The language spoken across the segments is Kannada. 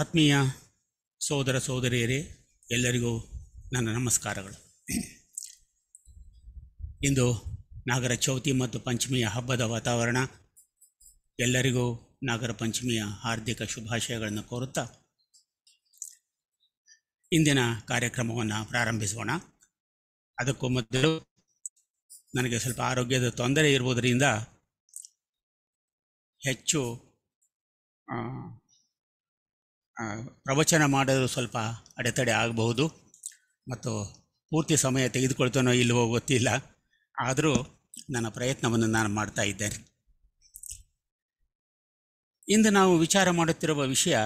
ಆತ್ಮೀಯ ಸೋದರ ಸೋದರಿಯರೇ ಎಲ್ಲರಿಗೂ ನನ್ನ ನಮಸ್ಕಾರಗಳು ಇಂದು ನಾಗರ ಚೌತಿ ಮತ್ತು ಪಂಚಮಿಯ ಹಬ್ಬದ ವಾತಾವರಣ ಎಲ್ಲರಿಗೂ ನಾಗರ ಪಂಚಮಿಯ ಹಾರ್ದಿಕ ಶುಭಾಶಯಗಳನ್ನು ಕೋರುತ್ತಾ ಇಂದಿನ ಕಾರ್ಯಕ್ರಮವನ್ನು ಪ್ರಾರಂಭಿಸೋಣ ಅದಕ್ಕೂ ಮೊದಲು ನನಗೆ ಸ್ವಲ್ಪ ಆರೋಗ್ಯದ ತೊಂದರೆ ಇರುವುದರಿಂದ ಹೆಚ್ಚು ಪ್ರವಚನ ಮಾಡಲು ಸ್ವಲ್ಪ ಅಡೆತಡೆ ಆಗಬಹುದು ಮತ್ತು ಪೂರ್ತಿ ಸಮಯ ತೆಗೆದುಕೊಳ್ತಾನೋ ಇಲ್ಲವೋ ಗೊತ್ತಿಲ್ಲ ಆದರೂ ನನ್ನ ಪ್ರಯತ್ನವನ್ನು ನಾನು ಮಾಡ್ತಾ ಇದ್ದೇನೆ ಇಂದು ನಾವು ವಿಚಾರ ಮಾಡುತ್ತಿರುವ ವಿಷಯ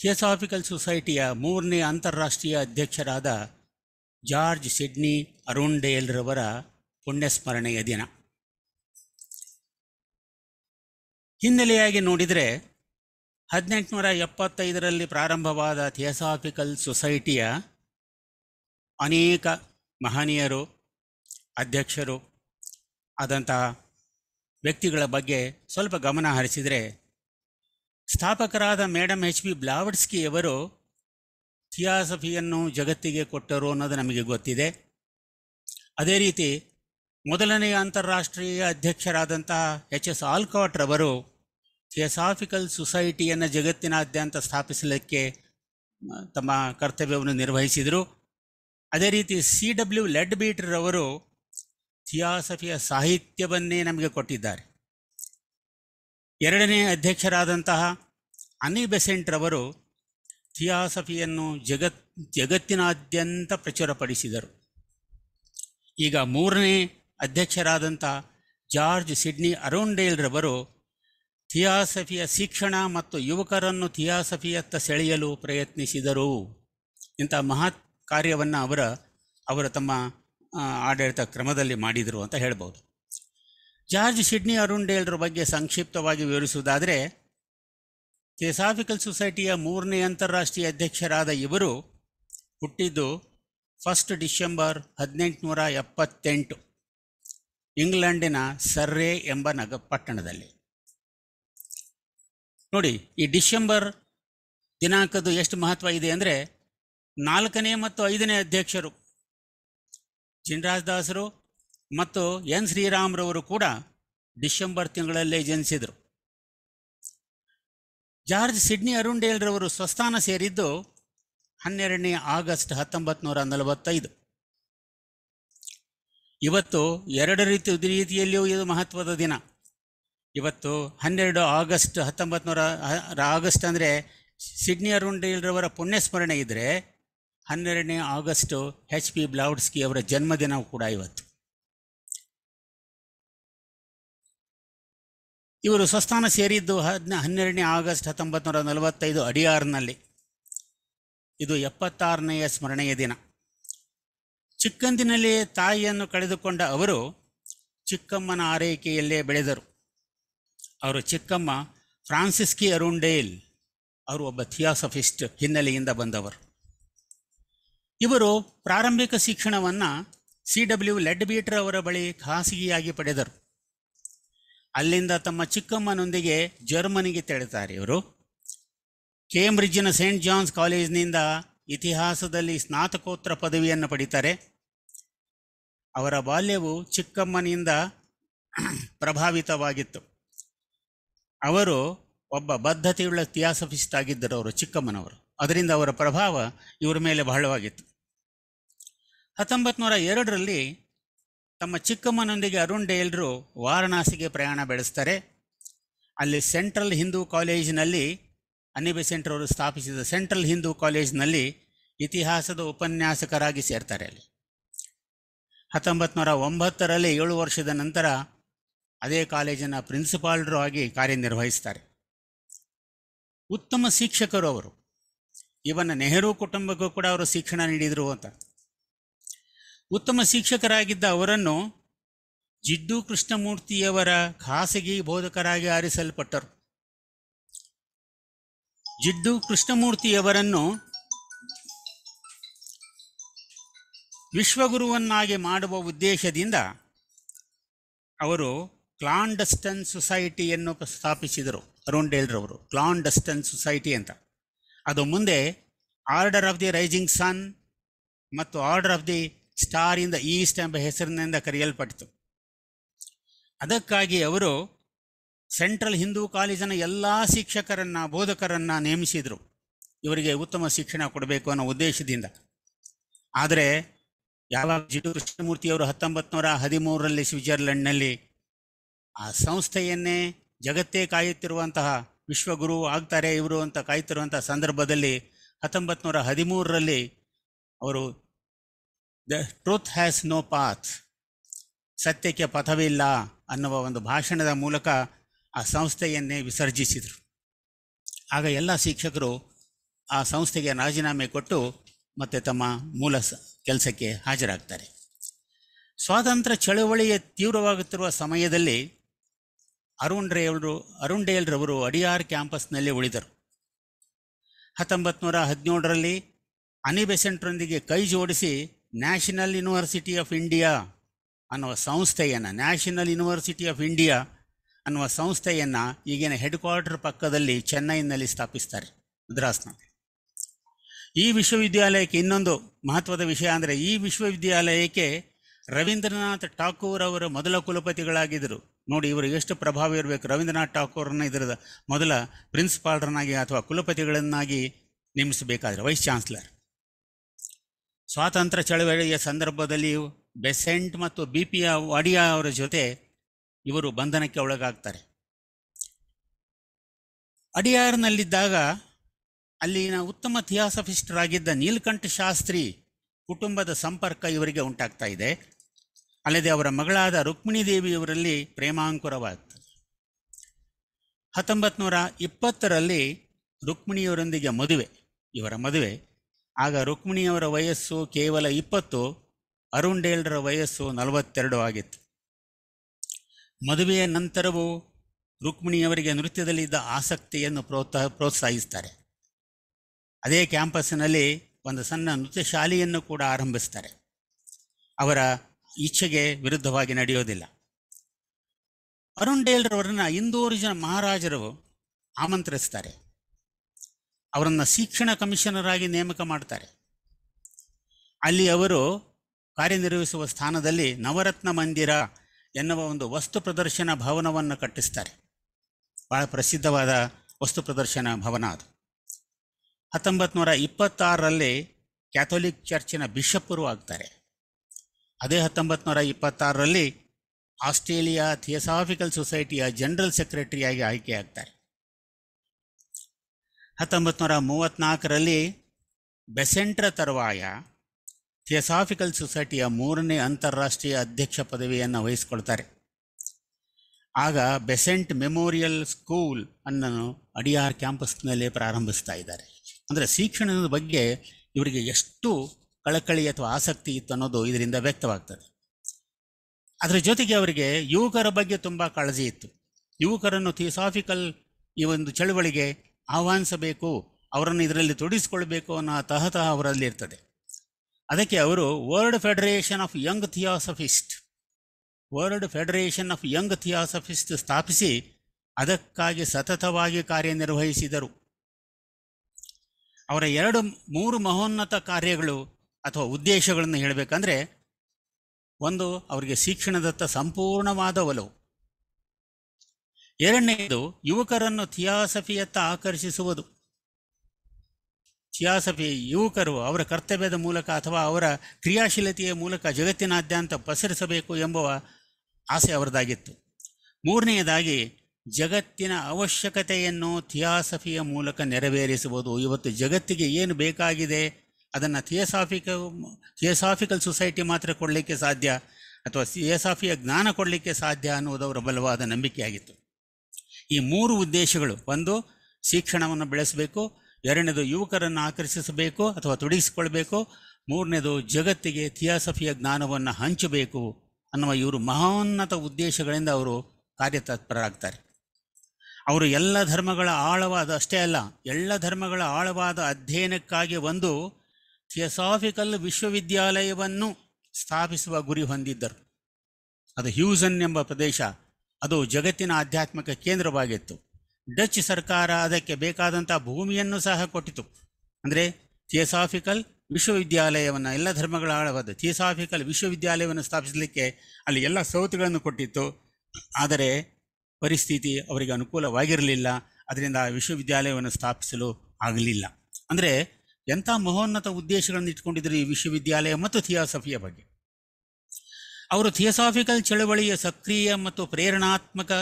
ಥಿಯೋಸಾಫಿಕಲ್ ಸೊಸೈಟಿಯ ಮೂರನೇ ಅಂತಾರಾಷ್ಟ್ರೀಯ ಅಧ್ಯಕ್ಷರಾದ ಜಾರ್ಜ್ ಸಿಡ್ನಿ ಅರುಣ್ ಪುಣ್ಯಸ್ಮರಣೆಯ ದಿನ ಹಿನ್ನೆಲೆಯಾಗಿ ನೋಡಿದರೆ ಹದಿನೆಂಟುನೂರ ಎಪ್ಪತ್ತೈದರಲ್ಲಿ ಪ್ರಾರಂಭವಾದ ಥಿಯೋಸಾಫಿಕಲ್ ಸೊಸೈಟಿಯ ಅನೇಕ ಮಹನೀಯರು ಅಧ್ಯಕ್ಷರು ಆದಂತಹ ವ್ಯಕ್ತಿಗಳ ಬಗ್ಗೆ ಸ್ವಲ್ಪ ಗಮನ ಹರಿಸಿದರೆ ಸ್ಥಾಪಕರಾದ ಮೇಡಮ್ ಎಚ್ ಬಿ ಬ್ಲಾವಡ್ಸ್ಕಿಯವರು ಥಿಯಾಸಫಿಯನ್ನು ಜಗತ್ತಿಗೆ ಕೊಟ್ಟರು ಅನ್ನೋದು ನಮಗೆ ಗೊತ್ತಿದೆ ಅದೇ ರೀತಿ ಮೊದಲನೆಯ ಅಂತಾರಾಷ್ಟ್ರೀಯ ಅಧ್ಯಕ್ಷರಾದಂತಹ ಎಚ್ ಎಸ್ ಆಲ್ಕಾಟ್ ರವರು ಥಿಯಸಾಫಿಕಲ್ ಸೊಸೈಟಿಯನ್ನು ಜಗತ್ತಿನಾದ್ಯಂತ ಸ್ಥಾಪಿಸಲಿಕ್ಕೆ ತಮ್ಮ ಕರ್ತವ್ಯವನ್ನು ನಿರ್ವಹಿಸಿದರು ಅದೇ ರೀತಿ ಸಿ ಡಬ್ಲ್ಯೂ ಲೆಡ್ ಬೀಟ್ರವರು ಥಿಯಾಸಫಿಯ ಸಾಹಿತ್ಯವನ್ನೇ ನಮಗೆ ಕೊಟ್ಟಿದ್ದಾರೆ ಎರಡನೇ ಅಧ್ಯಕ್ಷರಾದಂತಹ ಅನಿಬೆಸೆಂಟ್ರವರು ರವರು ಥಿಯಾಸಫಿಯನ್ನು ಜಗತ್ ಜಗತ್ತಿನಾದ್ಯಂತ ಪ್ರಚುರಪಡಿಸಿದರು ಈಗ ಮೂರನೇ ಅಧ್ಯಕ್ಷರಾದಂಥ ಜಾರ್ಜ್ ಸಿಡ್ನಿ ಅರುಂಡೇಲ್ರವರು ಥಿಯಾಸಫಿಯ ಶಿಕ್ಷಣ ಮತ್ತು ಯುವಕರನ್ನು ಥಿಯಾಸಫಿಯತ್ತ ಸೆಳೆಯಲು ಪ್ರಯತ್ನಿಸಿದರು ಇಂಥ ಮಹತ್ ಕಾರ್ಯವನ್ನು ಅವರ ಅವರ ತಮ್ಮ ಆಡಳಿತ ಕ್ರಮದಲ್ಲಿ ಮಾಡಿದರು ಅಂತ ಹೇಳ್ಬೋದು ಜಾರ್ಜ್ ಸಿಡ್ನಿ ಅರುಣ್ ಡೇಲ್ರ ಬಗ್ಗೆ ಸಂಕ್ಷಿಪ್ತವಾಗಿ ವಿವರಿಸುವುದಾದರೆ ಥಿಯಸಾಫಿಕಲ್ ಸೊಸೈಟಿಯ ಮೂರನೇ ಅಂತಾರಾಷ್ಟ್ರೀಯ ಅಧ್ಯಕ್ಷರಾದ ಇವರು ಹುಟ್ಟಿದ್ದು ಫಸ್ಟ್ ಡಿಸೆಂಬರ್ ಹದಿನೆಂಟುನೂರ ಎಪ್ಪತ್ತೆಂಟು ಇಂಗ್ಲೆಂಡಿನ ಸರ್ರೆ ಎಂಬ ನಗ ಪಟ್ಟಣದಲ್ಲಿ ನೋಡಿ ಈ ಡಿಸೆಂಬರ್ ದಿನಾಂಕದ್ದು ಎಷ್ಟು ಮಹತ್ವ ಇದೆ ಅಂದರೆ ನಾಲ್ಕನೇ ಮತ್ತು ಐದನೇ ಅಧ್ಯಕ್ಷರು ದಾಸರು ಮತ್ತು ಎನ್ ಶ್ರೀರಾಮ್ರವರು ಕೂಡ ಡಿಸೆಂಬರ್ ತಿಂಗಳಲ್ಲೇ ಜನಿಸಿದರು ಜಾರ್ಜ್ ಸಿಡ್ನಿ ಅರುಂಡೇಲ್ರವರು ಸ್ವಸ್ಥಾನ ಸೇರಿದ್ದು ಹನ್ನೆರಡನೇ ಆಗಸ್ಟ್ ಹತ್ತೊಂಬತ್ತು ನೂರ ನಲವತ್ತೈದು ಇವತ್ತು ಎರಡು ರೀತಿ ರೀತಿಯಲ್ಲಿಯೂ ಇದು ಮಹತ್ವದ ದಿನ ಇವತ್ತು ಹನ್ನೆರಡು ಆಗಸ್ಟ್ ಹತ್ತೊಂಬತ್ತು ನೂರ ಆಗಸ್ಟ್ ಅಂದರೆ ಸಿಡ್ನಿ ಅರುಂಡೇಲ್ರವರ ಪುಣ್ಯಸ್ಮರಣೆ ಇದ್ದರೆ ಹನ್ನೆರಡನೇ ಆಗಸ್ಟು ಎಚ್ ಪಿ ಬ್ಲೌಡ್ಸ್ಕಿ ಅವರ ಜನ್ಮದಿನ ಕೂಡ ಇವತ್ತು ಇವರು ಸ್ವಸ್ಥಾನ ಸೇರಿದ್ದು ಹದಿನ ಹನ್ನೆರಡನೇ ಆಗಸ್ಟ್ ಹತ್ತೊಂಬತ್ತು ನೂರ ನಲವತ್ತೈದು ಅಡಿಯಾರ್ನಲ್ಲಿ ಇದು ಎಪ್ಪತ್ತಾರನೆಯ ಸ್ಮರಣೆಯ ದಿನ ಚಿಕ್ಕಂದಿನಲ್ಲಿಯೇ ತಾಯಿಯನ್ನು ಕಳೆದುಕೊಂಡ ಅವರು ಚಿಕ್ಕಮ್ಮನ ಆರೈಕೆಯಲ್ಲೇ ಬೆಳೆದರು ಅವರು ಚಿಕ್ಕಮ್ಮ ಫ್ರಾನ್ಸಿಸ್ಕಿ ಅರುಂಡೇಲ್ ಅವರು ಒಬ್ಬ ಥಿಯಾಸಫಿಸ್ಟ್ ಹಿನ್ನೆಲೆಯಿಂದ ಬಂದವರು ಇವರು ಪ್ರಾರಂಭಿಕ ಶಿಕ್ಷಣವನ್ನು ಸಿ ಡಬ್ಲ್ಯೂ ಲೆಡ್ ಅವರ ಬಳಿ ಖಾಸಗಿಯಾಗಿ ಪಡೆದರು ಅಲ್ಲಿಂದ ತಮ್ಮ ಚಿಕ್ಕಮ್ಮನೊಂದಿಗೆ ಜರ್ಮನಿಗೆ ತೆರಳುತ್ತಾರೆ ಇವರು ಕೇಂಬ್ರಿಡ್ಜ್ನ ಸೇಂಟ್ ಜಾನ್ಸ್ ಕಾಲೇಜ್ನಿಂದ ಇತಿಹಾಸದಲ್ಲಿ ಸ್ನಾತಕೋತ್ತರ ಪದವಿಯನ್ನು ಪಡಿತಾರೆ ಅವರ ಬಾಲ್ಯವು ಚಿಕ್ಕಮ್ಮನಿಂದ ಪ್ರಭಾವಿತವಾಗಿತ್ತು ಅವರು ಒಬ್ಬ ಬದ್ಧತೆಯುಳ್ಳ ಥಿಯಾಸಫಿಸ್ಟ್ ಆಗಿದ್ದರು ಅವರು ಚಿಕ್ಕಮ್ಮನವರು ಅದರಿಂದ ಅವರ ಪ್ರಭಾವ ಇವರ ಮೇಲೆ ಬಹಳವಾಗಿತ್ತು ಹತ್ತೊಂಬತ್ತು ನೂರ ಎರಡರಲ್ಲಿ ತಮ್ಮ ಚಿಕ್ಕಮ್ಮನೊಂದಿಗೆ ಅರುಣ್ ಡೇಲ್ರು ವಾರಣಾಸಿಗೆ ಪ್ರಯಾಣ ಬೆಳೆಸ್ತಾರೆ ಅಲ್ಲಿ ಸೆಂಟ್ರಲ್ ಹಿಂದೂ ಕಾಲೇಜಿನಲ್ಲಿ ಅನಿ ಅವರು ಸ್ಥಾಪಿಸಿದ ಸೆಂಟ್ರಲ್ ಹಿಂದೂ ಕಾಲೇಜಿನಲ್ಲಿ ಇತಿಹಾಸದ ಉಪನ್ಯಾಸಕರಾಗಿ ಸೇರ್ತಾರೆ ಅಲ್ಲಿ ಹತ್ತೊಂಬತ್ತು ನೂರ ಒಂಬತ್ತರಲ್ಲಿ ಏಳು ವರ್ಷದ ನಂತರ ಅದೇ ಕಾಲೇಜಿನ ಪ್ರಿನ್ಸಿಪಾಲ್ರು ಆಗಿ ಕಾರ್ಯನಿರ್ವಹಿಸ್ತಾರೆ ಉತ್ತಮ ಶಿಕ್ಷಕರು ಅವರು ಇವನ ನೆಹರು ಕುಟುಂಬಕ್ಕೂ ಕೂಡ ಅವರು ಶಿಕ್ಷಣ ನೀಡಿದರು ಅಂತ ಉತ್ತಮ ಶಿಕ್ಷಕರಾಗಿದ್ದ ಅವರನ್ನು ಜಿಡ್ಡು ಕೃಷ್ಣಮೂರ್ತಿಯವರ ಖಾಸಗಿ ಬೋಧಕರಾಗಿ ಆರಿಸಲ್ಪಟ್ಟರು ಜಿಡ್ಡು ಕೃಷ್ಣಮೂರ್ತಿಯವರನ್ನು ವಿಶ್ವಗುರುವನ್ನಾಗಿ ಮಾಡುವ ಉದ್ದೇಶದಿಂದ ಅವರು ಕ್ಲಾಂಡಸ್ಟನ್ ಸೊಸೈಟಿಯನ್ನು ಸ್ಥಾಪಿಸಿದರು ಅರುಣ್ ಡೇಲ್ರವರು ಡಸ್ಟನ್ ಸೊಸೈಟಿ ಅಂತ ಅದು ಮುಂದೆ order of the rising sun ಮತ್ತು order of the star in the east ಎಂಬ ಹೆಸರಿನಿಂದ ಕರೆಯಲ್ಪಟ್ಟಿತು ಅದಕ್ಕಾಗಿ ಅವರು ಸೆಂಟ್ರಲ್ ಹಿಂದೂ ಕಾಲೇಜಿನ ಎಲ್ಲ ಶಿಕ್ಷಕರನ್ನು ಬೋಧಕರನ್ನು ನೇಮಿಸಿದರು ಇವರಿಗೆ ಉತ್ತಮ ಶಿಕ್ಷಣ ಕೊಡಬೇಕು ಅನ್ನೋ ಉದ್ದೇಶದಿಂದ ಆದರೆ ಯಾವಾಗ ಜಿ ಕೃಷ್ಣಮೂರ್ತಿಯವರು ಹತ್ತೊಂಬತ್ತು ನೂರ ಹದಿಮೂರರಲ್ಲಿ ಸ್ವಿಟ್ಜರ್ಲೆಂಡ್ನಲ್ಲಿ ಆ ಸಂಸ್ಥೆಯನ್ನೇ ಜಗತ್ತೇ ಕಾಯುತ್ತಿರುವಂತಹ ವಿಶ್ವಗುರು ಆಗ್ತಾರೆ ಇವರು ಅಂತ ಕಾಯ್ತಿರುವಂತಹ ಸಂದರ್ಭದಲ್ಲಿ ಹತ್ತೊಂಬತ್ತು ನೂರ ಹದಿಮೂರರಲ್ಲಿ ಅವರು the truth has no path ಸತ್ಯಕ್ಕೆ ಪಥವಿಲ್ಲ ಅನ್ನುವ ಒಂದು ಭಾಷಣದ ಮೂಲಕ ಆ ಸಂಸ್ಥೆಯನ್ನೇ ವಿಸರ್ಜಿಸಿದರು ಆಗ ಎಲ್ಲ ಶಿಕ್ಷಕರು ಆ ಸಂಸ್ಥೆಗೆ ರಾಜೀನಾಮೆ ಕೊಟ್ಟು ಮತ್ತೆ ತಮ್ಮ ಮೂಲ ಕೆಲಸಕ್ಕೆ ಹಾಜರಾಗ್ತಾರೆ ಸ್ವಾತಂತ್ರ್ಯ ಚಳವಳಿಯ ತೀವ್ರವಾಗುತ್ತಿರುವ ಸಮಯದಲ್ಲಿ ಅರುಣ್ ರೇವರು ಅರುಣ್ ಡೇಲ್ರವರು ಅಡಿಯಾರ್ ಕ್ಯಾಂಪಸ್ನಲ್ಲಿ ಉಳಿದರು ಹತ್ತೊಂಬತ್ತು ನೂರ ಹದಿನೇಳರಲ್ಲಿ ಅನಿಬೆಸೆಂಟ್ರೊಂದಿಗೆ ಕೈ ಜೋಡಿಸಿ ನ್ಯಾಷನಲ್ ಯೂನಿವರ್ಸಿಟಿ ಆಫ್ ಇಂಡಿಯಾ ಅನ್ನುವ ಸಂಸ್ಥೆಯನ್ನು ನ್ಯಾಷನಲ್ ಯೂನಿವರ್ಸಿಟಿ ಆಫ್ ಇಂಡಿಯಾ ಅನ್ನುವ ಸಂಸ್ಥೆಯನ್ನು ಈಗಿನ ಹೆಡ್ ಕ್ವಾರ್ಟರ್ ಪಕ್ಕದಲ್ಲಿ ಚೆನ್ನೈನಲ್ಲಿ ಸ್ಥಾಪಿಸ್ತಾರೆ ಮದ್ರಾಸ್ನಲ್ಲಿ ಈ ವಿಶ್ವವಿದ್ಯಾಲಯಕ್ಕೆ ಇನ್ನೊಂದು ಮಹತ್ವದ ವಿಷಯ ಅಂದರೆ ಈ ವಿಶ್ವವಿದ್ಯಾಲಯಕ್ಕೆ ರವೀಂದ್ರನಾಥ್ ಠಾಕೂರ್ ಅವರ ಮೊದಲ ಕುಲಪತಿಗಳಾಗಿದ್ದರು ನೋಡಿ ಇವರು ಎಷ್ಟು ಪ್ರಭಾವ ಇರಬೇಕು ರವೀಂದ್ರನಾಥ್ ಠಾಕೂರನ್ನ ಇದರ ಮೊದಲ ಪ್ರಿನ್ಸಿಪಾಲ್ರನ್ನಾಗಿ ಅಥವಾ ಕುಲಪತಿಗಳನ್ನಾಗಿ ನೇಮಿಸಬೇಕಾದ್ರೆ ವೈಸ್ ಚಾನ್ಸ್ಲರ್ ಸ್ವಾತಂತ್ರ್ಯ ಚಳವಳಿಯ ಸಂದರ್ಭದಲ್ಲಿ ಬೆಸೆಂಟ್ ಮತ್ತು ಬಿ ಪಿ ವಾಡಿಯಾ ಅವರ ಜೊತೆ ಇವರು ಬಂಧನಕ್ಕೆ ಒಳಗಾಗ್ತಾರೆ ಅಡಿಯಾರ್ನಲ್ಲಿದ್ದಾಗ ಅಲ್ಲಿನ ಉತ್ತಮ ಥಿಯಾಸಫಿಸ್ಟರಾಗಿದ್ದ ನೀಲಕಂಠ ಶಾಸ್ತ್ರಿ ಕುಟುಂಬದ ಸಂಪರ್ಕ ಇವರಿಗೆ ಉಂಟಾಗ್ತಾ ಇದೆ ಅಲ್ಲದೆ ಅವರ ಮಗಳಾದ ರುಕ್ಮಿಣಿ ದೇವಿಯವರಲ್ಲಿ ಪ್ರೇಮಾಂಕುರವಾಗ್ತದೆ ಹತ್ತೊಂಬತ್ತು ನೂರ ಇಪ್ಪತ್ತರಲ್ಲಿ ರುಕ್ಮಿಣಿಯವರೊಂದಿಗೆ ಮದುವೆ ಇವರ ಮದುವೆ ಆಗ ರುಕ್ಮಿಣಿಯವರ ವಯಸ್ಸು ಕೇವಲ ಇಪ್ಪತ್ತು ಅರುಣ್ ಡೇಲ್ರ ವಯಸ್ಸು ನಲವತ್ತೆರಡು ಆಗಿತ್ತು ಮದುವೆಯ ನಂತರವೂ ರುಕ್ಮಿಣಿಯವರಿಗೆ ನೃತ್ಯದಲ್ಲಿದ್ದ ಆಸಕ್ತಿಯನ್ನು ಪ್ರೋತ್ಸಾಹ ಪ್ರೋತ್ಸಾಹಿಸ್ತಾರೆ ಅದೇ ಕ್ಯಾಂಪಸ್ನಲ್ಲಿ ಒಂದು ಸಣ್ಣ ನೃತ್ಯ ಶಾಲೆಯನ್ನು ಕೂಡ ಆರಂಭಿಸ್ತಾರೆ ಅವರ ಇಚ್ಛೆಗೆ ವಿರುದ್ಧವಾಗಿ ನಡೆಯೋದಿಲ್ಲ ಅರುಣ್ ಡೇಲ್ರವರನ್ನು ಜನ ಮಹಾರಾಜರು ಆಮಂತ್ರಿಸ್ತಾರೆ ಅವರನ್ನು ಶಿಕ್ಷಣ ಕಮಿಷನರ್ ಆಗಿ ನೇಮಕ ಮಾಡ್ತಾರೆ ಅಲ್ಲಿ ಅವರು ಕಾರ್ಯನಿರ್ವಹಿಸುವ ಸ್ಥಾನದಲ್ಲಿ ನವರತ್ನ ಮಂದಿರ ಎನ್ನುವ ಒಂದು ವಸ್ತು ಪ್ರದರ್ಶನ ಭವನವನ್ನು ಕಟ್ಟಿಸ್ತಾರೆ ಬಹಳ ಪ್ರಸಿದ್ಧವಾದ ವಸ್ತು ಪ್ರದರ್ಶನ ಭವನ ಅದು ಹತ್ತೊಂಬತ್ತು ನೂರ ಇಪ್ಪತ್ತಾರರಲ್ಲಿ ಕ್ಯಾಥೋಲಿಕ್ ಚರ್ಚಿನ ಬಿಷಪ್ಪರು ಆಗ್ತಾರೆ ಅದೇ ಹತ್ತೊಂಬತ್ತು ನೂರ ಇಪ್ಪತ್ತಾರರಲ್ಲಿ ಆಸ್ಟ್ರೇಲಿಯಾ ಥಿಯೋಸಾಫಿಕಲ್ ಸೊಸೈಟಿಯ ಜನರಲ್ ಸೆಕ್ರೆಟರಿಯಾಗಿ ಆಗ್ತಾರೆ ಹತ್ತೊಂಬತ್ತು ನೂರ ಮೂವತ್ತ್ನಾಲ್ಕರಲ್ಲಿ ಬೆಸೆಂಟ್ರ ತರುವಾಯ ಥಿಯಸಾಫಿಕಲ್ ಸೊಸೈಟಿಯ ಮೂರನೇ ಅಂತಾರಾಷ್ಟ್ರೀಯ ಅಧ್ಯಕ್ಷ ಪದವಿಯನ್ನು ವಹಿಸಿಕೊಳ್ತಾರೆ ಆಗ ಬೆಸೆಂಟ್ ಮೆಮೋರಿಯಲ್ ಸ್ಕೂಲ್ ಅನ್ನೋ ಅಡಿಯಾರ್ ಕ್ಯಾಂಪಸ್ನಲ್ಲಿ ಪ್ರಾರಂಭಿಸ್ತಾ ಇದ್ದಾರೆ ಅಂದರೆ ಶಿಕ್ಷಣದ ಬಗ್ಗೆ ಇವರಿಗೆ ಎಷ್ಟು ಕಳಕಳಿ ಅಥವಾ ಆಸಕ್ತಿ ಇತ್ತು ಅನ್ನೋದು ಇದರಿಂದ ವ್ಯಕ್ತವಾಗ್ತದೆ ಅದರ ಜೊತೆಗೆ ಅವರಿಗೆ ಯುವಕರ ಬಗ್ಗೆ ತುಂಬ ಕಾಳಜಿ ಇತ್ತು ಯುವಕರನ್ನು ಥಿಯೋಸಾಫಿಕಲ್ ಈ ಒಂದು ಚಳುವಳಿಗೆ ಆಹ್ವಾನಿಸಬೇಕು ಅವರನ್ನು ಇದರಲ್ಲಿ ತೊಡಿಸಿಕೊಳ್ಬೇಕು ಅನ್ನೋ ತಹತಃ ಅವರಲ್ಲಿ ಇರ್ತದೆ ಅದಕ್ಕೆ ಅವರು world federation of young theosophist world federation of young theosophist ಸ್ಥಾಪಿಸಿ ಅದಕ್ಕಾಗಿ ಸತತವಾಗಿ ಕಾರ್ಯನಿರ್ವಹಿಸಿದರು ಅವರ ಎರಡು ಮೂರು ಮಹೋನ್ನತ ಕಾರ್ಯಗಳು ಅಥವಾ ಉದ್ದೇಶಗಳನ್ನು ಹೇಳಬೇಕಂದ್ರೆ ಒಂದು ಅವರಿಗೆ ಶಿಕ್ಷಣದತ್ತ ಸಂಪೂರ್ಣವಾದ ಒಲವು ಎರಡನೆಯದು ಯುವಕರನ್ನು ಥಿಯಾಸಫಿಯತ್ತ ಆಕರ್ಷಿಸುವುದು ಥಿಯಾಸಫಿ ಯುವಕರು ಅವರ ಕರ್ತವ್ಯದ ಮೂಲಕ ಅಥವಾ ಅವರ ಕ್ರಿಯಾಶೀಲತೆಯ ಮೂಲಕ ಜಗತ್ತಿನಾದ್ಯಂತ ಪಸರಿಸಬೇಕು ಎಂಬ ಆಸೆ ಅವರದಾಗಿತ್ತು ಮೂರನೆಯದಾಗಿ ಜಗತ್ತಿನ ಅವಶ್ಯಕತೆಯನ್ನು ಥಿಯಾಸಫಿಯ ಮೂಲಕ ನೆರವೇರಿಸುವುದು ಇವತ್ತು ಜಗತ್ತಿಗೆ ಏನು ಬೇಕಾಗಿದೆ ಅದನ್ನು ಥಿಯಸಾಫಿಕ ಥಿಯಸಾಫಿಕಲ್ ಸೊಸೈಟಿ ಮಾತ್ರ ಕೊಡಲಿಕ್ಕೆ ಸಾಧ್ಯ ಅಥವಾ ಥಿಯಸಾಫಿಯ ಜ್ಞಾನ ಕೊಡಲಿಕ್ಕೆ ಸಾಧ್ಯ ಅನ್ನುವುದು ಅವರ ಬಲವಾದ ನಂಬಿಕೆಯಾಗಿತ್ತು ಈ ಮೂರು ಉದ್ದೇಶಗಳು ಒಂದು ಶಿಕ್ಷಣವನ್ನು ಬೆಳೆಸಬೇಕು ಎರಡನೇದು ಯುವಕರನ್ನು ಆಕರ್ಷಿಸಬೇಕು ಅಥವಾ ತೊಡಗಿಸಿಕೊಳ್ಬೇಕು ಮೂರನೇದು ಜಗತ್ತಿಗೆ ಥಿಯಾಸಫಿಯ ಜ್ಞಾನವನ್ನು ಹಂಚಬೇಕು ಅನ್ನುವ ಇವರು ಮಹೋನ್ನತ ಉದ್ದೇಶಗಳಿಂದ ಅವರು ಕಾರ್ಯತತ್ಪರರಾಗ್ತಾರೆ ಅವರು ಎಲ್ಲ ಧರ್ಮಗಳ ಆಳವಾದ ಅಷ್ಟೇ ಅಲ್ಲ ಎಲ್ಲ ಧರ್ಮಗಳ ಆಳವಾದ ಅಧ್ಯಯನಕ್ಕಾಗಿ ಒಂದು ಥಿಯಸಾಫಿಕಲ್ ವಿಶ್ವವಿದ್ಯಾಲಯವನ್ನು ಸ್ಥಾಪಿಸುವ ಗುರಿ ಹೊಂದಿದ್ದರು ಅದು ಹ್ಯೂಸನ್ ಎಂಬ ಪ್ರದೇಶ ಅದು ಜಗತ್ತಿನ ಆಧ್ಯಾತ್ಮಿಕ ಕೇಂದ್ರವಾಗಿತ್ತು ಡಚ್ ಸರ್ಕಾರ ಅದಕ್ಕೆ ಬೇಕಾದಂಥ ಭೂಮಿಯನ್ನು ಸಹ ಕೊಟ್ಟಿತು ಅಂದರೆ ಥಿಯೋಸಾಫಿಕಲ್ ವಿಶ್ವವಿದ್ಯಾಲಯವನ್ನು ಎಲ್ಲ ಧರ್ಮಗಳ ಆಳವಾದ ಥಿಯೋಸಾಫಿಕಲ್ ವಿಶ್ವವಿದ್ಯಾಲಯವನ್ನು ಸ್ಥಾಪಿಸಲಿಕ್ಕೆ ಅಲ್ಲಿ ಎಲ್ಲ ಸೌತುಗಳನ್ನು ಕೊಟ್ಟಿತ್ತು ಆದರೆ ಪರಿಸ್ಥಿತಿ ಅವರಿಗೆ ಅನುಕೂಲವಾಗಿರಲಿಲ್ಲ ಅದರಿಂದ ಆ ವಿಶ್ವವಿದ್ಯಾಲಯವನ್ನು ಸ್ಥಾಪಿಸಲು ಆಗಲಿಲ್ಲ ಅಂದರೆ ಎಂಥ ಮಹೋನ್ನತ ಉದ್ದೇಶಗಳನ್ನು ಇಟ್ಕೊಂಡಿದ್ದರು ಈ ವಿಶ್ವವಿದ್ಯಾಲಯ ಮತ್ತು ಥಿಯೋಸಫಿಯ ಬಗ್ಗೆ ಅವರು ಥಿಯೋಸಾಫಿಕಲ್ ಚಳವಳಿಯ ಸಕ್ರಿಯ ಮತ್ತು ಪ್ರೇರಣಾತ್ಮಕ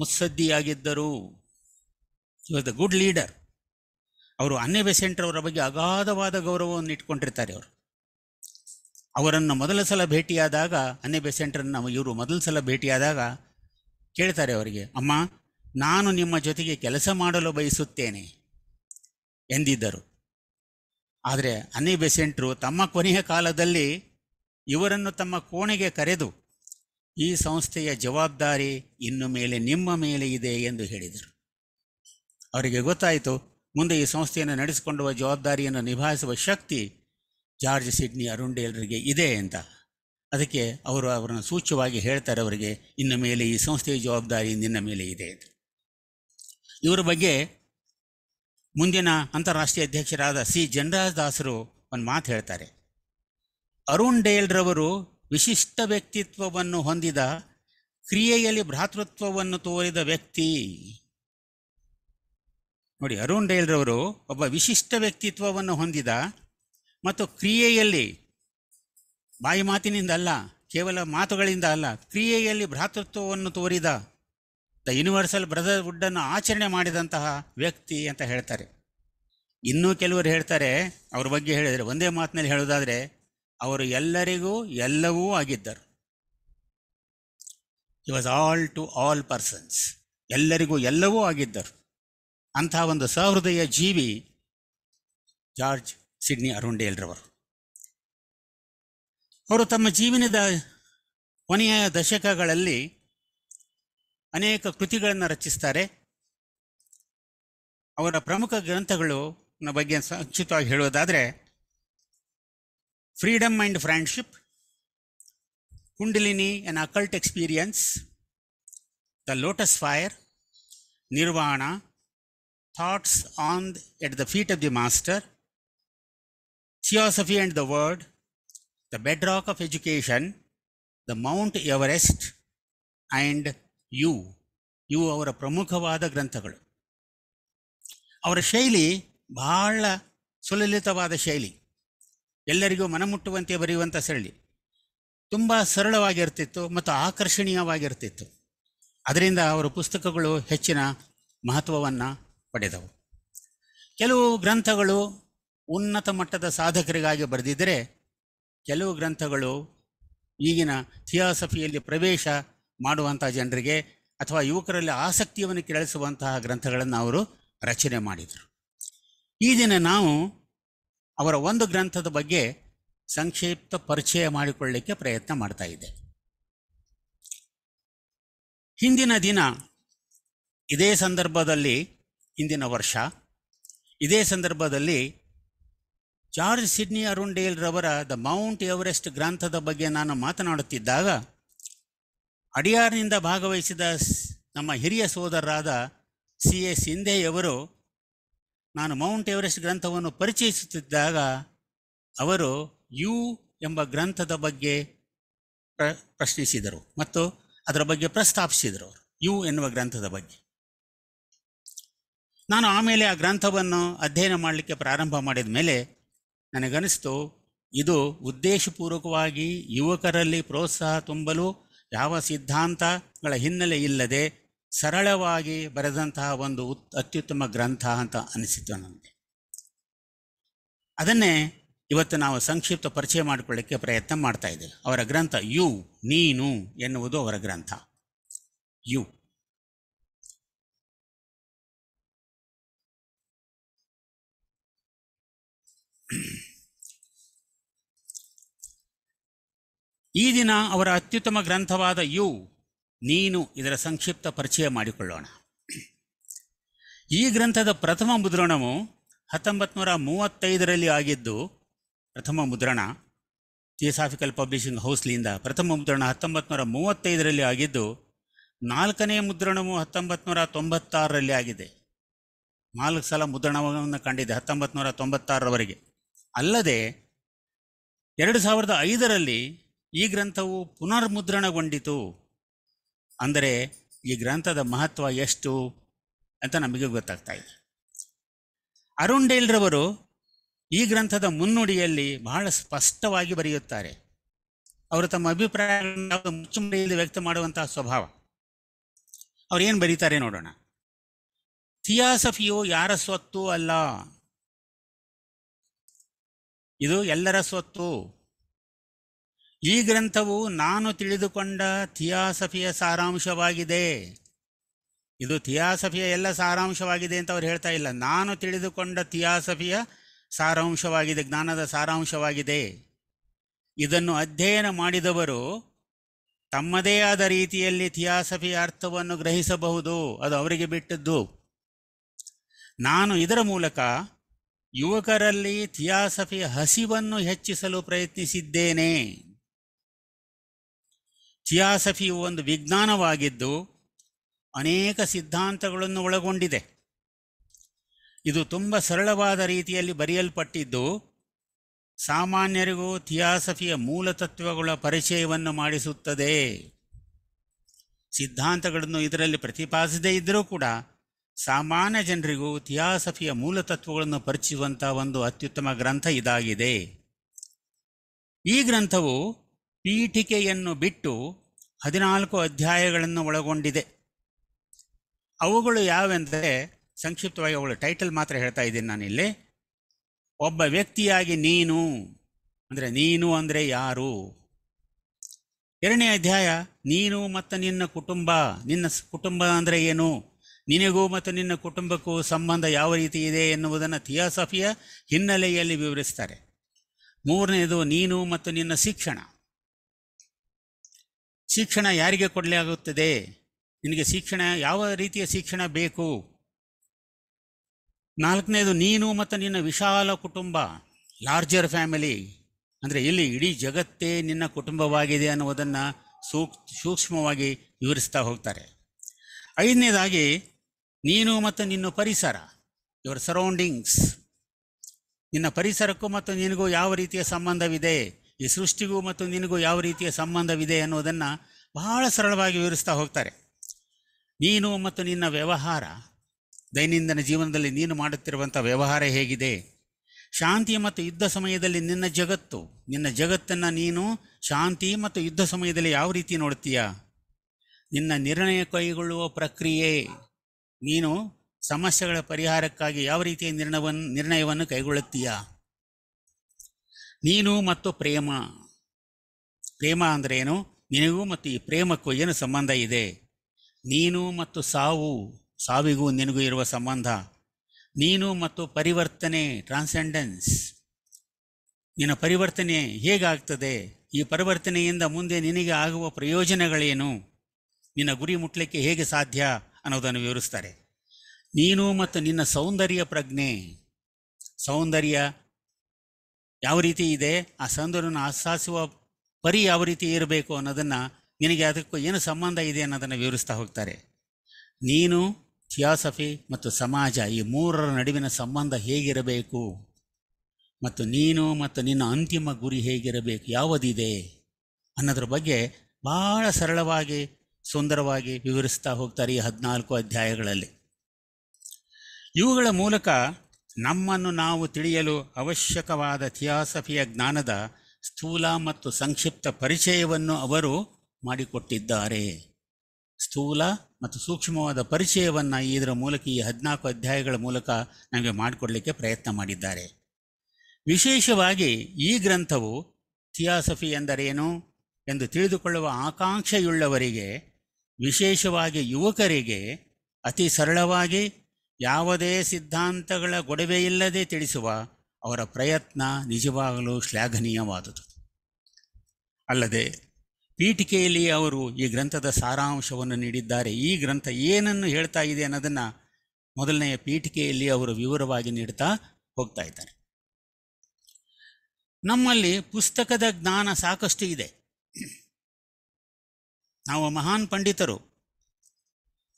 ಮುತ್ಸದ್ದಿಯಾಗಿದ್ದರು ವಾಸ್ ದ ಗುಡ್ ಲೀಡರ್ ಅವರು ಅನ್ನೆ ಬೆಸೆಂಟ್ ಅವರ ಬಗ್ಗೆ ಅಗಾಧವಾದ ಗೌರವವನ್ನು ಇಟ್ಕೊಂಡಿರ್ತಾರೆ ಅವರು ಅವರನ್ನು ಮೊದಲ ಸಲ ಭೇಟಿಯಾದಾಗ ಅನ್ನೆ ಬೆಸೆಂಟ್ರನ್ನು ಇವರು ಮೊದಲ ಸಲ ಭೇಟಿಯಾದಾಗ ಕೇಳ್ತಾರೆ ಅವರಿಗೆ ಅಮ್ಮ ನಾನು ನಿಮ್ಮ ಜೊತೆಗೆ ಕೆಲಸ ಮಾಡಲು ಬಯಸುತ್ತೇನೆ ಎಂದಿದ್ದರು ಆದರೆ ಅನ್ನೆ ಬೆಸೆಂಟ್ರು ತಮ್ಮ ಕೊನೆಯ ಕಾಲದಲ್ಲಿ ಇವರನ್ನು ತಮ್ಮ ಕೋಣೆಗೆ ಕರೆದು ಈ ಸಂಸ್ಥೆಯ ಜವಾಬ್ದಾರಿ ಇನ್ನು ಮೇಲೆ ನಿಮ್ಮ ಮೇಲೆ ಇದೆ ಎಂದು ಹೇಳಿದರು ಅವರಿಗೆ ಗೊತ್ತಾಯಿತು ಮುಂದೆ ಈ ಸಂಸ್ಥೆಯನ್ನು ನಡೆಸಿಕೊಂಡುವ ಜವಾಬ್ದಾರಿಯನ್ನು ನಿಭಾಯಿಸುವ ಶಕ್ತಿ ಜಾರ್ಜ್ ಸಿಡ್ನಿ ಅರುಂಡೇಲರಿಗೆ ಇದೆ ಅಂತ ಅದಕ್ಕೆ ಅವರು ಅವರನ್ನು ಸೂಚ್ಯವಾಗಿ ಹೇಳ್ತಾರೆ ಅವರಿಗೆ ಇನ್ನು ಮೇಲೆ ಈ ಸಂಸ್ಥೆಯ ಜವಾಬ್ದಾರಿ ನಿನ್ನ ಮೇಲೆ ಇದೆ ಅಂತ ಇವರ ಬಗ್ಗೆ ಮುಂದಿನ ಅಂತಾರಾಷ್ಟ್ರೀಯ ಅಧ್ಯಕ್ಷರಾದ ಸಿ ಜನರಾಜ್ ದಾಸರು ಒಂದು ಮಾತು ಹೇಳ್ತಾರೆ ಅರುಣ್ ಡೇಲ್ ರವರು ವಿಶಿಷ್ಟ ವ್ಯಕ್ತಿತ್ವವನ್ನು ಹೊಂದಿದ ಕ್ರಿಯೆಯಲ್ಲಿ ಭ್ರಾತೃತ್ವವನ್ನು ತೋರಿದ ವ್ಯಕ್ತಿ ನೋಡಿ ಅರುಣ್ ಡೇಲ್ ರವರು ಒಬ್ಬ ವಿಶಿಷ್ಟ ವ್ಯಕ್ತಿತ್ವವನ್ನು ಹೊಂದಿದ ಮತ್ತು ಕ್ರಿಯೆಯಲ್ಲಿ ಬಾಯಿ ಮಾತಿನಿಂದ ಅಲ್ಲ ಕೇವಲ ಮಾತುಗಳಿಂದ ಅಲ್ಲ ಕ್ರಿಯೆಯಲ್ಲಿ ಭ್ರಾತೃತ್ವವನ್ನು ತೋರಿದ ದ ಯೂನಿವರ್ಸಲ್ ಬ್ರದರ್ಹುಡ್ ಅನ್ನು ಆಚರಣೆ ಮಾಡಿದಂತಹ ವ್ಯಕ್ತಿ ಅಂತ ಹೇಳ್ತಾರೆ ಇನ್ನೂ ಕೆಲವರು ಹೇಳ್ತಾರೆ ಅವ್ರ ಬಗ್ಗೆ ಹೇಳಿದರೆ ಒಂದೇ ಮಾತಿನಲ್ಲಿ ಹೇಳೋದಾದರೆ ಅವರು ಎಲ್ಲರಿಗೂ ಎಲ್ಲವೂ ಆಗಿದ್ದರು he was all to all persons ಎಲ್ಲರಿಗೂ ಎಲ್ಲವೂ ಆಗಿದ್ದರು ಅಂತಹ ಒಂದು ಸಹೃದಯ ಜೀವಿ ಜಾರ್ಜ್ ಸಿಡ್ನಿ ಅರುಂಡೇಲ್ರವರು ಅವರು ತಮ್ಮ ಜೀವನದ ಕೊನೆಯ ದಶಕಗಳಲ್ಲಿ ಅನೇಕ ಕೃತಿಗಳನ್ನು ರಚಿಸ್ತಾರೆ ಅವರ ಪ್ರಮುಖ ಗ್ರಂಥಗಳು ಬಗ್ಗೆ ಸಂಕ್ಷಿಪ್ತವಾಗಿ ಹೇಳೋದಾದರೆ freedom and friendship, Kundalini, and occult experience, the lotus fire, Nirvana, thoughts on at the feet of the master, theosophy and the word, the bedrock of education, the Mount Everest, and you. you ಇವು ಅವರ ಪ್ರಮುಖವಾದ our ಅವರ ಶೈಲಿ ಬಹಳ ಸುಲಲಿತವಾದ ಶೈಲಿ ಎಲ್ಲರಿಗೂ ಮನಮುಟ್ಟುವಂತೆ ಬರೆಯುವಂಥ ಸರಳಿ ತುಂಬ ಸರಳವಾಗಿರ್ತಿತ್ತು ಮತ್ತು ಆಕರ್ಷಣೀಯವಾಗಿರ್ತಿತ್ತು ಅದರಿಂದ ಅವರ ಪುಸ್ತಕಗಳು ಹೆಚ್ಚಿನ ಮಹತ್ವವನ್ನು ಪಡೆದವು ಕೆಲವು ಗ್ರಂಥಗಳು ಉನ್ನತ ಮಟ್ಟದ ಸಾಧಕರಿಗಾಗಿ ಬರೆದಿದ್ದರೆ ಕೆಲವು ಗ್ರಂಥಗಳು ಈಗಿನ ಥಿಯಾಸಫಿಯಲ್ಲಿ ಪ್ರವೇಶ ಮಾಡುವಂಥ ಜನರಿಗೆ ಅಥವಾ ಯುವಕರಲ್ಲಿ ಆಸಕ್ತಿಯನ್ನು ಕೆಳಸುವಂತಹ ಗ್ರಂಥಗಳನ್ನು ಅವರು ರಚನೆ ಮಾಡಿದರು ಈ ದಿನ ನಾವು ಅವರ ಒಂದು ಗ್ರಂಥದ ಬಗ್ಗೆ ಸಂಕ್ಷಿಪ್ತ ಪರಿಚಯ ಮಾಡಿಕೊಳ್ಳಲಿಕ್ಕೆ ಪ್ರಯತ್ನ ಮಾಡ್ತಾ ಇದ್ದೆ ಹಿಂದಿನ ದಿನ ಇದೇ ಸಂದರ್ಭದಲ್ಲಿ ಹಿಂದಿನ ವರ್ಷ ಇದೇ ಸಂದರ್ಭದಲ್ಲಿ ಜಾರ್ಜ್ ಸಿಡ್ನಿ ಅರುಣ್ ಡೇಲ್ ರವರ ದ ಮೌಂಟ್ ಎವರೆಸ್ಟ್ ಗ್ರಂಥದ ಬಗ್ಗೆ ನಾನು ಮಾತನಾಡುತ್ತಿದ್ದಾಗ ಅಡಿಯಾರ್ನಿಂದ ಭಾಗವಹಿಸಿದ ನಮ್ಮ ಹಿರಿಯ ಸೋದರರಾದ ಸಿ ಎ ಸಿಂಧೆಯವರು ನಾನು ಮೌಂಟ್ ಎವರೆಸ್ಟ್ ಗ್ರಂಥವನ್ನು ಪರಿಚಯಿಸುತ್ತಿದ್ದಾಗ ಅವರು ಯು ಎಂಬ ಗ್ರಂಥದ ಬಗ್ಗೆ ಪ್ರ ಪ್ರಶ್ನಿಸಿದರು ಮತ್ತು ಅದರ ಬಗ್ಗೆ ಪ್ರಸ್ತಾಪಿಸಿದರು ಯು ಎನ್ನುವ ಗ್ರಂಥದ ಬಗ್ಗೆ ನಾನು ಆಮೇಲೆ ಆ ಗ್ರಂಥವನ್ನು ಅಧ್ಯಯನ ಮಾಡಲಿಕ್ಕೆ ಪ್ರಾರಂಭ ಮಾಡಿದ ಮೇಲೆ ನನಗನ್ನಿಸ್ತು ಇದು ಉದ್ದೇಶಪೂರ್ವಕವಾಗಿ ಯುವಕರಲ್ಲಿ ಪ್ರೋತ್ಸಾಹ ತುಂಬಲು ಯಾವ ಸಿದ್ಧಾಂತಗಳ ಹಿನ್ನೆಲೆ ಇಲ್ಲದೆ ಸರಳವಾಗಿ ಬರೆದಂತಹ ಒಂದು ಉತ್ ಅತ್ಯುತ್ತಮ ಗ್ರಂಥ ಅಂತ ಅನಿಸಿತು ನನಗೆ ಅದನ್ನೇ ಇವತ್ತು ನಾವು ಸಂಕ್ಷಿಪ್ತ ಪರಿಚಯ ಮಾಡಿಕೊಳ್ಳಕ್ಕೆ ಪ್ರಯತ್ನ ಮಾಡ್ತಾ ಇದ್ದೇವೆ ಅವರ ಗ್ರಂಥ ಯು ನೀನು ಎನ್ನುವುದು ಅವರ ಗ್ರಂಥ ಯು ಈ ದಿನ ಅವರ ಅತ್ಯುತ್ತಮ ಗ್ರಂಥವಾದ ಯು ನೀನು ಇದರ ಸಂಕ್ಷಿಪ್ತ ಪರಿಚಯ ಮಾಡಿಕೊಳ್ಳೋಣ ಈ ಗ್ರಂಥದ ಪ್ರಥಮ ಮುದ್ರಣವು ಹತ್ತೊಂಬತ್ತು ನೂರ ಮೂವತ್ತೈದರಲ್ಲಿ ಆಗಿದ್ದು ಪ್ರಥಮ ಮುದ್ರಣ ಥಿಯೋಸಾಫಿಕಲ್ ಪಬ್ಲಿಷಿಂಗ್ ಹೌಸ್ಲಿಂದ ಪ್ರಥಮ ಮುದ್ರಣ ಹತ್ತೊಂಬತ್ತು ನೂರ ಮೂವತ್ತೈದರಲ್ಲಿ ಆಗಿದ್ದು ನಾಲ್ಕನೇ ಮುದ್ರಣವು ಹತ್ತೊಂಬತ್ತು ನೂರ ತೊಂಬತ್ತಾರರಲ್ಲಿ ಆಗಿದೆ ನಾಲ್ಕು ಸಲ ಮುದ್ರಣವನ್ನು ಕಂಡಿದೆ ಹತ್ತೊಂಬತ್ತು ನೂರ ತೊಂಬತ್ತಾರರವರೆಗೆ ಅಲ್ಲದೆ ಎರಡು ಸಾವಿರದ ಐದರಲ್ಲಿ ಈ ಗ್ರಂಥವು ಪುನರ್ಮುದ್ರಣಗೊಂಡಿತು ಅಂದರೆ ಈ ಗ್ರಂಥದ ಮಹತ್ವ ಎಷ್ಟು ಅಂತ ನಮಗೆ ಗೊತ್ತಾಗ್ತಾ ಇದೆ ಅರುಣ್ ಡೇಲ್ರವರು ಈ ಗ್ರಂಥದ ಮುನ್ನುಡಿಯಲ್ಲಿ ಬಹಳ ಸ್ಪಷ್ಟವಾಗಿ ಬರೆಯುತ್ತಾರೆ ಅವರು ತಮ್ಮ ಅಭಿಪ್ರಾಯಗಳನ್ನು ಮುಚ್ಚುಮರೆಯಲ್ಲಿ ವ್ಯಕ್ತ ಮಾಡುವಂತಹ ಸ್ವಭಾವ ಅವ್ರು ಏನು ಬರೀತಾರೆ ನೋಡೋಣ ಥಿಯಾಸಫಿಯು ಯಾರ ಸ್ವತ್ತು ಅಲ್ಲ ಇದು ಎಲ್ಲರ ಸ್ವತ್ತು ಈ ಗ್ರಂಥವು ನಾನು ತಿಳಿದುಕೊಂಡ ಥಿಯಾಸಫಿಯ ಸಾರಾಂಶವಾಗಿದೆ ಇದು ಥಿಯಾಸಫಿಯ ಎಲ್ಲ ಸಾರಾಂಶವಾಗಿದೆ ಅಂತ ಅವ್ರು ಹೇಳ್ತಾ ಇಲ್ಲ ನಾನು ತಿಳಿದುಕೊಂಡ ಥಿಯಾಸಫಿಯ ಸಾರಾಂಶವಾಗಿದೆ ಜ್ಞಾನದ ಸಾರಾಂಶವಾಗಿದೆ ಇದನ್ನು ಅಧ್ಯಯನ ಮಾಡಿದವರು ತಮ್ಮದೇ ಆದ ರೀತಿಯಲ್ಲಿ ಥಿಯಾಸಫಿಯ ಅರ್ಥವನ್ನು ಗ್ರಹಿಸಬಹುದು ಅದು ಅವರಿಗೆ ಬಿಟ್ಟದ್ದು ನಾನು ಇದರ ಮೂಲಕ ಯುವಕರಲ್ಲಿ ಥಿಯಾಸಫಿಯ ಹಸಿವನ್ನು ಹೆಚ್ಚಿಸಲು ಪ್ರಯತ್ನಿಸಿದ್ದೇನೆ ಥಿಯಾಸಫಿಯು ಒಂದು ವಿಜ್ಞಾನವಾಗಿದ್ದು ಅನೇಕ ಸಿದ್ಧಾಂತಗಳನ್ನು ಒಳಗೊಂಡಿದೆ ಇದು ತುಂಬ ಸರಳವಾದ ರೀತಿಯಲ್ಲಿ ಬರೆಯಲ್ಪಟ್ಟಿದ್ದು ಸಾಮಾನ್ಯರಿಗೂ ಥಿಯಾಸಫಿಯ ಮೂಲತತ್ವಗಳ ಪರಿಚಯವನ್ನು ಮಾಡಿಸುತ್ತದೆ ಸಿದ್ಧಾಂತಗಳನ್ನು ಇದರಲ್ಲಿ ಪ್ರತಿಪಾದಿಸದೇ ಇದ್ದರೂ ಕೂಡ ಸಾಮಾನ್ಯ ಜನರಿಗೂ ಥಿಯಾಸಫಿಯ ಮೂಲತತ್ವಗಳನ್ನು ಪರಿಚಯಿಸುವಂತಹ ಒಂದು ಅತ್ಯುತ್ತಮ ಗ್ರಂಥ ಇದಾಗಿದೆ ಈ ಗ್ರಂಥವು ಪೀಠಿಕೆಯನ್ನು ಬಿಟ್ಟು ಹದಿನಾಲ್ಕು ಅಧ್ಯಾಯಗಳನ್ನು ಒಳಗೊಂಡಿದೆ ಅವುಗಳು ಯಾವೆಂದರೆ ಸಂಕ್ಷಿಪ್ತವಾಗಿ ಅವಳು ಟೈಟಲ್ ಮಾತ್ರ ಹೇಳ್ತಾ ಇದ್ದೀನಿ ನಾನಿಲ್ಲಿ ಒಬ್ಬ ವ್ಯಕ್ತಿಯಾಗಿ ನೀನು ಅಂದರೆ ನೀನು ಅಂದರೆ ಯಾರು ಎರಡನೇ ಅಧ್ಯಾಯ ನೀನು ಮತ್ತು ನಿನ್ನ ಕುಟುಂಬ ನಿನ್ನ ಕುಟುಂಬ ಅಂದರೆ ಏನು ನಿನಗೂ ಮತ್ತು ನಿನ್ನ ಕುಟುಂಬಕ್ಕೂ ಸಂಬಂಧ ಯಾವ ರೀತಿ ಇದೆ ಎನ್ನುವುದನ್ನು ಥಿಯಾಸಫಿಯ ಹಿನ್ನೆಲೆಯಲ್ಲಿ ವಿವರಿಸ್ತಾರೆ ಮೂರನೇದು ನೀನು ಮತ್ತು ನಿನ್ನ ಶಿಕ್ಷಣ ಶಿಕ್ಷಣ ಯಾರಿಗೆ ಕೊಡಲೇ ಆಗುತ್ತದೆ ನಿನಗೆ ಶಿಕ್ಷಣ ಯಾವ ರೀತಿಯ ಶಿಕ್ಷಣ ಬೇಕು ನಾಲ್ಕನೇದು ನೀನು ಮತ್ತು ನಿನ್ನ ವಿಶಾಲ ಕುಟುಂಬ ಲಾರ್ಜರ್ ಫ್ಯಾಮಿಲಿ ಅಂದರೆ ಇಲ್ಲಿ ಇಡೀ ಜಗತ್ತೇ ನಿನ್ನ ಕುಟುಂಬವಾಗಿದೆ ಅನ್ನುವುದನ್ನು ಸೂಕ್ ಸೂಕ್ಷ್ಮವಾಗಿ ವಿವರಿಸ್ತಾ ಹೋಗ್ತಾರೆ ಐದನೇದಾಗಿ ನೀನು ಮತ್ತು ನಿನ್ನ ಪರಿಸರ ಯುವರ್ ಸರೌಂಡಿಂಗ್ಸ್ ನಿನ್ನ ಪರಿಸರಕ್ಕೂ ಮತ್ತು ನಿನಗೂ ಯಾವ ರೀತಿಯ ಸಂಬಂಧವಿದೆ ಈ ಸೃಷ್ಟಿಗೂ ಮತ್ತು ನಿನಗೂ ಯಾವ ರೀತಿಯ ಸಂಬಂಧವಿದೆ ಅನ್ನೋದನ್ನು ಬಹಳ ಸರಳವಾಗಿ ವಿವರಿಸ್ತಾ ಹೋಗ್ತಾರೆ ನೀನು ಮತ್ತು ನಿನ್ನ ವ್ಯವಹಾರ ದೈನಂದಿನ ಜೀವನದಲ್ಲಿ ನೀನು ಮಾಡುತ್ತಿರುವಂಥ ವ್ಯವಹಾರ ಹೇಗಿದೆ ಶಾಂತಿ ಮತ್ತು ಯುದ್ಧ ಸಮಯದಲ್ಲಿ ನಿನ್ನ ಜಗತ್ತು ನಿನ್ನ ಜಗತ್ತನ್ನು ನೀನು ಶಾಂತಿ ಮತ್ತು ಯುದ್ಧ ಸಮಯದಲ್ಲಿ ಯಾವ ರೀತಿ ನೋಡ್ತೀಯ ನಿನ್ನ ನಿರ್ಣಯ ಕೈಗೊಳ್ಳುವ ಪ್ರಕ್ರಿಯೆ ನೀನು ಸಮಸ್ಯೆಗಳ ಪರಿಹಾರಕ್ಕಾಗಿ ಯಾವ ರೀತಿಯ ನಿರ್ಣಯವನ್ನು ನಿರ್ಣಯವನ್ನು ಕೈಗೊಳ್ಳುತ್ತೀಯಾ ನೀನು ಮತ್ತು ಪ್ರೇಮ ಪ್ರೇಮ ಏನು ನಿನಗೂ ಮತ್ತು ಈ ಪ್ರೇಮಕ್ಕೂ ಏನು ಸಂಬಂಧ ಇದೆ ನೀನು ಮತ್ತು ಸಾವು ಸಾವಿಗೂ ನಿನಗೂ ಇರುವ ಸಂಬಂಧ ನೀನು ಮತ್ತು ಪರಿವರ್ತನೆ ಟ್ರಾನ್ಸೆಂಡೆನ್ಸ್ ನಿನ್ನ ಪರಿವರ್ತನೆ ಹೇಗಾಗ್ತದೆ ಈ ಪರಿವರ್ತನೆಯಿಂದ ಮುಂದೆ ನಿನಗೆ ಆಗುವ ಪ್ರಯೋಜನಗಳೇನು ನಿನ್ನ ಗುರಿ ಮುಟ್ಲಿಕ್ಕೆ ಹೇಗೆ ಸಾಧ್ಯ ಅನ್ನೋದನ್ನು ವಿವರಿಸ್ತಾರೆ ನೀನು ಮತ್ತು ನಿನ್ನ ಸೌಂದರ್ಯ ಪ್ರಜ್ಞೆ ಸೌಂದರ್ಯ ಯಾವ ರೀತಿ ಇದೆ ಆ ಸಂದರ್ಭವನ್ನು ಆಸಾಸುವ ಪರಿ ಯಾವ ರೀತಿ ಇರಬೇಕು ಅನ್ನೋದನ್ನು ನಿನಗೆ ಅದಕ್ಕೂ ಏನು ಸಂಬಂಧ ಇದೆ ಅನ್ನೋದನ್ನು ವಿವರಿಸ್ತಾ ಹೋಗ್ತಾರೆ ನೀನು ಥಿಯಾಸಫಿ ಮತ್ತು ಸಮಾಜ ಈ ಮೂರರ ನಡುವಿನ ಸಂಬಂಧ ಹೇಗಿರಬೇಕು ಮತ್ತು ನೀನು ಮತ್ತು ನಿನ್ನ ಅಂತಿಮ ಗುರಿ ಹೇಗಿರಬೇಕು ಯಾವುದಿದೆ ಅನ್ನೋದ್ರ ಬಗ್ಗೆ ಭಾಳ ಸರಳವಾಗಿ ಸುಂದರವಾಗಿ ವಿವರಿಸ್ತಾ ಹೋಗ್ತಾರೆ ಈ ಹದಿನಾಲ್ಕು ಅಧ್ಯಾಯಗಳಲ್ಲಿ ಇವುಗಳ ಮೂಲಕ ನಮ್ಮನ್ನು ನಾವು ತಿಳಿಯಲು ಅವಶ್ಯಕವಾದ ಥಿಯಾಸಫಿಯ ಜ್ಞಾನದ ಸ್ಥೂಲ ಮತ್ತು ಸಂಕ್ಷಿಪ್ತ ಪರಿಚಯವನ್ನು ಅವರು ಮಾಡಿಕೊಟ್ಟಿದ್ದಾರೆ ಸ್ಥೂಲ ಮತ್ತು ಸೂಕ್ಷ್ಮವಾದ ಪರಿಚಯವನ್ನು ಇದರ ಮೂಲಕ ಈ ಹದಿನಾಲ್ಕು ಅಧ್ಯಾಯಗಳ ಮೂಲಕ ನಮಗೆ ಮಾಡಿಕೊಡಲಿಕ್ಕೆ ಪ್ರಯತ್ನ ಮಾಡಿದ್ದಾರೆ ವಿಶೇಷವಾಗಿ ಈ ಗ್ರಂಥವು ಥಿಯಾಸಫಿ ಎಂದರೇನು ಎಂದು ತಿಳಿದುಕೊಳ್ಳುವ ಆಕಾಂಕ್ಷೆಯುಳ್ಳವರಿಗೆ ವಿಶೇಷವಾಗಿ ಯುವಕರಿಗೆ ಅತಿ ಸರಳವಾಗಿ ಯಾವುದೇ ಸಿದ್ಧಾಂತಗಳ ಗೊಡವೆಯಿಲ್ಲದೆ ತಿಳಿಸುವ ಅವರ ಪ್ರಯತ್ನ ನಿಜವಾಗಲೂ ಶ್ಲಾಘನೀಯವಾದುದು ಅಲ್ಲದೆ ಪೀಠಿಕೆಯಲ್ಲಿ ಅವರು ಈ ಗ್ರಂಥದ ಸಾರಾಂಶವನ್ನು ನೀಡಿದ್ದಾರೆ ಈ ಗ್ರಂಥ ಏನನ್ನು ಹೇಳ್ತಾ ಇದೆ ಅನ್ನೋದನ್ನು ಮೊದಲನೆಯ ಪೀಠಿಕೆಯಲ್ಲಿ ಅವರು ವಿವರವಾಗಿ ನೀಡ್ತಾ ಹೋಗ್ತಾ ಇದ್ದಾರೆ ನಮ್ಮಲ್ಲಿ ಪುಸ್ತಕದ ಜ್ಞಾನ ಸಾಕಷ್ಟು ಇದೆ ನಾವು ಮಹಾನ್ ಪಂಡಿತರು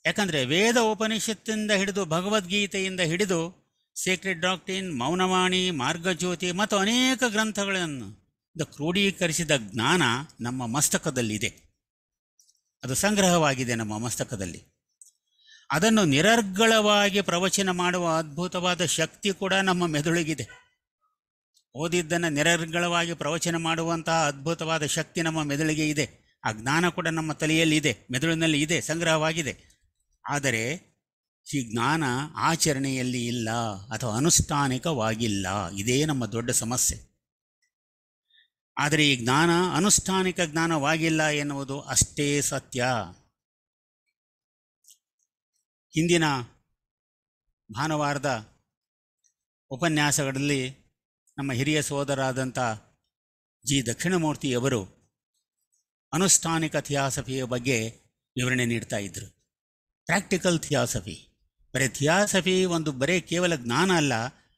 ಯಾಕಂದರೆ ವೇದ ಉಪನಿಷತ್ತಿಂದ ಹಿಡಿದು ಭಗವದ್ಗೀತೆಯಿಂದ ಹಿಡಿದು ಸೀಕ್ರೆಟ್ ಡಾಕ್ಟಿನ್ ಮೌನವಾಣಿ ಮಾರ್ಗಜ್ಯೋತಿ ಮತ್ತು ಅನೇಕ ಗ್ರಂಥಗಳನ್ನು ಕ್ರೋಢೀಕರಿಸಿದ ಜ್ಞಾನ ನಮ್ಮ ಮಸ್ತಕದಲ್ಲಿದೆ ಅದು ಸಂಗ್ರಹವಾಗಿದೆ ನಮ್ಮ ಮಸ್ತಕದಲ್ಲಿ ಅದನ್ನು ನಿರರ್ಗಳವಾಗಿ ಪ್ರವಚನ ಮಾಡುವ ಅದ್ಭುತವಾದ ಶಕ್ತಿ ಕೂಡ ನಮ್ಮ ಮೆದುಳಿಗಿದೆ ಓದಿದ್ದನ್ನು ನಿರರ್ಗಳವಾಗಿ ಪ್ರವಚನ ಮಾಡುವಂತಹ ಅದ್ಭುತವಾದ ಶಕ್ತಿ ನಮ್ಮ ಮೆದುಳಿಗೆ ಇದೆ ಆ ಜ್ಞಾನ ಕೂಡ ನಮ್ಮ ತಲೆಯಲ್ಲಿ ಇದೆ ಮೆದುಳಿನಲ್ಲಿ ಇದೆ ಸಂಗ್ರಹವಾಗಿದೆ ಆದರೆ ಈ ಜ್ಞಾನ ಆಚರಣೆಯಲ್ಲಿ ಇಲ್ಲ ಅಥವಾ ಅನುಷ್ಠಾನಿಕವಾಗಿಲ್ಲ ಇದೇ ನಮ್ಮ ದೊಡ್ಡ ಸಮಸ್ಯೆ ಆದರೆ ಈ ಜ್ಞಾನ ಅನುಷ್ಠಾನಿಕ ಜ್ಞಾನವಾಗಿಲ್ಲ ಎನ್ನುವುದು ಅಷ್ಟೇ ಸತ್ಯ ಹಿಂದಿನ ಭಾನುವಾರದ ಉಪನ್ಯಾಸಗಳಲ್ಲಿ ನಮ್ಮ ಹಿರಿಯ ಸೋದರಾದಂಥ ಜಿ ದಕ್ಷಿಣಮೂರ್ತಿಯವರು ಅನುಷ್ಠಾನಿಕ ಥಿಯಾಸಫಿಯ ಬಗ್ಗೆ ವಿವರಣೆ ನೀಡ್ತಾ ಇದ್ದರು ಪ್ರಾಕ್ಟಿಕಲ್ ಥಿಯಾಸಫಿ ಬರೀ ಥಿಯಾಸಫಿ ಒಂದು ಬರೇ ಕೇವಲ ಜ್ಞಾನ ಅಲ್ಲ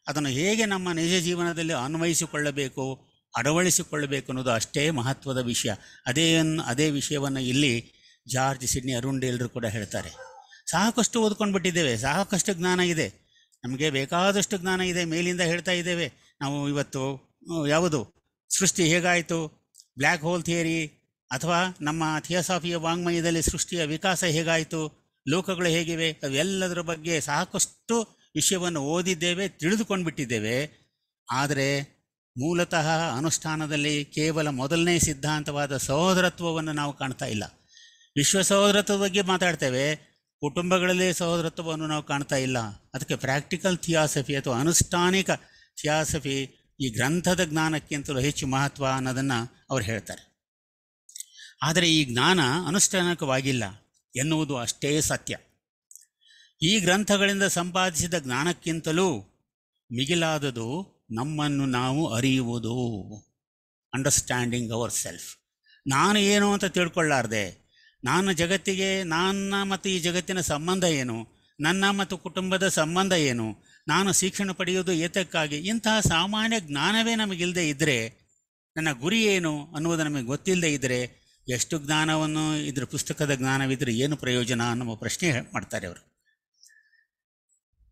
ಅದನ್ನು ಹೇಗೆ ನಮ್ಮ ನಿಜ ಜೀವನದಲ್ಲಿ ಅನ್ವಯಿಸಿಕೊಳ್ಳಬೇಕು ಅಳವಡಿಸಿಕೊಳ್ಳಬೇಕು ಅನ್ನೋದು ಅಷ್ಟೇ ಮಹತ್ವದ ವಿಷಯ ಅದೇ ಅದೇ ವಿಷಯವನ್ನು ಇಲ್ಲಿ ಜಾರ್ಜ್ ಸಿಡ್ನಿ ಅರುಣ್ ಕೂಡ ಹೇಳ್ತಾರೆ ಸಾಕಷ್ಟು ಓದ್ಕೊಂಡು ಬಿಟ್ಟಿದ್ದೇವೆ ಸಾಕಷ್ಟು ಜ್ಞಾನ ಇದೆ ನಮಗೆ ಬೇಕಾದಷ್ಟು ಜ್ಞಾನ ಇದೆ ಮೇಲಿಂದ ಹೇಳ್ತಾ ಇದ್ದೇವೆ ನಾವು ಇವತ್ತು ಯಾವುದು ಸೃಷ್ಟಿ ಹೇಗಾಯಿತು ಬ್ಲ್ಯಾಕ್ ಹೋಲ್ ಥಿಯರಿ ಅಥವಾ ನಮ್ಮ ಥಿಯೋಸಾಫಿಯ ವಾಂಗ್ಮಯದಲ್ಲಿ ಸೃಷ್ಟಿಯ ವಿಕಾಸ ಹೇಗಾಯಿತು ಲೋಕಗಳು ಹೇಗಿವೆ ಅವೆಲ್ಲದರ ಬಗ್ಗೆ ಸಾಕಷ್ಟು ವಿಷಯವನ್ನು ಓದಿದ್ದೇವೆ ತಿಳಿದುಕೊಂಡು ಬಿಟ್ಟಿದ್ದೇವೆ ಆದರೆ ಮೂಲತಃ ಅನುಷ್ಠಾನದಲ್ಲಿ ಕೇವಲ ಮೊದಲನೇ ಸಿದ್ಧಾಂತವಾದ ಸಹೋದರತ್ವವನ್ನು ನಾವು ಕಾಣ್ತಾ ಇಲ್ಲ ವಿಶ್ವ ಸಹೋದರತ್ವದ ಬಗ್ಗೆ ಮಾತಾಡ್ತೇವೆ ಕುಟುಂಬಗಳಲ್ಲಿ ಸಹೋದರತ್ವವನ್ನು ನಾವು ಕಾಣ್ತಾ ಇಲ್ಲ ಅದಕ್ಕೆ ಪ್ರಾಕ್ಟಿಕಲ್ ಥಿಯಾಸಫಿ ಅಥವಾ ಅನುಷ್ಠಾನಿಕ ಥಿಯಾಸಫಿ ಈ ಗ್ರಂಥದ ಜ್ಞಾನಕ್ಕಿಂತಲೂ ಹೆಚ್ಚು ಮಹತ್ವ ಅನ್ನೋದನ್ನು ಅವ್ರು ಹೇಳ್ತಾರೆ ಆದರೆ ಈ ಜ್ಞಾನ ಅನುಷ್ಠಾನಕವಾಗಿಲ್ಲ ಎನ್ನುವುದು ಅಷ್ಟೇ ಸತ್ಯ ಈ ಗ್ರಂಥಗಳಿಂದ ಸಂಪಾದಿಸಿದ ಜ್ಞಾನಕ್ಕಿಂತಲೂ ಮಿಗಿಲಾದದು ನಮ್ಮನ್ನು ನಾವು ಅರಿಯುವುದು ಅಂಡರ್ಸ್ಟ್ಯಾಂಡಿಂಗ್ ಅವರ್ ಸೆಲ್ಫ್ ನಾನು ಏನು ಅಂತ ತಿಳ್ಕೊಳ್ಳಾರ್ದೆ ನಾನು ಜಗತ್ತಿಗೆ ನನ್ನ ಮತ್ತು ಈ ಜಗತ್ತಿನ ಸಂಬಂಧ ಏನು ನನ್ನ ಮತ್ತು ಕುಟುಂಬದ ಸಂಬಂಧ ಏನು ನಾನು ಶಿಕ್ಷಣ ಪಡೆಯುವುದು ಏತಕ್ಕಾಗಿ ಇಂತಹ ಸಾಮಾನ್ಯ ಜ್ಞಾನವೇ ನಮಗಿಲ್ಲದೆ ಇದ್ದರೆ ನನ್ನ ಗುರಿ ಏನು ಅನ್ನುವುದು ನಮಗೆ ಗೊತ್ತಿಲ್ಲದೆ ಇದ್ದರೆ ಎಷ್ಟು ಜ್ಞಾನವನ್ನು ಇದ್ರ ಪುಸ್ತಕದ ಜ್ಞಾನವಿದ್ರೆ ಏನು ಪ್ರಯೋಜನ ಅನ್ನುವ ಪ್ರಶ್ನೆ ಮಾಡ್ತಾರೆ ಅವರು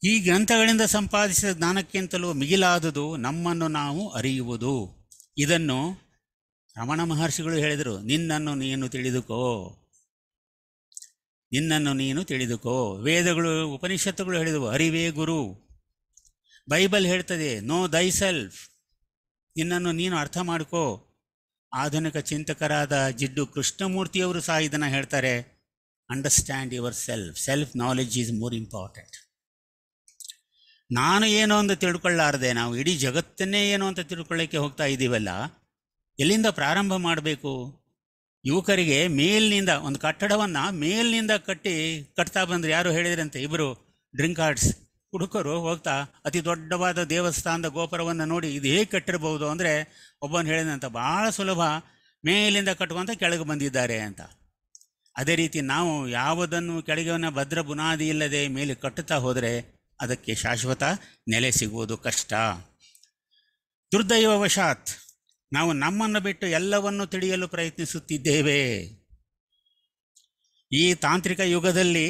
ಈ ಗ್ರಂಥಗಳಿಂದ ಸಂಪಾದಿಸಿದ ಜ್ಞಾನಕ್ಕಿಂತಲೂ ಮಿಗಿಲಾದುದು ನಮ್ಮನ್ನು ನಾವು ಅರಿಯುವುದು ಇದನ್ನು ರಮಣ ಮಹರ್ಷಿಗಳು ಹೇಳಿದರು ನಿನ್ನನ್ನು ನೀನು ತಿಳಿದುಕೋ ನಿನ್ನನ್ನು ನೀನು ತಿಳಿದುಕೋ ವೇದಗಳು ಉಪನಿಷತ್ತುಗಳು ಹೇಳಿದವು ಅರಿವೇ ಗುರು ಬೈಬಲ್ ಹೇಳ್ತದೆ ನೋ ದೈ ಸೆಲ್ಫ್ ನಿನ್ನನ್ನು ನೀನು ಅರ್ಥ ಮಾಡಿಕೋ ಆಧುನಿಕ ಚಿಂತಕರಾದ ಜಿಡ್ಡು ಕೃಷ್ಣಮೂರ್ತಿಯವರು ಸಹ ಇದನ್ನು ಹೇಳ್ತಾರೆ understand your self self knowledge is more important ನಾನು ಏನು ಅಂತ ತಿಳ್ಕೊಳ್ಳಾರದೆ ನಾವು ಇಡೀ ಜಗತ್ತನ್ನೇ ಏನು ಅಂತ ತಿಳ್ಕೊಳ್ಳೋಕ್ಕೆ ಹೋಗ್ತಾ ಇದ್ದೀವಲ್ಲ ಎಲ್ಲಿಂದ ಪ್ರಾರಂಭ ಮಾಡಬೇಕು ಯುವಕರಿಗೆ ಮೇಲ್ನಿಂದ ಒಂದು ಕಟ್ಟಡವನ್ನು ಮೇಲ್ನಿಂದ ಕಟ್ಟಿ ಕಟ್ತಾ ಬಂದರು ಯಾರು ಹೇಳಿದ್ರಂತೆ ಇಬ್ಬರು ಡ್ರಿಂಕ್ ಆರ್ಟ್ಸ್ ಹುಡುಕರು ಹೋಗ್ತಾ ಅತಿ ದೊಡ್ಡವಾದ ದೇವಸ್ಥಾನದ ಗೋಪುರವನ್ನು ನೋಡಿ ಇದು ಹೇಗೆ ಕಟ್ಟಿರಬಹುದು ಅಂದರೆ ಒಬ್ಬನು ಹೇಳಿದಂಥ ಭಾಳ ಸುಲಭ ಮೇಲಿಂದ ಕಟ್ಟುವಂಥ ಕೆಳಗೆ ಬಂದಿದ್ದಾರೆ ಅಂತ ಅದೇ ರೀತಿ ನಾವು ಯಾವುದನ್ನು ಕೆಳಗೆವನ ಭದ್ರ ಬುನಾದಿ ಇಲ್ಲದೆ ಮೇಲೆ ಕಟ್ಟುತ್ತಾ ಹೋದರೆ ಅದಕ್ಕೆ ಶಾಶ್ವತ ನೆಲೆ ಸಿಗುವುದು ಕಷ್ಟ ದುರ್ದೈವಶಾತ್ ನಾವು ನಮ್ಮನ್ನು ಬಿಟ್ಟು ಎಲ್ಲವನ್ನು ತಿಳಿಯಲು ಪ್ರಯತ್ನಿಸುತ್ತಿದ್ದೇವೆ ಈ ತಾಂತ್ರಿಕ ಯುಗದಲ್ಲಿ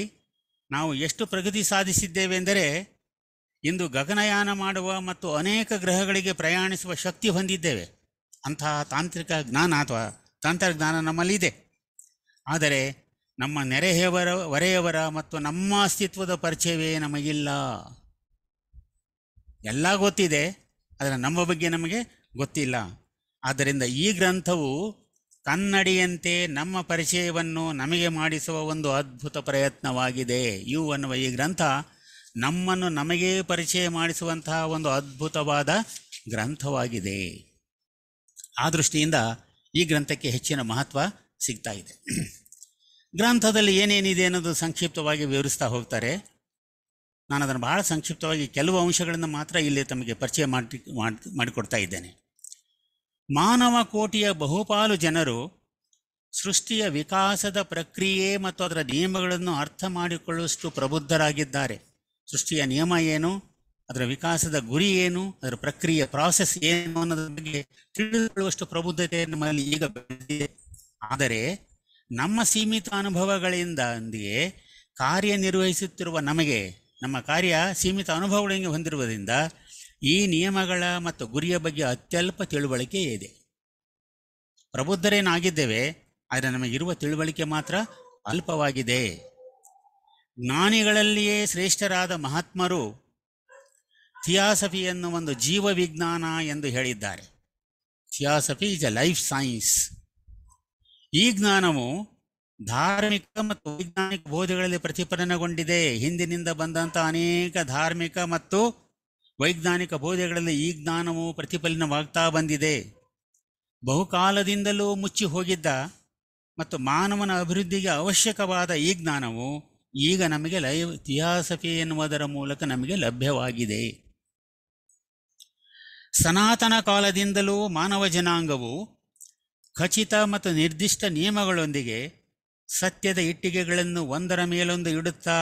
ನಾವು ಎಷ್ಟು ಪ್ರಗತಿ ಸಾಧಿಸಿದ್ದೇವೆ ಎಂದರೆ ಇಂದು ಗಗನಯಾನ ಮಾಡುವ ಮತ್ತು ಅನೇಕ ಗ್ರಹಗಳಿಗೆ ಪ್ರಯಾಣಿಸುವ ಶಕ್ತಿ ಹೊಂದಿದ್ದೇವೆ ಅಂತಹ ತಾಂತ್ರಿಕ ಜ್ಞಾನ ಅಥವಾ ತಂತ್ರಜ್ಞಾನ ನಮ್ಮಲ್ಲಿದೆ ಆದರೆ ನಮ್ಮ ನೆರೆಯವರ ಹೊರೆಯವರ ಮತ್ತು ನಮ್ಮ ಅಸ್ತಿತ್ವದ ಪರಿಚಯವೇ ನಮಗಿಲ್ಲ ಎಲ್ಲ ಗೊತ್ತಿದೆ ಆದರೆ ನಮ್ಮ ಬಗ್ಗೆ ನಮಗೆ ಗೊತ್ತಿಲ್ಲ ಆದ್ದರಿಂದ ಈ ಗ್ರಂಥವು ಕನ್ನಡಿಯಂತೆ ನಮ್ಮ ಪರಿಚಯವನ್ನು ನಮಗೆ ಮಾಡಿಸುವ ಒಂದು ಅದ್ಭುತ ಪ್ರಯತ್ನವಾಗಿದೆ ಯು ಅನ್ನುವ ಈ ಗ್ರಂಥ ನಮ್ಮನ್ನು ನಮಗೇ ಪರಿಚಯ ಮಾಡಿಸುವಂತಹ ಒಂದು ಅದ್ಭುತವಾದ ಗ್ರಂಥವಾಗಿದೆ ಆ ದೃಷ್ಟಿಯಿಂದ ಈ ಗ್ರಂಥಕ್ಕೆ ಹೆಚ್ಚಿನ ಮಹತ್ವ ಸಿಗ್ತಾ ಇದೆ ಗ್ರಂಥದಲ್ಲಿ ಏನೇನಿದೆ ಅನ್ನೋದು ಸಂಕ್ಷಿಪ್ತವಾಗಿ ವಿವರಿಸ್ತಾ ಹೋಗ್ತಾರೆ ನಾನು ಅದನ್ನು ಬಹಳ ಸಂಕ್ಷಿಪ್ತವಾಗಿ ಕೆಲವು ಅಂಶಗಳನ್ನು ಮಾತ್ರ ಇಲ್ಲಿ ತಮಗೆ ಪರಿಚಯ ಮಾಡಿ ಮಾಡಿಕೊಡ್ತಾ ಇದ್ದೇನೆ ಮಾನವ ಕೋಟಿಯ ಬಹುಪಾಲು ಜನರು ಸೃಷ್ಟಿಯ ವಿಕಾಸದ ಪ್ರಕ್ರಿಯೆ ಮತ್ತು ಅದರ ನಿಯಮಗಳನ್ನು ಅರ್ಥ ಮಾಡಿಕೊಳ್ಳುವಷ್ಟು ಪ್ರಬುದ್ಧರಾಗಿದ್ದಾರೆ ಸೃಷ್ಟಿಯ ನಿಯಮ ಏನು ಅದರ ವಿಕಾಸದ ಗುರಿ ಏನು ಅದರ ಪ್ರಕ್ರಿಯೆ ಪ್ರಾಸೆಸ್ ಏನು ಅನ್ನೋದ್ರ ಬಗ್ಗೆ ತಿಳಿದುಕೊಳ್ಳುವಷ್ಟು ಪ್ರಬುದ್ಧತೆ ನಮ್ಮಲ್ಲಿ ಈಗ ಬೆಳೆದಿದೆ ಆದರೆ ನಮ್ಮ ಸೀಮಿತ ಅನುಭವಗಳಿಂದ ಅಂದಿಗೆ ಕಾರ್ಯನಿರ್ವಹಿಸುತ್ತಿರುವ ನಮಗೆ ನಮ್ಮ ಕಾರ್ಯ ಸೀಮಿತ ಅನುಭವಗಳಿಗೆ ಹೊಂದಿರುವುದರಿಂದ ಈ ನಿಯಮಗಳ ಮತ್ತು ಗುರಿಯ ಬಗ್ಗೆ ಅತ್ಯಲ್ಪ ತಿಳುವಳಿಕೆ ಇದೆ ಪ್ರಬುದ್ಧರೇನಾಗಿದ್ದೇವೆ ಆದರೆ ನಮಗಿರುವ ತಿಳುವಳಿಕೆ ಮಾತ್ರ ಅಲ್ಪವಾಗಿದೆ ಜ್ಞಾನಿಗಳಲ್ಲಿಯೇ ಶ್ರೇಷ್ಠರಾದ ಮಹಾತ್ಮರು ಥಿಯಾಸಫಿಯನ್ನು ಒಂದು ಜೀವ ವಿಜ್ಞಾನ ಎಂದು ಹೇಳಿದ್ದಾರೆ theosophy is a life science ಈ ಜ್ಞಾನವು ಧಾರ್ಮಿಕ ಮತ್ತು ವೈಜ್ಞಾನಿಕ ಬೋಧಗಳಲ್ಲಿ ಪ್ರತಿಫಲನಗೊಂಡಿದೆ ಹಿಂದಿನಿಂದ ಬಂದಂಥ ಅನೇಕ ಧಾರ್ಮಿಕ ಮತ್ತು ವೈಜ್ಞಾನಿಕ ಬೋಧೆಗಳಲ್ಲಿ ಈ ಜ್ಞಾನವು ಪ್ರತಿಫಲನವಾಗ್ತಾ ಬಂದಿದೆ ಬಹುಕಾಲದಿಂದಲೂ ಮುಚ್ಚಿ ಹೋಗಿದ್ದ ಮತ್ತು ಮಾನವನ ಅಭಿವೃದ್ಧಿಗೆ ಅವಶ್ಯಕವಾದ ಈ ಜ್ಞಾನವು ಈಗ ನಮಗೆ ಲೈ ಥಿಯಾಸಫಿ ಎನ್ನುವುದರ ಮೂಲಕ ನಮಗೆ ಲಭ್ಯವಾಗಿದೆ ಸನಾತನ ಕಾಲದಿಂದಲೂ ಮಾನವ ಜನಾಂಗವು ಖಚಿತ ಮತ್ತು ನಿರ್ದಿಷ್ಟ ನಿಯಮಗಳೊಂದಿಗೆ ಸತ್ಯದ ಇಟ್ಟಿಗೆಗಳನ್ನು ಒಂದರ ಮೇಲೊಂದು ಇಡುತ್ತಾ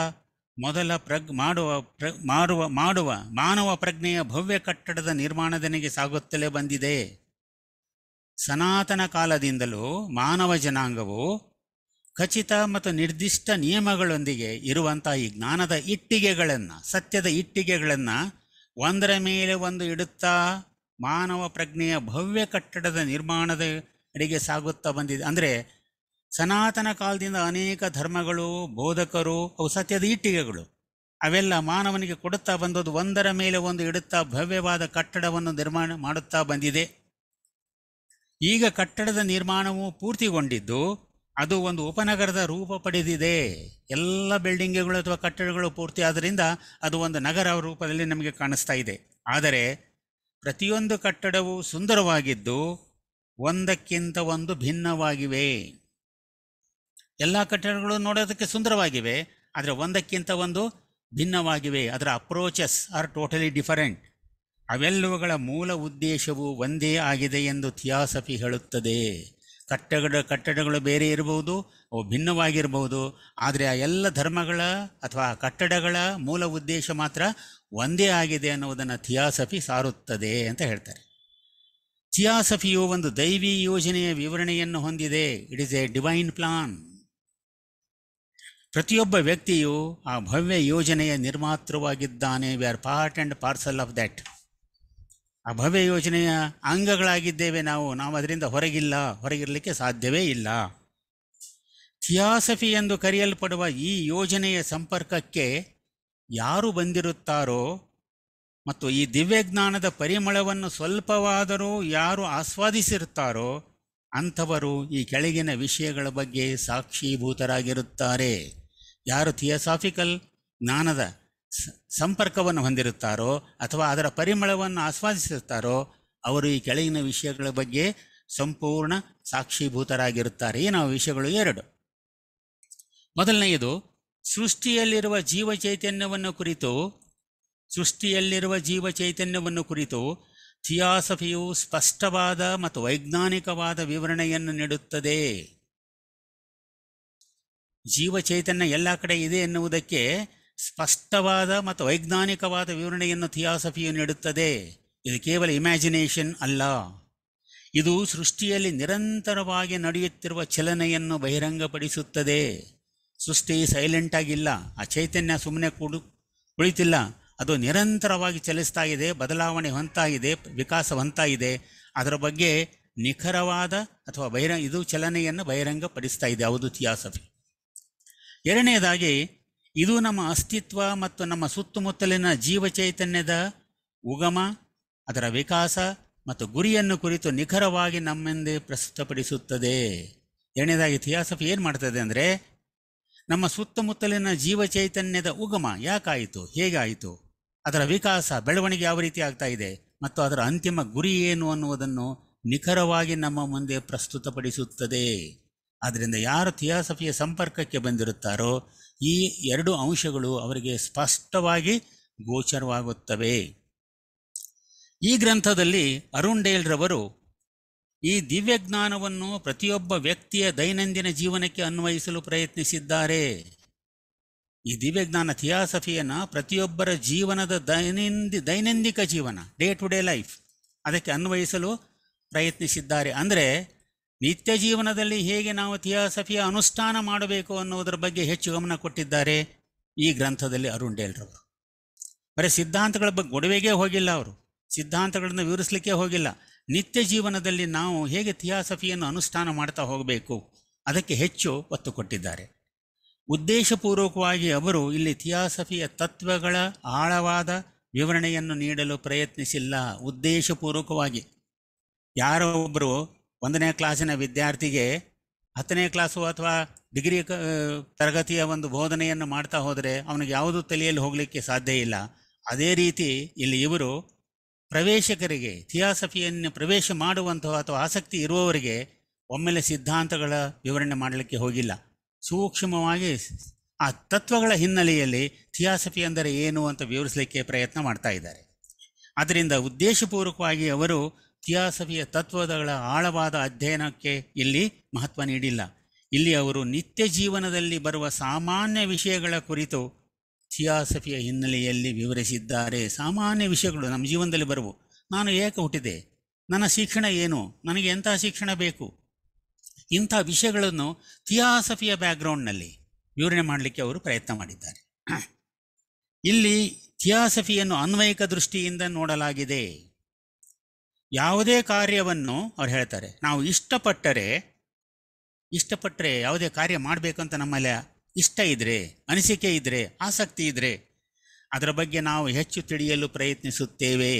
ಮೊದಲ ಪ್ರಗ್ ಮಾಡುವ ಪ್ರ ಮಾಡುವ ಮಾಡುವ ಮಾನವ ಪ್ರಜ್ಞೆಯ ಭವ್ಯ ಕಟ್ಟಡದ ನಿರ್ಮಾಣದನೆಗೆ ಸಾಗುತ್ತಲೇ ಬಂದಿದೆ ಸನಾತನ ಕಾಲದಿಂದಲೂ ಮಾನವ ಜನಾಂಗವು ಖಚಿತ ಮತ್ತು ನಿರ್ದಿಷ್ಟ ನಿಯಮಗಳೊಂದಿಗೆ ಇರುವಂತಹ ಈ ಜ್ಞಾನದ ಇಟ್ಟಿಗೆಗಳನ್ನು ಸತ್ಯದ ಇಟ್ಟಿಗೆಗಳನ್ನು ಒಂದರ ಮೇಲೆ ಒಂದು ಇಡುತ್ತಾ ಮಾನವ ಪ್ರಜ್ಞೆಯ ಭವ್ಯ ಕಟ್ಟಡದ ನಿರ್ಮಾಣದ ಅಡಿಗೆ ಸಾಗುತ್ತಾ ಬಂದಿದೆ ಅಂದರೆ ಸನಾತನ ಕಾಲದಿಂದ ಅನೇಕ ಧರ್ಮಗಳು ಬೋಧಕರು ಅವು ಸತ್ಯದ ಇಟ್ಟಿಗೆಗಳು ಅವೆಲ್ಲ ಮಾನವನಿಗೆ ಕೊಡುತ್ತಾ ಬಂದದ್ದು ಒಂದರ ಮೇಲೆ ಒಂದು ಇಡುತ್ತಾ ಭವ್ಯವಾದ ಕಟ್ಟಡವನ್ನು ನಿರ್ಮಾಣ ಮಾಡುತ್ತಾ ಬಂದಿದೆ ಈಗ ಕಟ್ಟಡದ ನಿರ್ಮಾಣವು ಪೂರ್ತಿಗೊಂಡಿದ್ದು ಅದು ಒಂದು ಉಪನಗರದ ರೂಪ ಪಡೆದಿದೆ ಎಲ್ಲ ಬಿಲ್ಡಿಂಗ್ಗಳು ಅಥವಾ ಕಟ್ಟಡಗಳು ಪೂರ್ತಿ ಆದ್ದರಿಂದ ಅದು ಒಂದು ನಗರ ರೂಪದಲ್ಲಿ ನಮಗೆ ಕಾಣಿಸ್ತಾ ಇದೆ ಆದರೆ ಪ್ರತಿಯೊಂದು ಕಟ್ಟಡವು ಸುಂದರವಾಗಿದ್ದು ಒಂದಕ್ಕಿಂತ ಒಂದು ಭಿನ್ನವಾಗಿವೆ ಎಲ್ಲ ಕಟ್ಟಡಗಳು ನೋಡೋದಕ್ಕೆ ಸುಂದರವಾಗಿವೆ ಆದರೆ ಒಂದಕ್ಕಿಂತ ಒಂದು ಭಿನ್ನವಾಗಿವೆ ಅದರ ಅಪ್ರೋಚಸ್ ಆರ್ ಟೋಟಲಿ ಡಿಫರೆಂಟ್ ಅವೆಲ್ಲವುಗಳ ಮೂಲ ಉದ್ದೇಶವು ಒಂದೇ ಆಗಿದೆ ಎಂದು ಥಿಯಾಸಫಿ ಹೇಳುತ್ತದೆ ಕಟ್ಟಡ ಕಟ್ಟಡಗಳು ಬೇರೆ ಇರಬಹುದು ಅವು ಭಿನ್ನವಾಗಿರಬಹುದು ಆದರೆ ಆ ಎಲ್ಲ ಧರ್ಮಗಳ ಅಥವಾ ಕಟ್ಟಡಗಳ ಮೂಲ ಉದ್ದೇಶ ಮಾತ್ರ ಒಂದೇ ಆಗಿದೆ ಅನ್ನುವುದನ್ನು ಥಿಯಾಸಫಿ ಸಾರುತ್ತದೆ ಅಂತ ಹೇಳ್ತಾರೆ ಥಿಯಾಸಫಿಯು ಒಂದು ದೈವಿ ಯೋಜನೆಯ ವಿವರಣೆಯನ್ನು ಹೊಂದಿದೆ it is a divine plan ಪ್ರತಿಯೊಬ್ಬ ವ್ಯಕ್ತಿಯು ಆ ಭವ್ಯ ಯೋಜನೆಯ ನಿರ್ಮಾತೃವಾಗಿದ್ದಾನೆ we are part and parcel of that ಆ ಭವ್ಯ ಯೋಜನೆಯ ಅಂಗಗಳಾಗಿದ್ದೇವೆ ನಾವು ನಾವು ಅದರಿಂದ ಹೊರಗಿಲ್ಲ ಹೊರಗಿರಲಿಕ್ಕೆ ಸಾಧ್ಯವೇ ಇಲ್ಲ ಥಿಯಾಸಫಿ ಎಂದು ಕರೆಯಲ್ಪಡುವ ಈ ಯೋಜನೆಯ ಸಂಪರ್ಕಕ್ಕೆ ಯಾರು ಬಂದಿರುತ್ತಾರೋ ಮತ್ತು ಈ ದಿವ್ಯಜ್ಞಾನದ ಪರಿಮಳವನ್ನು ಸ್ವಲ್ಪವಾದರೂ ಯಾರು ಆಸ್ವಾದಿಸಿರುತ್ತಾರೋ ಅಂಥವರು ಈ ಕೆಳಗಿನ ವಿಷಯಗಳ ಬಗ್ಗೆ ಸಾಕ್ಷೀಭೂತರಾಗಿರುತ್ತಾರೆ ಯಾರು ಥಿಯಸಾಫಿಕಲ್ ಜ್ಞಾನದ ಸಂಪರ್ಕವನ್ನು ಹೊಂದಿರುತ್ತಾರೋ ಅಥವಾ ಅದರ ಪರಿಮಳವನ್ನು ಆಸ್ವಾದಿಸುತ್ತಾರೋ ಅವರು ಈ ಕೆಳಗಿನ ವಿಷಯಗಳ ಬಗ್ಗೆ ಸಂಪೂರ್ಣ ಸಾಕ್ಷೀಭೂತರಾಗಿರುತ್ತಾರೆ ನಾವು ವಿಷಯಗಳು ಎರಡು ಮೊದಲನೆಯದು ಸೃಷ್ಟಿಯಲ್ಲಿರುವ ಜೀವ ಚೈತನ್ಯವನ್ನು ಕುರಿತು ಸೃಷ್ಟಿಯಲ್ಲಿರುವ ಜೀವ ಚೈತನ್ಯವನ್ನು ಕುರಿತು ಥಿಯಾಸಫಿಯು ಸ್ಪಷ್ಟವಾದ ಮತ್ತು ವೈಜ್ಞಾನಿಕವಾದ ವಿವರಣೆಯನ್ನು ನೀಡುತ್ತದೆ ಜೀವ ಚೈತನ್ಯ ಎಲ್ಲ ಕಡೆ ಇದೆ ಎನ್ನುವುದಕ್ಕೆ ಸ್ಪಷ್ಟವಾದ ಮತ್ತು ವೈಜ್ಞಾನಿಕವಾದ ವಿವರಣೆಯನ್ನು ಥಿಯಾಸಫಿಯು ನೀಡುತ್ತದೆ ಇದು ಕೇವಲ ಇಮ್ಯಾಜಿನೇಷನ್ ಅಲ್ಲ ಇದು ಸೃಷ್ಟಿಯಲ್ಲಿ ನಿರಂತರವಾಗಿ ನಡೆಯುತ್ತಿರುವ ಚಲನೆಯನ್ನು ಬಹಿರಂಗಪಡಿಸುತ್ತದೆ ಸೃಷ್ಟಿ ಸೈಲೆಂಟ್ ಆಗಿಲ್ಲ ಆ ಚೈತನ್ಯ ಸುಮ್ಮನೆ ಕುಡು ಕುಳಿತಿಲ್ಲ ಅದು ನಿರಂತರವಾಗಿ ಚಲಿಸ್ತಾ ಇದೆ ಬದಲಾವಣೆ ಹೊಂತಾ ಇದೆ ವಿಕಾಸ ಹೊಂತಾ ಇದೆ ಅದರ ಬಗ್ಗೆ ನಿಖರವಾದ ಅಥವಾ ಬಹಿರಂಗ ಇದು ಚಲನೆಯನ್ನು ಬಹಿರಂಗಪಡಿಸ್ತಾ ಇದೆ ಯಾವುದು ಥಿಯಾಸಫಿ ಎರಡನೇದಾಗಿ ಇದು ನಮ್ಮ ಅಸ್ತಿತ್ವ ಮತ್ತು ನಮ್ಮ ಸುತ್ತಮುತ್ತಲಿನ ಜೀವ ಚೈತನ್ಯದ ಉಗಮ ಅದರ ವಿಕಾಸ ಮತ್ತು ಗುರಿಯನ್ನು ಕುರಿತು ನಿಖರವಾಗಿ ನಮ್ಮೆಂದೇ ಪ್ರಸ್ತುತಪಡಿಸುತ್ತದೆ ಎರಡನೇದಾಗಿ ಥಿಯಾಸಫಿ ಏನು ಮಾಡ್ತದೆ ಅಂದರೆ ನಮ್ಮ ಸುತ್ತಮುತ್ತಲಿನ ಜೀವ ಚೈತನ್ಯದ ಉಗಮ ಯಾಕಾಯಿತು ಹೇಗಾಯಿತು ಅದರ ವಿಕಾಸ ಬೆಳವಣಿಗೆ ಯಾವ ರೀತಿ ಆಗ್ತಾ ಇದೆ ಮತ್ತು ಅದರ ಅಂತಿಮ ಗುರಿ ಏನು ಅನ್ನುವುದನ್ನು ನಿಖರವಾಗಿ ನಮ್ಮ ಮುಂದೆ ಪ್ರಸ್ತುತಪಡಿಸುತ್ತದೆ ಆದ್ದರಿಂದ ಯಾರು ಥಿಯಾಸಫಿಯ ಸಂಪರ್ಕಕ್ಕೆ ಬಂದಿರುತ್ತಾರೋ ಈ ಎರಡು ಅಂಶಗಳು ಅವರಿಗೆ ಸ್ಪಷ್ಟವಾಗಿ ಗೋಚರವಾಗುತ್ತವೆ ಈ ಗ್ರಂಥದಲ್ಲಿ ಅರುಣ್ ಡೇಲ್ರವರು ಈ ದಿವ್ಯಜ್ಞಾನವನ್ನು ಪ್ರತಿಯೊಬ್ಬ ವ್ಯಕ್ತಿಯ ದೈನಂದಿನ ಜೀವನಕ್ಕೆ ಅನ್ವಯಿಸಲು ಪ್ರಯತ್ನಿಸಿದ್ದಾರೆ ಈ ದಿವ್ಯಜ್ಞಾನ ಥಿಯಾಸಫಿಯನ್ನು ಪ್ರತಿಯೊಬ್ಬರ ಜೀವನದ ದೈನಂದಿ ದೈನಂದಿಕ ಜೀವನ ಡೇ ಟು ಡೇ ಲೈಫ್ ಅದಕ್ಕೆ ಅನ್ವಯಿಸಲು ಪ್ರಯತ್ನಿಸಿದ್ದಾರೆ ಅಂದರೆ ನಿತ್ಯ ಜೀವನದಲ್ಲಿ ಹೇಗೆ ನಾವು ಥಿಯಾಸಫಿಯ ಅನುಷ್ಠಾನ ಮಾಡಬೇಕು ಅನ್ನೋದರ ಬಗ್ಗೆ ಹೆಚ್ಚು ಗಮನ ಕೊಟ್ಟಿದ್ದಾರೆ ಈ ಗ್ರಂಥದಲ್ಲಿ ಅರುಣ್ ಡೇಲ್ರವರು ಬರೀ ಸಿದ್ಧಾಂತಗಳ ಬಗ್ಗೆ ಗೊಡವೆಗೆ ಹೋಗಿಲ್ಲ ಅವರು ಸಿದ್ಧಾಂತಗಳನ್ನು ವಿವರಿಸಲಿಕ್ಕೆ ಹೋಗಿಲ್ಲ ನಿತ್ಯ ಜೀವನದಲ್ಲಿ ನಾವು ಹೇಗೆ ಥಿಯಾಸಫಿಯನ್ನು ಅನುಷ್ಠಾನ ಮಾಡ್ತಾ ಹೋಗಬೇಕು ಅದಕ್ಕೆ ಹೆಚ್ಚು ಒತ್ತು ಕೊಟ್ಟಿದ್ದಾರೆ ಉದ್ದೇಶಪೂರ್ವಕವಾಗಿ ಅವರು ಇಲ್ಲಿ ಥಿಯಾಸಫಿಯ ತತ್ವಗಳ ಆಳವಾದ ವಿವರಣೆಯನ್ನು ನೀಡಲು ಪ್ರಯತ್ನಿಸಿಲ್ಲ ಉದ್ದೇಶಪೂರ್ವಕವಾಗಿ ಯಾರೋ ಒಬ್ಬರು ಒಂದನೇ ಕ್ಲಾಸಿನ ವಿದ್ಯಾರ್ಥಿಗೆ ಹತ್ತನೇ ಕ್ಲಾಸು ಅಥವಾ ಡಿಗ್ರಿ ತರಗತಿಯ ಒಂದು ಬೋಧನೆಯನ್ನು ಮಾಡ್ತಾ ಹೋದರೆ ಅವನಿಗೆ ಯಾವುದೂ ತಲೆಯಲ್ಲಿ ಹೋಗಲಿಕ್ಕೆ ಸಾಧ್ಯ ಇಲ್ಲ ಅದೇ ರೀತಿ ಇಲ್ಲಿ ಇವರು ಪ್ರವೇಶಕರಿಗೆ ಥಿಯಾಸಫಿಯನ್ನು ಪ್ರವೇಶ ಮಾಡುವಂತಹ ಅಥವಾ ಆಸಕ್ತಿ ಇರುವವರಿಗೆ ಒಮ್ಮೆಲೆ ಸಿದ್ಧಾಂತಗಳ ವಿವರಣೆ ಮಾಡಲಿಕ್ಕೆ ಹೋಗಿಲ್ಲ ಸೂಕ್ಷ್ಮವಾಗಿ ಆ ತತ್ವಗಳ ಹಿನ್ನೆಲೆಯಲ್ಲಿ ಥಿಯಾಸಫಿ ಅಂದರೆ ಏನು ಅಂತ ವಿವರಿಸಲಿಕ್ಕೆ ಪ್ರಯತ್ನ ಮಾಡ್ತಾ ಇದ್ದಾರೆ ಅದರಿಂದ ಉದ್ದೇಶಪೂರ್ವಕವಾಗಿ ಅವರು ಥಿಯಾಸಫಿಯ ತತ್ವಗಳ ಆಳವಾದ ಅಧ್ಯಯನಕ್ಕೆ ಇಲ್ಲಿ ಮಹತ್ವ ನೀಡಿಲ್ಲ ಇಲ್ಲಿ ಅವರು ನಿತ್ಯ ಜೀವನದಲ್ಲಿ ಬರುವ ಸಾಮಾನ್ಯ ವಿಷಯಗಳ ಕುರಿತು ಥಿಯಾಸಫಿಯ ಹಿನ್ನೆಲೆಯಲ್ಲಿ ವಿವರಿಸಿದ್ದಾರೆ ಸಾಮಾನ್ಯ ವಿಷಯಗಳು ನಮ್ಮ ಜೀವನದಲ್ಲಿ ಬರುವು ನಾನು ಏಕೆ ಹುಟ್ಟಿದೆ ನನ್ನ ಶಿಕ್ಷಣ ಏನು ನನಗೆ ಎಂಥ ಶಿಕ್ಷಣ ಬೇಕು ಇಂಥ ವಿಷಯಗಳನ್ನು ಥಿಯಾಸಫಿಯ ಬ್ಯಾಕ್ಗ್ರೌಂಡ್ನಲ್ಲಿ ವಿವರಣೆ ಮಾಡಲಿಕ್ಕೆ ಅವರು ಪ್ರಯತ್ನ ಮಾಡಿದ್ದಾರೆ ಇಲ್ಲಿ ಥಿಯಾಸಫಿಯನ್ನು ಅನ್ವಯಿಕ ದೃಷ್ಟಿಯಿಂದ ನೋಡಲಾಗಿದೆ ಯಾವುದೇ ಕಾರ್ಯವನ್ನು ಅವ್ರು ಹೇಳ್ತಾರೆ ನಾವು ಇಷ್ಟಪಟ್ಟರೆ ಇಷ್ಟಪಟ್ಟರೆ ಯಾವುದೇ ಕಾರ್ಯ ಮಾಡಬೇಕಂತ ನಮ್ಮಲ್ಲಿ ಇಷ್ಟ ಇದ್ರೆ ಅನಿಸಿಕೆ ಇದ್ದರೆ ಆಸಕ್ತಿ ಇದ್ದರೆ ಅದರ ಬಗ್ಗೆ ನಾವು ಹೆಚ್ಚು ತಿಳಿಯಲು ಪ್ರಯತ್ನಿಸುತ್ತೇವೆ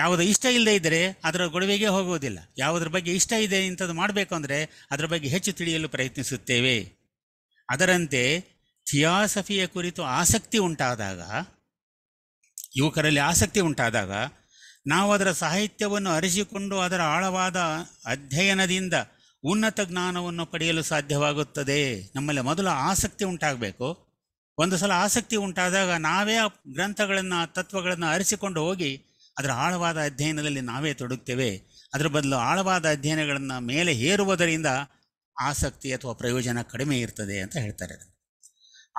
ಯಾವುದು ಇಷ್ಟ ಇಲ್ಲದೆ ಇದ್ದರೆ ಅದರ ಗೊಡವೆಗೆ ಹೋಗುವುದಿಲ್ಲ ಯಾವುದ್ರ ಬಗ್ಗೆ ಇಷ್ಟ ಇದೆ ಇಂಥದ್ದು ಮಾಡಬೇಕು ಅಂದರೆ ಅದರ ಬಗ್ಗೆ ಹೆಚ್ಚು ತಿಳಿಯಲು ಪ್ರಯತ್ನಿಸುತ್ತೇವೆ ಅದರಂತೆ ಥಿಯಾಸಫಿಯ ಕುರಿತು ಆಸಕ್ತಿ ಉಂಟಾದಾಗ ಯುವಕರಲ್ಲಿ ಆಸಕ್ತಿ ಉಂಟಾದಾಗ ನಾವು ಅದರ ಸಾಹಿತ್ಯವನ್ನು ಅರಿಸಿಕೊಂಡು ಅದರ ಆಳವಾದ ಅಧ್ಯಯನದಿಂದ ಉನ್ನತ ಜ್ಞಾನವನ್ನು ಪಡೆಯಲು ಸಾಧ್ಯವಾಗುತ್ತದೆ ನಮ್ಮಲ್ಲಿ ಮೊದಲು ಆಸಕ್ತಿ ಉಂಟಾಗಬೇಕು ಒಂದು ಸಲ ಆಸಕ್ತಿ ಉಂಟಾದಾಗ ನಾವೇ ಆ ಗ್ರಂಥಗಳನ್ನು ತತ್ವಗಳನ್ನು ಅರಿಸಿಕೊಂಡು ಹೋಗಿ ಅದರ ಆಳವಾದ ಅಧ್ಯಯನದಲ್ಲಿ ನಾವೇ ತೊಡಗ್ತೇವೆ ಅದರ ಬದಲು ಆಳವಾದ ಅಧ್ಯಯನಗಳನ್ನು ಮೇಲೆ ಹೇರುವುದರಿಂದ ಆಸಕ್ತಿ ಅಥವಾ ಪ್ರಯೋಜನ ಕಡಿಮೆ ಇರ್ತದೆ ಅಂತ ಹೇಳ್ತಾರೆ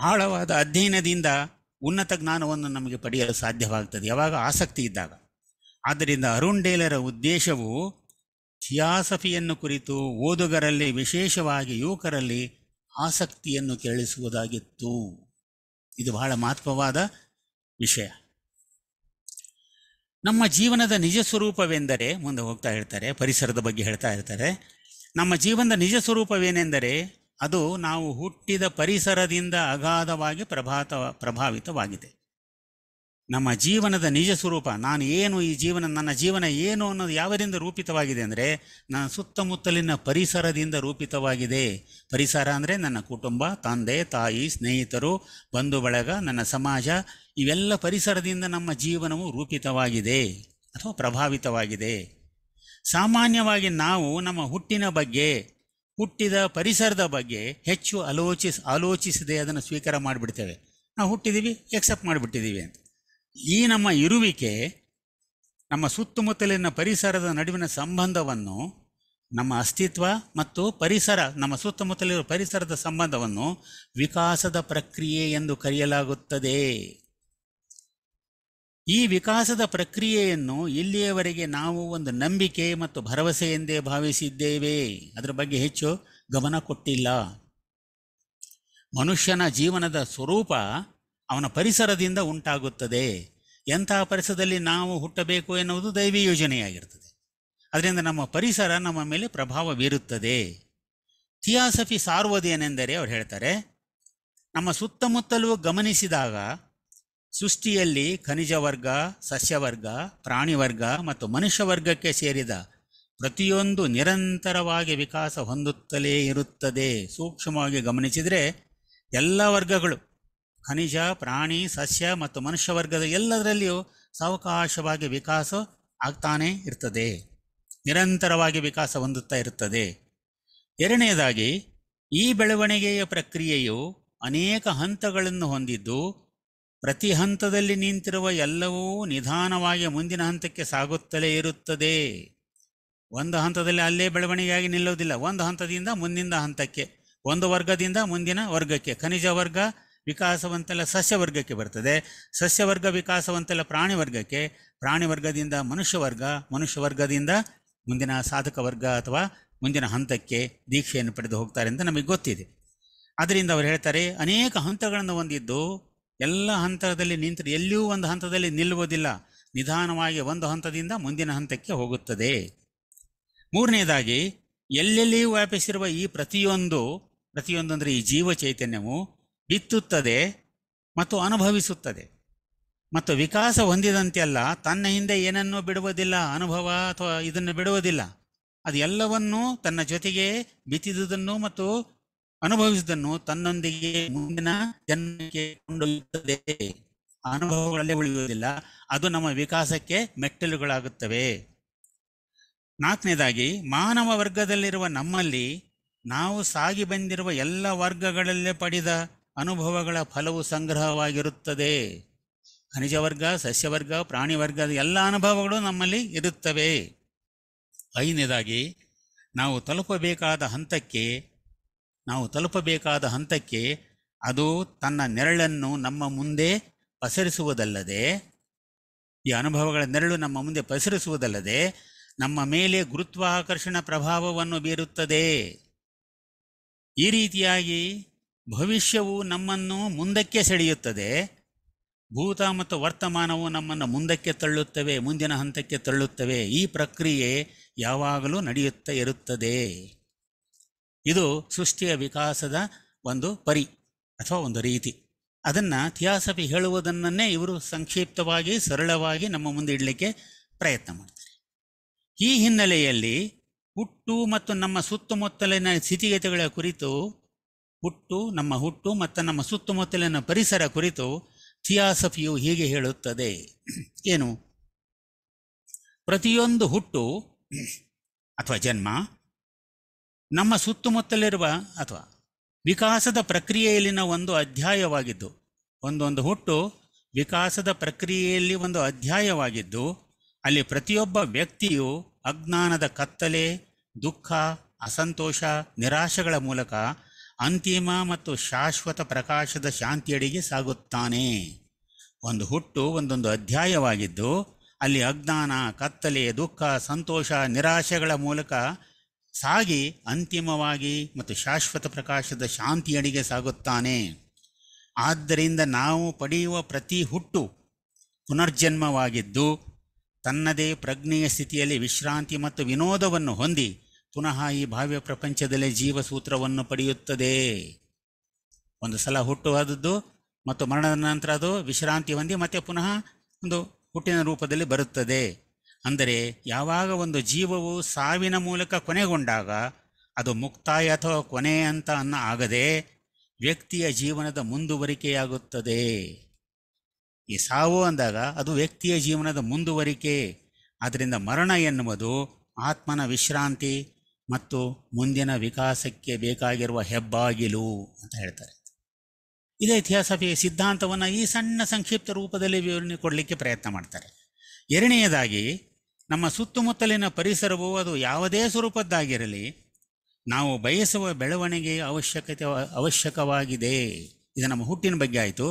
ಆಳವಾದ ಅಧ್ಯಯನದಿಂದ ಉನ್ನತ ಜ್ಞಾನವನ್ನು ನಮಗೆ ಪಡೆಯಲು ಸಾಧ್ಯವಾಗ್ತದೆ ಯಾವಾಗ ಆಸಕ್ತಿ ಇದ್ದಾಗ ಆದ್ದರಿಂದ ಅರುಣ್ ಡೇಲರ ಉದ್ದೇಶವು ಥಿಯಾಸಫಿಯನ್ನು ಕುರಿತು ಓದುಗರಲ್ಲಿ ವಿಶೇಷವಾಗಿ ಯುವಕರಲ್ಲಿ ಆಸಕ್ತಿಯನ್ನು ಕೆರಳಿಸುವುದಾಗಿತ್ತು ಇದು ಬಹಳ ಮಹತ್ವವಾದ ವಿಷಯ ನಮ್ಮ ಜೀವನದ ನಿಜ ಸ್ವರೂಪವೆಂದರೆ ಮುಂದೆ ಹೋಗ್ತಾ ಹೇಳ್ತಾರೆ ಪರಿಸರದ ಬಗ್ಗೆ ಹೇಳ್ತಾ ಇರ್ತಾರೆ ನಮ್ಮ ಜೀವನದ ನಿಜ ಸ್ವರೂಪವೇನೆಂದರೆ ಅದು ನಾವು ಹುಟ್ಟಿದ ಪರಿಸರದಿಂದ ಅಗಾಧವಾಗಿ ಪ್ರಭಾತ ಪ್ರಭಾವಿತವಾಗಿದೆ ನಮ್ಮ ಜೀವನದ ನಿಜ ಸ್ವರೂಪ ನಾನು ಏನು ಈ ಜೀವನ ನನ್ನ ಜೀವನ ಏನು ಅನ್ನೋದು ಯಾವರಿಂದ ರೂಪಿತವಾಗಿದೆ ಅಂದರೆ ನನ್ನ ಸುತ್ತಮುತ್ತಲಿನ ಪರಿಸರದಿಂದ ರೂಪಿತವಾಗಿದೆ ಪರಿಸರ ಅಂದರೆ ನನ್ನ ಕುಟುಂಬ ತಂದೆ ತಾಯಿ ಸ್ನೇಹಿತರು ಬಂಧು ಬಳಗ ನನ್ನ ಸಮಾಜ ಇವೆಲ್ಲ ಪರಿಸರದಿಂದ ನಮ್ಮ ಜೀವನವು ರೂಪಿತವಾಗಿದೆ ಅಥವಾ ಪ್ರಭಾವಿತವಾಗಿದೆ ಸಾಮಾನ್ಯವಾಗಿ ನಾವು ನಮ್ಮ ಹುಟ್ಟಿನ ಬಗ್ಗೆ ಹುಟ್ಟಿದ ಪರಿಸರದ ಬಗ್ಗೆ ಹೆಚ್ಚು ಆಲೋಚಿಸ್ ಆಲೋಚಿಸದೆ ಅದನ್ನು ಸ್ವೀಕಾರ ಮಾಡಿಬಿಡ್ತೇವೆ ನಾವು ಹುಟ್ಟಿದ್ದೀವಿ ಎಕ್ಸೆಪ್ಟ್ ಮಾಡಿಬಿಟ್ಟಿದ್ದೀವಿ ಅಂತ ಈ ನಮ್ಮ ಇರುವಿಕೆ ನಮ್ಮ ಸುತ್ತಮುತ್ತಲಿನ ಪರಿಸರದ ನಡುವಿನ ಸಂಬಂಧವನ್ನು ನಮ್ಮ ಅಸ್ತಿತ್ವ ಮತ್ತು ಪರಿಸರ ನಮ್ಮ ಸುತ್ತಮುತ್ತಲಿರುವ ಪರಿಸರದ ಸಂಬಂಧವನ್ನು ವಿಕಾಸದ ಪ್ರಕ್ರಿಯೆ ಎಂದು ಕರೆಯಲಾಗುತ್ತದೆ ಈ ವಿಕಾಸದ ಪ್ರಕ್ರಿಯೆಯನ್ನು ಇಲ್ಲಿಯವರೆಗೆ ನಾವು ಒಂದು ನಂಬಿಕೆ ಮತ್ತು ಭರವಸೆ ಎಂದೇ ಭಾವಿಸಿದ್ದೇವೆ ಅದರ ಬಗ್ಗೆ ಹೆಚ್ಚು ಗಮನ ಕೊಟ್ಟಿಲ್ಲ ಮನುಷ್ಯನ ಜೀವನದ ಸ್ವರೂಪ ಅವನ ಪರಿಸರದಿಂದ ಉಂಟಾಗುತ್ತದೆ ಎಂಥ ಪರಿಸರದಲ್ಲಿ ನಾವು ಹುಟ್ಟಬೇಕು ಎನ್ನುವುದು ದೈವಿ ಯೋಜನೆಯಾಗಿರ್ತದೆ ಅದರಿಂದ ನಮ್ಮ ಪರಿಸರ ನಮ್ಮ ಮೇಲೆ ಪ್ರಭಾವ ಬೀರುತ್ತದೆ ಥಿಯಾಸಫಿ ಸಾರುವುದೇನೆಂದರೆ ಅವ್ರು ಹೇಳ್ತಾರೆ ನಮ್ಮ ಸುತ್ತಮುತ್ತಲೂ ಗಮನಿಸಿದಾಗ ಸೃಷ್ಟಿಯಲ್ಲಿ ಖನಿಜ ವರ್ಗ ಸಸ್ಯವರ್ಗ ಪ್ರಾಣಿವರ್ಗ ಮತ್ತು ಮನುಷ್ಯ ವರ್ಗಕ್ಕೆ ಸೇರಿದ ಪ್ರತಿಯೊಂದು ನಿರಂತರವಾಗಿ ವಿಕಾಸ ಹೊಂದುತ್ತಲೇ ಇರುತ್ತದೆ ಸೂಕ್ಷ್ಮವಾಗಿ ಗಮನಿಸಿದರೆ ಎಲ್ಲ ವರ್ಗಗಳು ಖನಿಜ ಪ್ರಾಣಿ ಸಸ್ಯ ಮತ್ತು ಮನುಷ್ಯ ವರ್ಗದ ಎಲ್ಲದರಲ್ಲಿಯೂ ಸಾವಕಾಶವಾಗಿ ವಿಕಾಸ ಆಗ್ತಾನೇ ಇರ್ತದೆ ನಿರಂತರವಾಗಿ ವಿಕಾಸ ಹೊಂದುತ್ತಾ ಇರುತ್ತದೆ ಎರಡನೆಯದಾಗಿ ಈ ಬೆಳವಣಿಗೆಯ ಪ್ರಕ್ರಿಯೆಯು ಅನೇಕ ಹಂತಗಳನ್ನು ಹೊಂದಿದ್ದು ಪ್ರತಿ ಹಂತದಲ್ಲಿ ನಿಂತಿರುವ ಎಲ್ಲವೂ ನಿಧಾನವಾಗಿ ಮುಂದಿನ ಹಂತಕ್ಕೆ ಸಾಗುತ್ತಲೇ ಇರುತ್ತದೆ ಒಂದು ಹಂತದಲ್ಲಿ ಅಲ್ಲೇ ಬೆಳವಣಿಗೆಯಾಗಿ ನಿಲ್ಲುವುದಿಲ್ಲ ಒಂದು ಹಂತದಿಂದ ಮುಂದಿನ ಹಂತಕ್ಕೆ ಒಂದು ವರ್ಗದಿಂದ ಮುಂದಿನ ವರ್ಗಕ್ಕೆ ಖನಿಜ ವರ್ಗ ವಿಕಾಸವಂತೆಲ್ಲ ಸಸ್ಯ ವರ್ಗಕ್ಕೆ ಬರ್ತದೆ ಸಸ್ಯವರ್ಗ ವಿಕಾಸವಂತೆಲ್ಲ ಪ್ರಾಣಿ ವರ್ಗಕ್ಕೆ ಪ್ರಾಣಿ ವರ್ಗದಿಂದ ಮನುಷ್ಯ ವರ್ಗ ಮನುಷ್ಯ ವರ್ಗದಿಂದ ಮುಂದಿನ ಸಾಧಕ ವರ್ಗ ಅಥವಾ ಮುಂದಿನ ಹಂತಕ್ಕೆ ದೀಕ್ಷೆಯನ್ನು ಪಡೆದು ಹೋಗ್ತಾರೆ ಅಂತ ನಮಗೆ ಗೊತ್ತಿದೆ ಅದರಿಂದ ಅವರು ಹೇಳ್ತಾರೆ ಅನೇಕ ಹಂತಗಳನ್ನು ಹೊಂದಿದ್ದು ಎಲ್ಲ ಹಂತದಲ್ಲಿ ನಿಂತು ಎಲ್ಲಿಯೂ ಒಂದು ಹಂತದಲ್ಲಿ ನಿಲ್ಲುವುದಿಲ್ಲ ನಿಧಾನವಾಗಿ ಒಂದು ಹಂತದಿಂದ ಮುಂದಿನ ಹಂತಕ್ಕೆ ಹೋಗುತ್ತದೆ ಮೂರನೇದಾಗಿ ಎಲ್ಲೆಲ್ಲಿಯೂ ವ್ಯಾಪಿಸಿರುವ ಈ ಪ್ರತಿಯೊಂದು ಪ್ರತಿಯೊಂದು ಅಂದರೆ ಈ ಜೀವ ಚೈತನ್ಯವು ಬಿತ್ತುತ್ತದೆ ಮತ್ತು ಅನುಭವಿಸುತ್ತದೆ ಮತ್ತು ವಿಕಾಸ ಹೊಂದಿದಂತೆ ಅಲ್ಲ ತನ್ನ ಹಿಂದೆ ಏನನ್ನೂ ಬಿಡುವುದಿಲ್ಲ ಅನುಭವ ಅಥವಾ ಇದನ್ನು ಬಿಡುವುದಿಲ್ಲ ಅದು ಎಲ್ಲವನ್ನೂ ತನ್ನ ಜೊತೆಗೆ ಬಿತ್ತಿದುದನ್ನು ಮತ್ತು ಅನುಭವಿಸಿದನ್ನು ತನ್ನೊಂದಿಗೆ ಮುಂದಿನ ಜನ್ಮಕ್ಕೆ ಕೊಂಡೊಯ್ಯುತ್ತದೆ ಅನುಭವಗಳಲ್ಲೇ ಉಳಿಯುವುದಿಲ್ಲ ಅದು ನಮ್ಮ ವಿಕಾಸಕ್ಕೆ ಮೆಟ್ಟಿಲುಗಳಾಗುತ್ತವೆ ನಾಲ್ಕನೇದಾಗಿ ಮಾನವ ವರ್ಗದಲ್ಲಿರುವ ನಮ್ಮಲ್ಲಿ ನಾವು ಸಾಗಿ ಬಂದಿರುವ ಎಲ್ಲ ವರ್ಗಗಳಲ್ಲೇ ಪಡೆದ ಅನುಭವಗಳ ಫಲವು ಸಂಗ್ರಹವಾಗಿರುತ್ತದೆ ಖನಿಜ ವರ್ಗ ಸಸ್ಯವರ್ಗ ಪ್ರಾಣಿ ವರ್ಗದ ಎಲ್ಲ ಅನುಭವಗಳು ನಮ್ಮಲ್ಲಿ ಇರುತ್ತವೆ ಐದನೇದಾಗಿ ನಾವು ತಲುಪಬೇಕಾದ ಹಂತಕ್ಕೆ ನಾವು ತಲುಪಬೇಕಾದ ಹಂತಕ್ಕೆ ಅದು ತನ್ನ ನೆರಳನ್ನು ನಮ್ಮ ಮುಂದೆ ಪಸರಿಸುವುದಲ್ಲದೆ ಈ ಅನುಭವಗಳ ನೆರಳು ನಮ್ಮ ಮುಂದೆ ಪಸರಿಸುವುದಲ್ಲದೆ ನಮ್ಮ ಮೇಲೆ ಗುರುತ್ವಾಕರ್ಷಣ ಪ್ರಭಾವವನ್ನು ಬೀರುತ್ತದೆ ಈ ರೀತಿಯಾಗಿ ಭವಿಷ್ಯವು ನಮ್ಮನ್ನು ಮುಂದಕ್ಕೆ ಸೆಳೆಯುತ್ತದೆ ಭೂತ ಮತ್ತು ವರ್ತಮಾನವು ನಮ್ಮನ್ನು ಮುಂದಕ್ಕೆ ತಳ್ಳುತ್ತವೆ ಮುಂದಿನ ಹಂತಕ್ಕೆ ತಳ್ಳುತ್ತವೆ ಈ ಪ್ರಕ್ರಿಯೆ ಯಾವಾಗಲೂ ನಡೆಯುತ್ತಾ ಇರುತ್ತದೆ ಇದು ಸೃಷ್ಟಿಯ ವಿಕಾಸದ ಒಂದು ಪರಿ ಅಥವಾ ಒಂದು ರೀತಿ ಅದನ್ನು ಥಿಯಾಸಫಿ ಹೇಳುವುದನ್ನೇ ಇವರು ಸಂಕ್ಷಿಪ್ತವಾಗಿ ಸರಳವಾಗಿ ನಮ್ಮ ಮುಂದೆ ಇಡಲಿಕ್ಕೆ ಪ್ರಯತ್ನ ಮಾಡ್ತಾರೆ ಈ ಹಿನ್ನೆಲೆಯಲ್ಲಿ ಹುಟ್ಟು ಮತ್ತು ನಮ್ಮ ಸುತ್ತಮುತ್ತಲಿನ ಸ್ಥಿತಿಗತಿಗಳ ಕುರಿತು ಹುಟ್ಟು ನಮ್ಮ ಹುಟ್ಟು ಮತ್ತು ನಮ್ಮ ಸುತ್ತಮುತ್ತಲಿನ ಪರಿಸರ ಕುರಿತು ಥಿಯಾಸಫಿಯು ಹೀಗೆ ಹೇಳುತ್ತದೆ ಏನು ಪ್ರತಿಯೊಂದು ಹುಟ್ಟು ಅಥವಾ ಜನ್ಮ ನಮ್ಮ ಸುತ್ತಮುತ್ತಲಿರುವ ಅಥವಾ ವಿಕಾಸದ ಪ್ರಕ್ರಿಯೆಯಲ್ಲಿನ ಒಂದು ಅಧ್ಯಾಯವಾಗಿದ್ದು ಒಂದೊಂದು ಹುಟ್ಟು ವಿಕಾಸದ ಪ್ರಕ್ರಿಯೆಯಲ್ಲಿ ಒಂದು ಅಧ್ಯಾಯವಾಗಿದ್ದು ಅಲ್ಲಿ ಪ್ರತಿಯೊಬ್ಬ ವ್ಯಕ್ತಿಯು ಅಜ್ಞಾನದ ಕತ್ತಲೆ ದುಃಖ ಅಸಂತೋಷ ನಿರಾಶೆಗಳ ಮೂಲಕ ಅಂತಿಮ ಮತ್ತು ಶಾಶ್ವತ ಪ್ರಕಾಶದ ಶಾಂತಿಯಡೆಗೆ ಸಾಗುತ್ತಾನೆ ಒಂದು ಹುಟ್ಟು ಒಂದೊಂದು ಅಧ್ಯಾಯವಾಗಿದ್ದು ಅಲ್ಲಿ ಅಜ್ಞಾನ ಕತ್ತಲೆ ದುಃಖ ಸಂತೋಷ ನಿರಾಶೆಗಳ ಮೂಲಕ ಸಾಗಿ ಅಂತಿಮವಾಗಿ ಮತ್ತು ಶಾಶ್ವತ ಪ್ರಕಾಶದ ಶಾಂತಿಯಡಿಗೆ ಸಾಗುತ್ತಾನೆ ಆದ್ದರಿಂದ ನಾವು ಪಡೆಯುವ ಪ್ರತಿ ಹುಟ್ಟು ಪುನರ್ಜನ್ಮವಾಗಿದ್ದು ತನ್ನದೇ ಪ್ರಜ್ಞೆಯ ಸ್ಥಿತಿಯಲ್ಲಿ ವಿಶ್ರಾಂತಿ ಮತ್ತು ವಿನೋದವನ್ನು ಹೊಂದಿ ಪುನಃ ಈ ಭಾವ್ಯ ಪ್ರಪಂಚದಲ್ಲಿ ಜೀವಸೂತ್ರವನ್ನು ಪಡೆಯುತ್ತದೆ ಒಂದು ಸಲ ಹುಟ್ಟುವಾದದ್ದು ಮತ್ತು ಮರಣದ ನಂತರ ಅದು ವಿಶ್ರಾಂತಿ ಹೊಂದಿ ಮತ್ತೆ ಪುನಃ ಒಂದು ಹುಟ್ಟಿನ ರೂಪದಲ್ಲಿ ಬರುತ್ತದೆ ಅಂದರೆ ಯಾವಾಗ ಒಂದು ಜೀವವು ಸಾವಿನ ಮೂಲಕ ಕೊನೆಗೊಂಡಾಗ ಅದು ಮುಕ್ತಾಯ ಅಥವಾ ಕೊನೆ ಅಂತ ಅನ್ನ ಆಗದೆ ವ್ಯಕ್ತಿಯ ಜೀವನದ ಮುಂದುವರಿಕೆಯಾಗುತ್ತದೆ ಈ ಸಾವು ಅಂದಾಗ ಅದು ವ್ಯಕ್ತಿಯ ಜೀವನದ ಮುಂದುವರಿಕೆ ಆದ್ದರಿಂದ ಮರಣ ಎನ್ನುವುದು ಆತ್ಮನ ವಿಶ್ರಾಂತಿ ಮತ್ತು ಮುಂದಿನ ವಿಕಾಸಕ್ಕೆ ಬೇಕಾಗಿರುವ ಹೆಬ್ಬಾಗಿಲು ಅಂತ ಹೇಳ್ತಾರೆ ಇದೇ ಇತಿಹಾಸ ಸಿದ್ಧಾಂತವನ್ನು ಈ ಸಣ್ಣ ಸಂಕ್ಷಿಪ್ತ ರೂಪದಲ್ಲಿ ವಿವರಣೆ ಕೊಡಲಿಕ್ಕೆ ಪ್ರಯತ್ನ ಮಾಡ್ತಾರೆ ಎರಡನೆಯದಾಗಿ ನಮ್ಮ ಸುತ್ತಮುತ್ತಲಿನ ಪರಿಸರವು ಅದು ಯಾವುದೇ ಸ್ವರೂಪದ್ದಾಗಿರಲಿ ನಾವು ಬಯಸುವ ಬೆಳವಣಿಗೆ ಅವಶ್ಯಕತೆ ಅವಶ್ಯಕವಾಗಿದೆ ಇದು ನಮ್ಮ ಹುಟ್ಟಿನ ಬಗ್ಗೆ ಆಯಿತು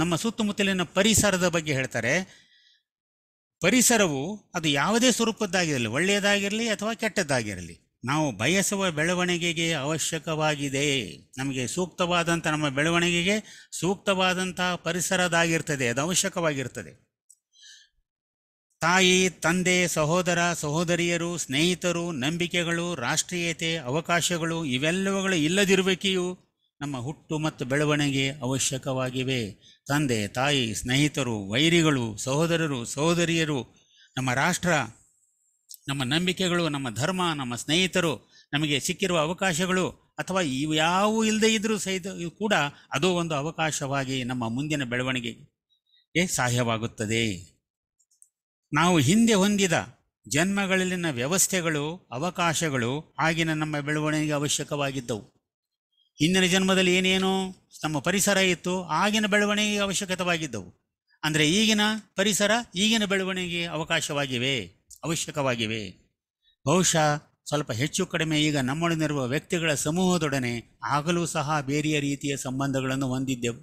ನಮ್ಮ ಸುತ್ತಮುತ್ತಲಿನ ಪರಿಸರದ ಬಗ್ಗೆ ಹೇಳ್ತಾರೆ ಪರಿಸರವು ಅದು ಯಾವುದೇ ಸ್ವರೂಪದ್ದಾಗಿರಲಿ ಒಳ್ಳೆಯದಾಗಿರಲಿ ಅಥವಾ ಕೆಟ್ಟದ್ದಾಗಿರಲಿ ನಾವು ಬಯಸುವ ಬೆಳವಣಿಗೆಗೆ ಅವಶ್ಯಕವಾಗಿದೆ ನಮಗೆ ಸೂಕ್ತವಾದಂಥ ನಮ್ಮ ಬೆಳವಣಿಗೆಗೆ ಸೂಕ್ತವಾದಂಥ ಪರಿಸರದಾಗಿರ್ತದೆ ಅದು ಅವಶ್ಯಕವಾಗಿರ್ತದೆ ತಾಯಿ ತಂದೆ ಸಹೋದರ ಸಹೋದರಿಯರು ಸ್ನೇಹಿತರು ನಂಬಿಕೆಗಳು ರಾಷ್ಟ್ರೀಯತೆ ಅವಕಾಶಗಳು ಇವೆಲ್ಲವುಗಳು ಇಲ್ಲದಿರುವಿಕೆಯೂ ನಮ್ಮ ಹುಟ್ಟು ಮತ್ತು ಬೆಳವಣಿಗೆ ಅವಶ್ಯಕವಾಗಿವೆ ತಂದೆ ತಾಯಿ ಸ್ನೇಹಿತರು ವೈರಿಗಳು ಸಹೋದರರು ಸಹೋದರಿಯರು ನಮ್ಮ ರಾಷ್ಟ್ರ ನಮ್ಮ ನಂಬಿಕೆಗಳು ನಮ್ಮ ಧರ್ಮ ನಮ್ಮ ಸ್ನೇಹಿತರು ನಮಗೆ ಸಿಕ್ಕಿರುವ ಅವಕಾಶಗಳು ಅಥವಾ ಇವು ಯಾವ ಇಲ್ಲದೆ ಇದ್ದರೂ ಸಹಿತ ಕೂಡ ಅದು ಒಂದು ಅವಕಾಶವಾಗಿ ನಮ್ಮ ಮುಂದಿನ ಬೆಳವಣಿಗೆಗೆ ಸಹಾಯವಾಗುತ್ತದೆ ನಾವು ಹಿಂದೆ ಹೊಂದಿದ ಜನ್ಮಗಳಲ್ಲಿನ ವ್ಯವಸ್ಥೆಗಳು ಅವಕಾಶಗಳು ಆಗಿನ ನಮ್ಮ ಬೆಳವಣಿಗೆ ಅವಶ್ಯಕವಾಗಿದ್ದವು ಹಿಂದಿನ ಜನ್ಮದಲ್ಲಿ ಏನೇನು ನಮ್ಮ ಪರಿಸರ ಇತ್ತು ಆಗಿನ ಬೆಳವಣಿಗೆಗೆ ಅವಶ್ಯಕತವಾಗಿದ್ದವು ಅಂದರೆ ಈಗಿನ ಪರಿಸರ ಈಗಿನ ಬೆಳವಣಿಗೆ ಅವಕಾಶವಾಗಿವೆ ಅವಶ್ಯಕವಾಗಿವೆ ಬಹುಶಃ ಸ್ವಲ್ಪ ಹೆಚ್ಚು ಕಡಿಮೆ ಈಗ ನಮ್ಮೊಳಗಿರುವ ವ್ಯಕ್ತಿಗಳ ಸಮೂಹದೊಡನೆ ಆಗಲೂ ಸಹ ಬೇರೆಯ ರೀತಿಯ ಸಂಬಂಧಗಳನ್ನು ಹೊಂದಿದ್ದೆವು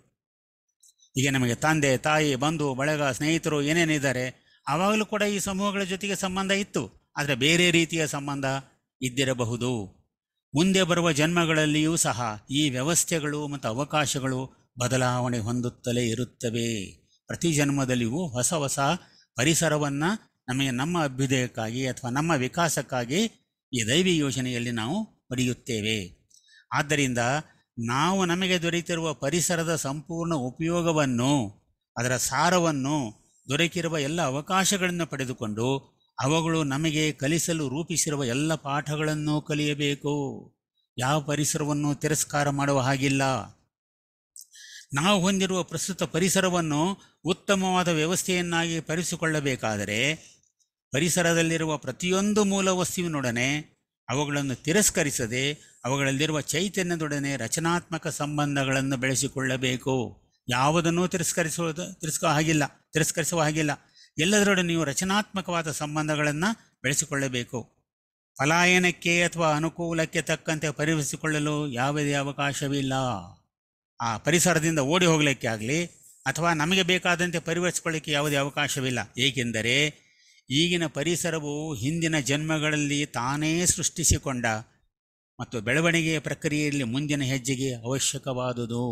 ಈಗ ನಮಗೆ ತಂದೆ ತಾಯಿ ಬಂಧು ಬಳಗ ಸ್ನೇಹಿತರು ಏನೇನಿದ್ದಾರೆ ಆವಾಗಲೂ ಕೂಡ ಈ ಸಮೂಹಗಳ ಜೊತೆಗೆ ಸಂಬಂಧ ಇತ್ತು ಆದರೆ ಬೇರೆ ರೀತಿಯ ಸಂಬಂಧ ಇದ್ದಿರಬಹುದು ಮುಂದೆ ಬರುವ ಜನ್ಮಗಳಲ್ಲಿಯೂ ಸಹ ಈ ವ್ಯವಸ್ಥೆಗಳು ಮತ್ತು ಅವಕಾಶಗಳು ಬದಲಾವಣೆ ಹೊಂದುತ್ತಲೇ ಇರುತ್ತವೆ ಪ್ರತಿ ಜನ್ಮದಲ್ಲಿಯೂ ಹೊಸ ಹೊಸ ಪರಿಸರವನ್ನು ನಮಗೆ ನಮ್ಮ ಅಭ್ಯುದಯಕ್ಕಾಗಿ ಅಥವಾ ನಮ್ಮ ವಿಕಾಸಕ್ಕಾಗಿ ಈ ದೈವಿ ಯೋಜನೆಯಲ್ಲಿ ನಾವು ಪಡೆಯುತ್ತೇವೆ ಆದ್ದರಿಂದ ನಾವು ನಮಗೆ ದೊರೆತಿರುವ ಪರಿಸರದ ಸಂಪೂರ್ಣ ಉಪಯೋಗವನ್ನು ಅದರ ಸಾರವನ್ನು ದೊರಕಿರುವ ಎಲ್ಲ ಅವಕಾಶಗಳನ್ನು ಪಡೆದುಕೊಂಡು ಅವುಗಳು ನಮಗೆ ಕಲಿಸಲು ರೂಪಿಸಿರುವ ಎಲ್ಲ ಪಾಠಗಳನ್ನು ಕಲಿಯಬೇಕು ಯಾವ ಪರಿಸರವನ್ನು ತಿರಸ್ಕಾರ ಮಾಡುವ ಹಾಗಿಲ್ಲ ನಾವು ಹೊಂದಿರುವ ಪ್ರಸ್ತುತ ಪರಿಸರವನ್ನು ಉತ್ತಮವಾದ ವ್ಯವಸ್ಥೆಯನ್ನಾಗಿ ಪರಿಸಿಕೊಳ್ಳಬೇಕಾದರೆ ಪರಿಸರದಲ್ಲಿರುವ ಪ್ರತಿಯೊಂದು ಮೂಲ ವಸ್ತುವಿನೊಡನೆ ಅವುಗಳನ್ನು ತಿರಸ್ಕರಿಸದೆ ಅವುಗಳಲ್ಲಿರುವ ಚೈತನ್ಯದೊಡನೆ ರಚನಾತ್ಮಕ ಸಂಬಂಧಗಳನ್ನು ಬೆಳೆಸಿಕೊಳ್ಳಬೇಕು ಯಾವುದನ್ನು ತಿರಸ್ಕರಿಸುವುದು ತಿರಸ್ಕೋ ಹಾಗಿಲ್ಲ ತಿರಸ್ಕರಿಸುವ ಹಾಗಿಲ್ಲ ಎಲ್ಲದರೊಡನೆ ನೀವು ರಚನಾತ್ಮಕವಾದ ಸಂಬಂಧಗಳನ್ನು ಬೆಳೆಸಿಕೊಳ್ಳಬೇಕು ಪಲಾಯನಕ್ಕೆ ಅಥವಾ ಅನುಕೂಲಕ್ಕೆ ತಕ್ಕಂತೆ ಪರಿಹರಿಸಿಕೊಳ್ಳಲು ಯಾವುದೇ ಅವಕಾಶವಿಲ್ಲ ಆ ಪರಿಸರದಿಂದ ಓಡಿ ಹೋಗಲಿಕ್ಕೆ ಆಗಲಿ ಅಥವಾ ನಮಗೆ ಬೇಕಾದಂತೆ ಪರಿವಹಿಸಿಕೊಳ್ಳಿಕ್ಕೆ ಯಾವುದೇ ಅವಕಾಶವಿಲ್ಲ ಏಕೆಂದರೆ ಈಗಿನ ಪರಿಸರವು ಹಿಂದಿನ ಜನ್ಮಗಳಲ್ಲಿ ತಾನೇ ಸೃಷ್ಟಿಸಿಕೊಂಡ ಮತ್ತು ಬೆಳವಣಿಗೆಯ ಪ್ರಕ್ರಿಯೆಯಲ್ಲಿ ಮುಂದಿನ ಹೆಜ್ಜೆಗೆ ಅವಶ್ಯಕವಾದುದು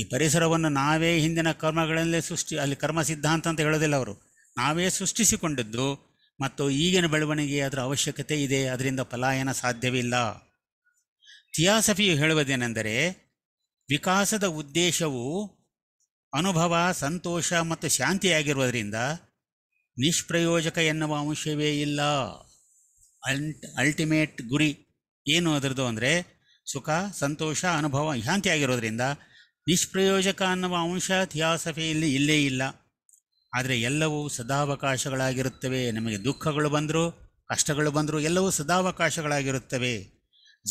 ಈ ಪರಿಸರವನ್ನು ನಾವೇ ಹಿಂದಿನ ಕರ್ಮಗಳಲ್ಲೇ ಸೃಷ್ಟಿ ಅಲ್ಲಿ ಕರ್ಮ ಸಿದ್ಧಾಂತ ಅಂತ ಹೇಳೋದಿಲ್ಲ ಅವರು ನಾವೇ ಸೃಷ್ಟಿಸಿಕೊಂಡಿದ್ದು ಮತ್ತು ಈಗಿನ ಬೆಳವಣಿಗೆ ಅದರ ಅವಶ್ಯಕತೆ ಇದೆ ಅದರಿಂದ ಪಲಾಯನ ಸಾಧ್ಯವಿಲ್ಲ ಥಿಯಾಸಫಿಯು ಹೇಳುವುದೇನೆಂದರೆ ವಿಕಾಸದ ಉದ್ದೇಶವು ಅನುಭವ ಸಂತೋಷ ಮತ್ತು ಶಾಂತಿಯಾಗಿರುವುದರಿಂದ ನಿಷ್ಪ್ರಯೋಜಕ ಎನ್ನುವ ಅಂಶವೇ ಇಲ್ಲ ಅಲ್ಟ್ ಅಲ್ಟಿಮೇಟ್ ಗುರಿ ಏನು ಅದರದು ಅಂದರೆ ಸುಖ ಸಂತೋಷ ಅನುಭವ ಶಾಂತಿಯಾಗಿರೋದ್ರಿಂದ ನಿಷ್ಪ್ರಯೋಜಕ ಅನ್ನುವ ಅಂಶ ಥಿಯಾಸಫಿಯಲ್ಲಿ ಇಲ್ಲೇ ಇಲ್ಲ ಆದರೆ ಎಲ್ಲವೂ ಸದಾವಕಾಶಗಳಾಗಿರುತ್ತವೆ ನಮಗೆ ದುಃಖಗಳು ಬಂದರೂ ಕಷ್ಟಗಳು ಬಂದರೂ ಎಲ್ಲವೂ ಸದಾವಕಾಶಗಳಾಗಿರುತ್ತವೆ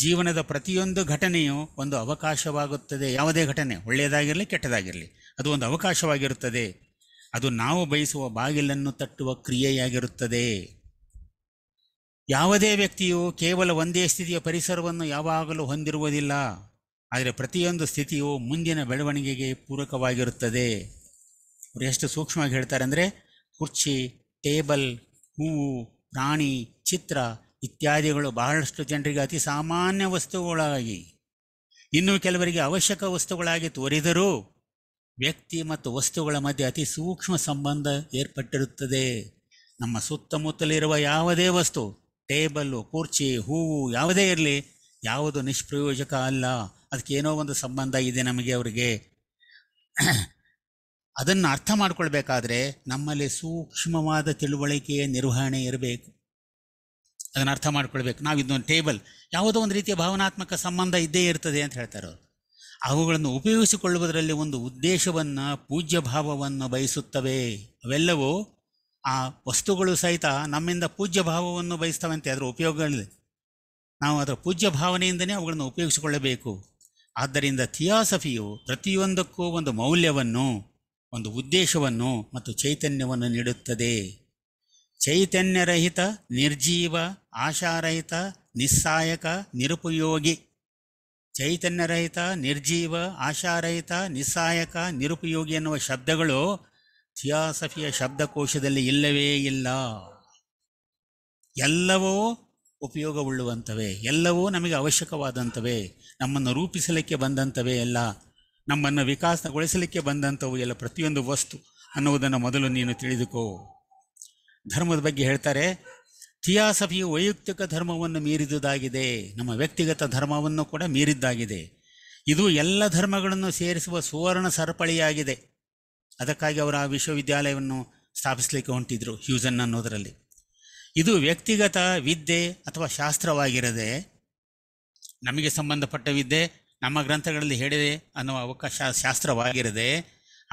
ಜೀವನದ ಪ್ರತಿಯೊಂದು ಘಟನೆಯು ಒಂದು ಅವಕಾಶವಾಗುತ್ತದೆ ಯಾವುದೇ ಘಟನೆ ಒಳ್ಳೆಯದಾಗಿರಲಿ ಕೆಟ್ಟದಾಗಿರಲಿ ಅದು ಒಂದು ಅವಕಾಶವಾಗಿರುತ್ತದೆ ಅದು ನಾವು ಬಯಸುವ ಬಾಗಿಲನ್ನು ತಟ್ಟುವ ಕ್ರಿಯೆಯಾಗಿರುತ್ತದೆ ಯಾವುದೇ ವ್ಯಕ್ತಿಯು ಕೇವಲ ಒಂದೇ ಸ್ಥಿತಿಯ ಪರಿಸರವನ್ನು ಯಾವಾಗಲೂ ಹೊಂದಿರುವುದಿಲ್ಲ ಆದರೆ ಪ್ರತಿಯೊಂದು ಸ್ಥಿತಿಯು ಮುಂದಿನ ಬೆಳವಣಿಗೆಗೆ ಪೂರಕವಾಗಿರುತ್ತದೆ ಅವರು ಎಷ್ಟು ಸೂಕ್ಷ್ಮವಾಗಿ ಹೇಳ್ತಾರೆ ಅಂದರೆ ಕುರ್ಚಿ ಟೇಬಲ್ ಹೂವು ಪ್ರಾಣಿ ಚಿತ್ರ ಇತ್ಯಾದಿಗಳು ಬಹಳಷ್ಟು ಜನರಿಗೆ ಅತಿ ಸಾಮಾನ್ಯ ವಸ್ತುಗಳಾಗಿ ಇನ್ನೂ ಕೆಲವರಿಗೆ ಅವಶ್ಯಕ ವಸ್ತುಗಳಾಗಿ ತೋರಿದರೂ ವ್ಯಕ್ತಿ ಮತ್ತು ವಸ್ತುಗಳ ಮಧ್ಯೆ ಅತಿ ಸೂಕ್ಷ್ಮ ಸಂಬಂಧ ಏರ್ಪಟ್ಟಿರುತ್ತದೆ ನಮ್ಮ ಸುತ್ತಮುತ್ತಲಿರುವ ಯಾವುದೇ ವಸ್ತು ಟೇಬಲ್ಲು ಕುರ್ಚಿ ಹೂವು ಯಾವುದೇ ಇರಲಿ ಯಾವುದು ನಿಷ್ಪ್ರಯೋಜಕ ಅಲ್ಲ ಅದಕ್ಕೇನೋ ಒಂದು ಸಂಬಂಧ ಇದೆ ನಮಗೆ ಅವರಿಗೆ ಅದನ್ನು ಅರ್ಥ ಮಾಡ್ಕೊಳ್ಬೇಕಾದ್ರೆ ನಮ್ಮಲ್ಲಿ ಸೂಕ್ಷ್ಮವಾದ ತಿಳುವಳಿಕೆಯ ನಿರ್ವಹಣೆ ಇರಬೇಕು ಅದನ್ನು ಅರ್ಥ ಮಾಡ್ಕೊಳ್ಬೇಕು ನಾವು ಇದೊಂದು ಟೇಬಲ್ ಯಾವುದೋ ಒಂದು ರೀತಿಯ ಭಾವನಾತ್ಮಕ ಸಂಬಂಧ ಇದ್ದೇ ಇರ್ತದೆ ಅಂತ ಹೇಳ್ತಾರೆ ಅವರು ಅವುಗಳನ್ನು ಉಪಯೋಗಿಸಿಕೊಳ್ಳುವುದರಲ್ಲಿ ಒಂದು ಉದ್ದೇಶವನ್ನು ಪೂಜ್ಯ ಭಾವವನ್ನು ಬಯಸುತ್ತವೆ ಅವೆಲ್ಲವೂ ಆ ವಸ್ತುಗಳು ಸಹಿತ ನಮ್ಮಿಂದ ಪೂಜ್ಯ ಭಾವವನ್ನು ಬಯಸ್ತವಂತೆ ಅದರ ಉಪಯೋಗಗಳಿದೆ ನಾವು ಅದರ ಪೂಜ್ಯ ಭಾವನೆಯಿಂದನೇ ಅವುಗಳನ್ನು ಉಪಯೋಗಿಸಿಕೊಳ್ಳಬೇಕು ಆದ್ದರಿಂದ ಥಿಯಾಸಫಿಯು ಪ್ರತಿಯೊಂದಕ್ಕೂ ಒಂದು ಮೌಲ್ಯವನ್ನು ಒಂದು ಉದ್ದೇಶವನ್ನು ಮತ್ತು ಚೈತನ್ಯವನ್ನು ನೀಡುತ್ತದೆ ಚೈತನ್ಯರಹಿತ ನಿರ್ಜೀವ ಆಶಾರಹಿತ ನಿಸ್ಸಾಯಕ ನಿರುಪಯೋಗಿ ಚೈತನ್ಯರಹಿತ ನಿರ್ಜೀವ ಆಶಾರಹಿತ ನಿಸ್ಸಾಯಕ ನಿರುಪಯೋಗಿ ಎನ್ನುವ ಶಬ್ದಗಳು ಥಿಯಾಸಫಿಯ ಶಬ್ದಕೋಶದಲ್ಲಿ ಇಲ್ಲವೇ ಇಲ್ಲ ಎಲ್ಲವೂ ಉಪಯೋಗವುಳ್ಳುವಂಥವೇ ಎಲ್ಲವೂ ನಮಗೆ ಅವಶ್ಯಕವಾದಂಥವೇ ನಮ್ಮನ್ನು ರೂಪಿಸಲಿಕ್ಕೆ ಬಂದಂಥವೇ ಎಲ್ಲ ನಮ್ಮನ್ನು ವಿಕಾಸಗೊಳಿಸಲಿಕ್ಕೆ ಬಂದಂಥವು ಎಲ್ಲ ಪ್ರತಿಯೊಂದು ವಸ್ತು ಅನ್ನುವುದನ್ನು ಮೊದಲು ನೀನು ತಿಳಿದುಕೋ ಧರ್ಮದ ಬಗ್ಗೆ ಹೇಳ್ತಾರೆ ಥಿಯಾಸಫಿಯು ವೈಯಕ್ತಿಕ ಧರ್ಮವನ್ನು ಮೀರಿದುದಾಗಿದೆ ನಮ್ಮ ವ್ಯಕ್ತಿಗತ ಧರ್ಮವನ್ನು ಕೂಡ ಮೀರಿದ್ದಾಗಿದೆ ಇದು ಎಲ್ಲ ಧರ್ಮಗಳನ್ನು ಸೇರಿಸುವ ಸುವರ್ಣ ಸರಪಳಿಯಾಗಿದೆ ಅದಕ್ಕಾಗಿ ಅವರು ಆ ವಿಶ್ವವಿದ್ಯಾಲಯವನ್ನು ಸ್ಥಾಪಿಸಲಿಕ್ಕೆ ಹೊಂಟಿದ್ರು ಹ್ಯೂಸನ್ ಅನ್ನೋದರಲ್ಲಿ ಇದು ವ್ಯಕ್ತಿಗತ ವಿದ್ಯೆ ಅಥವಾ ಶಾಸ್ತ್ರವಾಗಿರದೆ ನಮಗೆ ಸಂಬಂಧಪಟ್ಟ ವಿದ್ಯೆ ನಮ್ಮ ಗ್ರಂಥಗಳಲ್ಲಿ ಹೇಳಿದೆ ಅನ್ನುವ ಅವಕಾಶ ಶಾಸ್ತ್ರವಾಗಿರದೆ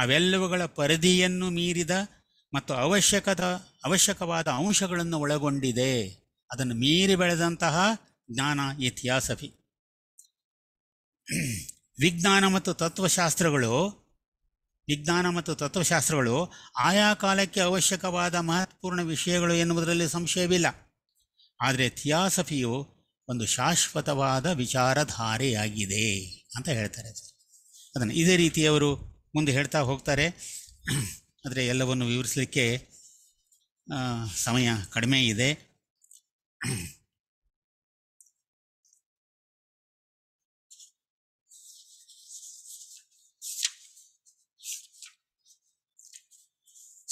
ಅವೆಲ್ಲವುಗಳ ಪರಿಧಿಯನ್ನು ಮೀರಿದ ಮತ್ತು ಅವಶ್ಯಕದ ಅವಶ್ಯಕವಾದ ಅಂಶಗಳನ್ನು ಒಳಗೊಂಡಿದೆ ಅದನ್ನು ಮೀರಿ ಬೆಳೆದಂತಹ ಜ್ಞಾನ ಇತಿಹಾಸಫಿ ವಿಜ್ಞಾನ ಮತ್ತು ತತ್ವಶಾಸ್ತ್ರಗಳು ವಿಜ್ಞಾನ ಮತ್ತು ತತ್ವಶಾಸ್ತ್ರಗಳು ಆಯಾ ಕಾಲಕ್ಕೆ ಅವಶ್ಯಕವಾದ ಮಹತ್ವಪೂರ್ಣ ವಿಷಯಗಳು ಎನ್ನುವುದರಲ್ಲಿ ಸಂಶಯವಿಲ್ಲ ಆದರೆ ಥಿಯಾಸಫಿಯು ಒಂದು ಶಾಶ್ವತವಾದ ವಿಚಾರಧಾರೆಯಾಗಿದೆ ಅಂತ ಹೇಳ್ತಾರೆ ಅದನ್ನು ಇದೇ ರೀತಿಯವರು ಮುಂದೆ ಹೇಳ್ತಾ ಹೋಗ್ತಾರೆ ಆದರೆ ಎಲ್ಲವನ್ನು ವಿವರಿಸಲಿಕ್ಕೆ ಸಮಯ ಕಡಿಮೆ ಇದೆ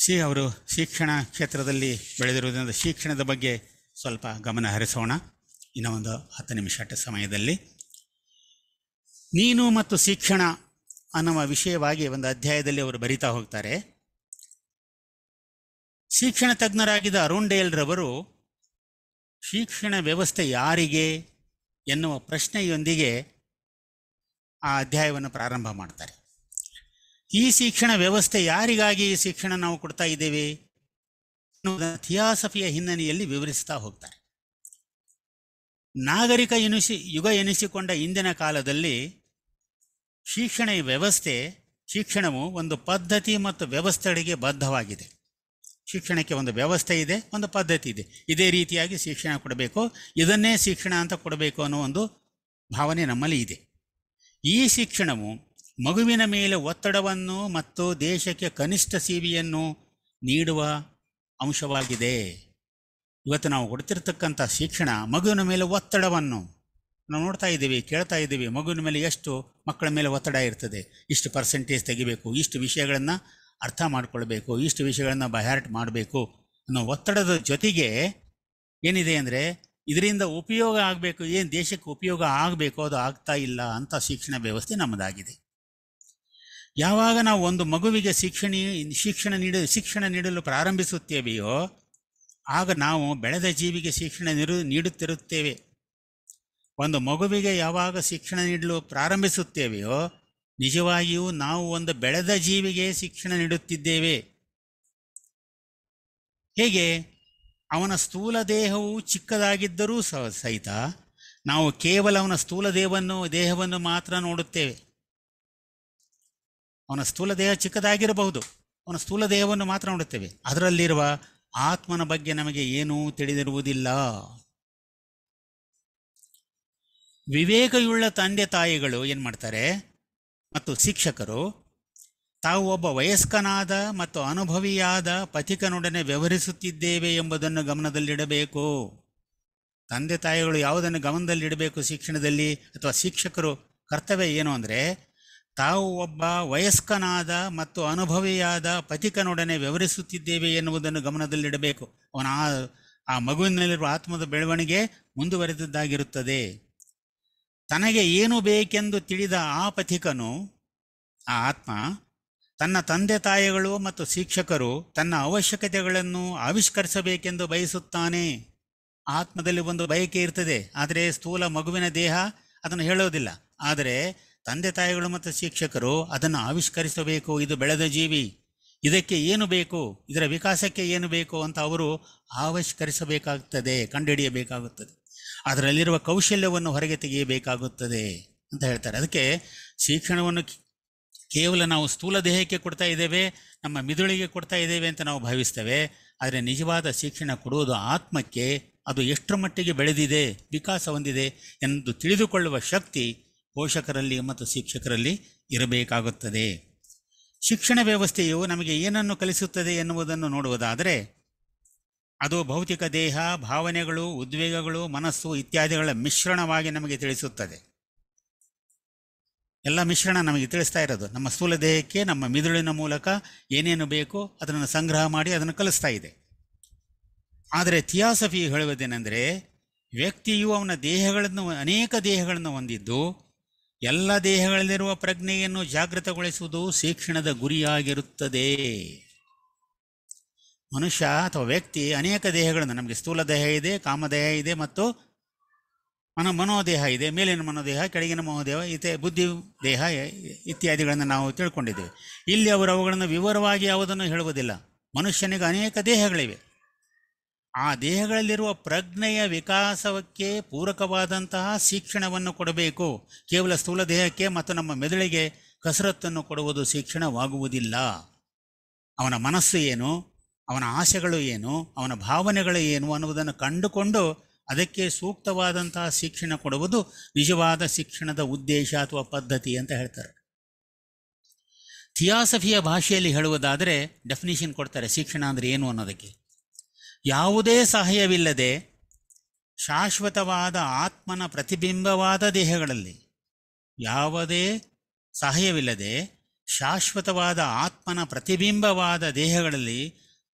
ಸಿ ಅವರು ಶಿಕ್ಷಣ ಕ್ಷೇತ್ರದಲ್ಲಿ ಬೆಳೆದಿರುವುದರಿಂದ ಶಿಕ್ಷಣದ ಬಗ್ಗೆ ಸ್ವಲ್ಪ ಗಮನ ಹರಿಸೋಣ ಇನ್ನೊಂದು ಒಂದು ಹತ್ತು ನಿಮಿಷ ಸಮಯದಲ್ಲಿ ನೀನು ಮತ್ತು ಶಿಕ್ಷಣ ಅನ್ನುವ ವಿಷಯವಾಗಿ ಒಂದು ಅಧ್ಯಾಯದಲ್ಲಿ ಅವರು ಬರಿತಾ ಹೋಗ್ತಾರೆ ಶಿಕ್ಷಣ ತಜ್ಞರಾಗಿದ್ದ ಅರುಣ್ ಡೇಲ್ರವರು ಶಿಕ್ಷಣ ವ್ಯವಸ್ಥೆ ಯಾರಿಗೆ ಎನ್ನುವ ಪ್ರಶ್ನೆಯೊಂದಿಗೆ ಆ ಅಧ್ಯಾಯವನ್ನು ಪ್ರಾರಂಭ ಮಾಡ್ತಾರೆ ಈ ಶಿಕ್ಷಣ ವ್ಯವಸ್ಥೆ ಯಾರಿಗಾಗಿ ಈ ಶಿಕ್ಷಣ ನಾವು ಕೊಡ್ತಾ ಇದ್ದೇವೆ ಥಿಯಾಸಫಿಯ ಹಿನ್ನೆಲೆಯಲ್ಲಿ ವಿವರಿಸ್ತಾ ಹೋಗ್ತಾರೆ ನಾಗರಿಕ ಎನಿಸಿ ಯುಗ ಎನಿಸಿಕೊಂಡ ಇಂದಿನ ಕಾಲದಲ್ಲಿ ಶಿಕ್ಷಣ ವ್ಯವಸ್ಥೆ ಶಿಕ್ಷಣವು ಒಂದು ಪದ್ಧತಿ ಮತ್ತು ವ್ಯವಸ್ಥೆಗಳಿಗೆ ಬದ್ಧವಾಗಿದೆ ಶಿಕ್ಷಣಕ್ಕೆ ಒಂದು ವ್ಯವಸ್ಥೆ ಇದೆ ಒಂದು ಪದ್ಧತಿ ಇದೆ ಇದೇ ರೀತಿಯಾಗಿ ಶಿಕ್ಷಣ ಕೊಡಬೇಕು ಇದನ್ನೇ ಶಿಕ್ಷಣ ಅಂತ ಕೊಡಬೇಕು ಅನ್ನೋ ಒಂದು ಭಾವನೆ ನಮ್ಮಲ್ಲಿ ಇದೆ ಈ ಶಿಕ್ಷಣವು ಮಗುವಿನ ಮೇಲೆ ಒತ್ತಡವನ್ನು ಮತ್ತು ದೇಶಕ್ಕೆ ಕನಿಷ್ಠ ಸೇವೆಯನ್ನು ನೀಡುವ ಅಂಶವಾಗಿದೆ ಇವತ್ತು ನಾವು ಕೊಡ್ತಿರ್ತಕ್ಕಂಥ ಶಿಕ್ಷಣ ಮಗುವಿನ ಮೇಲೆ ಒತ್ತಡವನ್ನು ನಾವು ನೋಡ್ತಾ ಇದ್ದೀವಿ ಕೇಳ್ತಾ ಇದ್ದೀವಿ ಮಗುವಿನ ಮೇಲೆ ಎಷ್ಟು ಮಕ್ಕಳ ಮೇಲೆ ಒತ್ತಡ ಇರ್ತದೆ ಇಷ್ಟು ಪರ್ಸೆಂಟೇಜ್ ತೆಗಿಬೇಕು ಇಷ್ಟು ವಿಷಯಗಳನ್ನು ಅರ್ಥ ಮಾಡಿಕೊಳ್ಬೇಕು ಇಷ್ಟು ವಿಷಯಗಳನ್ನು ಬಯಾರ್ಟ್ ಮಾಡಬೇಕು ಅನ್ನೋ ಒತ್ತಡದ ಜೊತೆಗೆ ಏನಿದೆ ಅಂದರೆ ಇದರಿಂದ ಉಪಯೋಗ ಆಗಬೇಕು ಏನು ದೇಶಕ್ಕೆ ಉಪಯೋಗ ಆಗಬೇಕು ಅದು ಆಗ್ತಾ ಇಲ್ಲ ಅಂತ ಶಿಕ್ಷಣ ವ್ಯವಸ್ಥೆ ನಮ್ಮದಾಗಿದೆ ಯಾವಾಗ ನಾವು ಒಂದು ಮಗುವಿಗೆ ಶಿಕ್ಷಣ ಶಿಕ್ಷಣ ನೀಡ ಶಿಕ್ಷಣ ನೀಡಲು ಪ್ರಾರಂಭಿಸುತ್ತೇವೆಯೋ ಆಗ ನಾವು ಬೆಳೆದ ಜೀವಿಗೆ ಶಿಕ್ಷಣ ನೀಡುತ್ತಿರುತ್ತೇವೆ ಒಂದು ಮಗುವಿಗೆ ಯಾವಾಗ ಶಿಕ್ಷಣ ನೀಡಲು ಪ್ರಾರಂಭಿಸುತ್ತೇವೆಯೋ ನಿಜವಾಗಿಯೂ ನಾವು ಒಂದು ಬೆಳೆದ ಜೀವಿಗೆ ಶಿಕ್ಷಣ ನೀಡುತ್ತಿದ್ದೇವೆ ಹೇಗೆ ಅವನ ಸ್ಥೂಲ ದೇಹವು ಚಿಕ್ಕದಾಗಿದ್ದರೂ ಸಹಿತ ನಾವು ಕೇವಲ ಅವನ ಸ್ಥೂಲ ದೇಹವನ್ನು ದೇಹವನ್ನು ಮಾತ್ರ ನೋಡುತ್ತೇವೆ ಅವನ ಸ್ಥೂಲ ದೇಹ ಚಿಕ್ಕದಾಗಿರಬಹುದು ಅವನ ಸ್ಥೂಲ ದೇಹವನ್ನು ಮಾತ್ರ ನೋಡುತ್ತೇವೆ ಅದರಲ್ಲಿರುವ ಆತ್ಮನ ಬಗ್ಗೆ ನಮಗೆ ಏನೂ ತಿಳಿದಿರುವುದಿಲ್ಲ ವಿವೇಕಯುಳ್ಳ ತಂದೆ ತಾಯಿಗಳು ಏನು ಮಾಡ್ತಾರೆ ಮತ್ತು ಶಿಕ್ಷಕರು ತಾವು ಒಬ್ಬ ವಯಸ್ಕನಾದ ಮತ್ತು ಅನುಭವಿಯಾದ ಪಥಿಕನೊಡನೆ ವ್ಯವಹರಿಸುತ್ತಿದ್ದೇವೆ ಎಂಬುದನ್ನು ಗಮನದಲ್ಲಿಡಬೇಕು ತಂದೆ ತಾಯಿಗಳು ಯಾವುದನ್ನು ಗಮನದಲ್ಲಿಡಬೇಕು ಶಿಕ್ಷಣದಲ್ಲಿ ಅಥವಾ ಶಿಕ್ಷಕರು ಕರ್ತವ್ಯ ಏನು ಅಂದರೆ ತಾವು ಒಬ್ಬ ವಯಸ್ಕನಾದ ಮತ್ತು ಅನುಭವಿಯಾದ ಪಥಿಕನೊಡನೆ ವ್ಯವಹರಿಸುತ್ತಿದ್ದೇವೆ ಎನ್ನುವುದನ್ನು ಗಮನದಲ್ಲಿಡಬೇಕು ಅವನ ಆ ಆ ಮಗುವಿನಲ್ಲಿರುವ ಆತ್ಮದ ಬೆಳವಣಿಗೆ ಮುಂದುವರೆದದ್ದಾಗಿರುತ್ತದೆ ತನಗೆ ಏನು ಬೇಕೆಂದು ತಿಳಿದ ಆ ಪಥಿಕನು ಆ ಆತ್ಮ ತನ್ನ ತಂದೆ ತಾಯಿಗಳು ಮತ್ತು ಶಿಕ್ಷಕರು ತನ್ನ ಅವಶ್ಯಕತೆಗಳನ್ನು ಆವಿಷ್ಕರಿಸಬೇಕೆಂದು ಬಯಸುತ್ತಾನೆ ಆತ್ಮದಲ್ಲಿ ಒಂದು ಬಯಕೆ ಇರ್ತದೆ ಆದರೆ ಸ್ಥೂಲ ಮಗುವಿನ ದೇಹ ಅದನ್ನು ಹೇಳೋದಿಲ್ಲ ಆದರೆ ತಂದೆ ತಾಯಿಗಳು ಮತ್ತು ಶಿಕ್ಷಕರು ಅದನ್ನು ಆವಿಷ್ಕರಿಸಬೇಕು ಇದು ಬೆಳೆದ ಜೀವಿ ಇದಕ್ಕೆ ಏನು ಬೇಕು ಇದರ ವಿಕಾಸಕ್ಕೆ ಏನು ಬೇಕು ಅಂತ ಅವರು ಆವಿಷ್ಕರಿಸಬೇಕಾಗುತ್ತದೆ ಕಂಡುಹಿಡಿಯಬೇಕಾಗುತ್ತದೆ ಅದರಲ್ಲಿರುವ ಕೌಶಲ್ಯವನ್ನು ಹೊರಗೆ ತೆಗೆಯಬೇಕಾಗುತ್ತದೆ ಅಂತ ಹೇಳ್ತಾರೆ ಅದಕ್ಕೆ ಶಿಕ್ಷಣವನ್ನು ಕೇವಲ ನಾವು ಸ್ಥೂಲ ದೇಹಕ್ಕೆ ಕೊಡ್ತಾ ಇದ್ದೇವೆ ನಮ್ಮ ಮಿದುಳಿಗೆ ಕೊಡ್ತಾ ಇದ್ದೇವೆ ಅಂತ ನಾವು ಭಾವಿಸ್ತೇವೆ ಆದರೆ ನಿಜವಾದ ಶಿಕ್ಷಣ ಕೊಡುವುದು ಆತ್ಮಕ್ಕೆ ಅದು ಎಷ್ಟರ ಮಟ್ಟಿಗೆ ಬೆಳೆದಿದೆ ವಿಕಾಸ ಹೊಂದಿದೆ ಎಂದು ತಿಳಿದುಕೊಳ್ಳುವ ಶಕ್ತಿ ಪೋಷಕರಲ್ಲಿ ಮತ್ತು ಶಿಕ್ಷಕರಲ್ಲಿ ಇರಬೇಕಾಗುತ್ತದೆ ಶಿಕ್ಷಣ ವ್ಯವಸ್ಥೆಯು ನಮಗೆ ಏನನ್ನು ಕಲಿಸುತ್ತದೆ ಎನ್ನುವುದನ್ನು ನೋಡುವುದಾದರೆ ಅದು ಭೌತಿಕ ದೇಹ ಭಾವನೆಗಳು ಉದ್ವೇಗಗಳು ಮನಸ್ಸು ಇತ್ಯಾದಿಗಳ ಮಿಶ್ರಣವಾಗಿ ನಮಗೆ ತಿಳಿಸುತ್ತದೆ ಎಲ್ಲ ಮಿಶ್ರಣ ನಮಗೆ ತಿಳಿಸ್ತಾ ಇರೋದು ನಮ್ಮ ಸ್ಥೂಲ ದೇಹಕ್ಕೆ ನಮ್ಮ ಮಿದುಳಿನ ಮೂಲಕ ಏನೇನು ಬೇಕೋ ಅದನ್ನು ಸಂಗ್ರಹ ಮಾಡಿ ಅದನ್ನು ಕಲಿಸ್ತಾ ಇದೆ ಆದರೆ ಥಿಯಾಸಫಿ ಹೇಳುವುದೇನೆಂದರೆ ವ್ಯಕ್ತಿಯು ಅವನ ದೇಹಗಳನ್ನು ಅನೇಕ ದೇಹಗಳನ್ನು ಹೊಂದಿದ್ದು ಎಲ್ಲ ದೇಹಗಳಲ್ಲಿರುವ ಪ್ರಜ್ಞೆಯನ್ನು ಜಾಗೃತಗೊಳಿಸುವುದು ಶಿಕ್ಷಣದ ಗುರಿಯಾಗಿರುತ್ತದೆ ಮನುಷ್ಯ ಅಥವಾ ವ್ಯಕ್ತಿ ಅನೇಕ ದೇಹಗಳನ್ನು ನಮಗೆ ಸ್ಥೂಲ ದೇಹ ಇದೆ ಕಾಮದೇಹ ಇದೆ ಮತ್ತು ಮನ ಮನೋದೇಹ ಇದೆ ಮೇಲಿನ ಮನೋದೇಹ ಕೆಳಗಿನ ಮನೋದೇಹ ಇತೇ ಬುದ್ಧಿ ದೇಹ ಇತ್ಯಾದಿಗಳನ್ನು ನಾವು ತಿಳ್ಕೊಂಡಿದ್ದೇವೆ ಇಲ್ಲಿ ಅವರು ಅವುಗಳನ್ನು ವಿವರವಾಗಿ ಯಾವುದನ್ನು ಹೇಳುವುದಿಲ್ಲ ಮನುಷ್ಯನಿಗೆ ಅನೇಕ ದೇಹಗಳಿವೆ ಆ ದೇಹಗಳಲ್ಲಿರುವ ಪ್ರಜ್ಞೆಯ ವಿಕಾಸಕ್ಕೆ ಪೂರಕವಾದಂತಹ ಶಿಕ್ಷಣವನ್ನು ಕೊಡಬೇಕು ಕೇವಲ ಸ್ಥೂಲ ದೇಹಕ್ಕೆ ಮತ್ತು ನಮ್ಮ ಮೆದುಳಿಗೆ ಕಸರತ್ತನ್ನು ಕೊಡುವುದು ಶಿಕ್ಷಣವಾಗುವುದಿಲ್ಲ ಅವನ ಮನಸ್ಸು ಏನು ಅವನ ಆಸೆಗಳು ಏನು ಅವನ ಭಾವನೆಗಳು ಏನು ಅನ್ನುವುದನ್ನು ಕಂಡುಕೊಂಡು ಅದಕ್ಕೆ ಸೂಕ್ತವಾದಂತಹ ಶಿಕ್ಷಣ ಕೊಡುವುದು ನಿಜವಾದ ಶಿಕ್ಷಣದ ಉದ್ದೇಶ ಅಥವಾ ಪದ್ಧತಿ ಅಂತ ಹೇಳ್ತಾರೆ ಥಿಯಾಸಫಿಯ ಭಾಷೆಯಲ್ಲಿ ಹೇಳುವುದಾದರೆ ಡೆಫಿನಿಷನ್ ಕೊಡ್ತಾರೆ ಶಿಕ್ಷಣ ಅಂದರೆ ಏನು ಅನ್ನೋದಕ್ಕೆ ಯಾವುದೇ ಸಹಾಯವಿಲ್ಲದೆ ಶಾಶ್ವತವಾದ ಆತ್ಮನ ಪ್ರತಿಬಿಂಬವಾದ ದೇಹಗಳಲ್ಲಿ ಯಾವುದೇ ಸಹಾಯವಿಲ್ಲದೆ ಶಾಶ್ವತವಾದ ಆತ್ಮನ ಪ್ರತಿಬಿಂಬವಾದ ದೇಹಗಳಲ್ಲಿ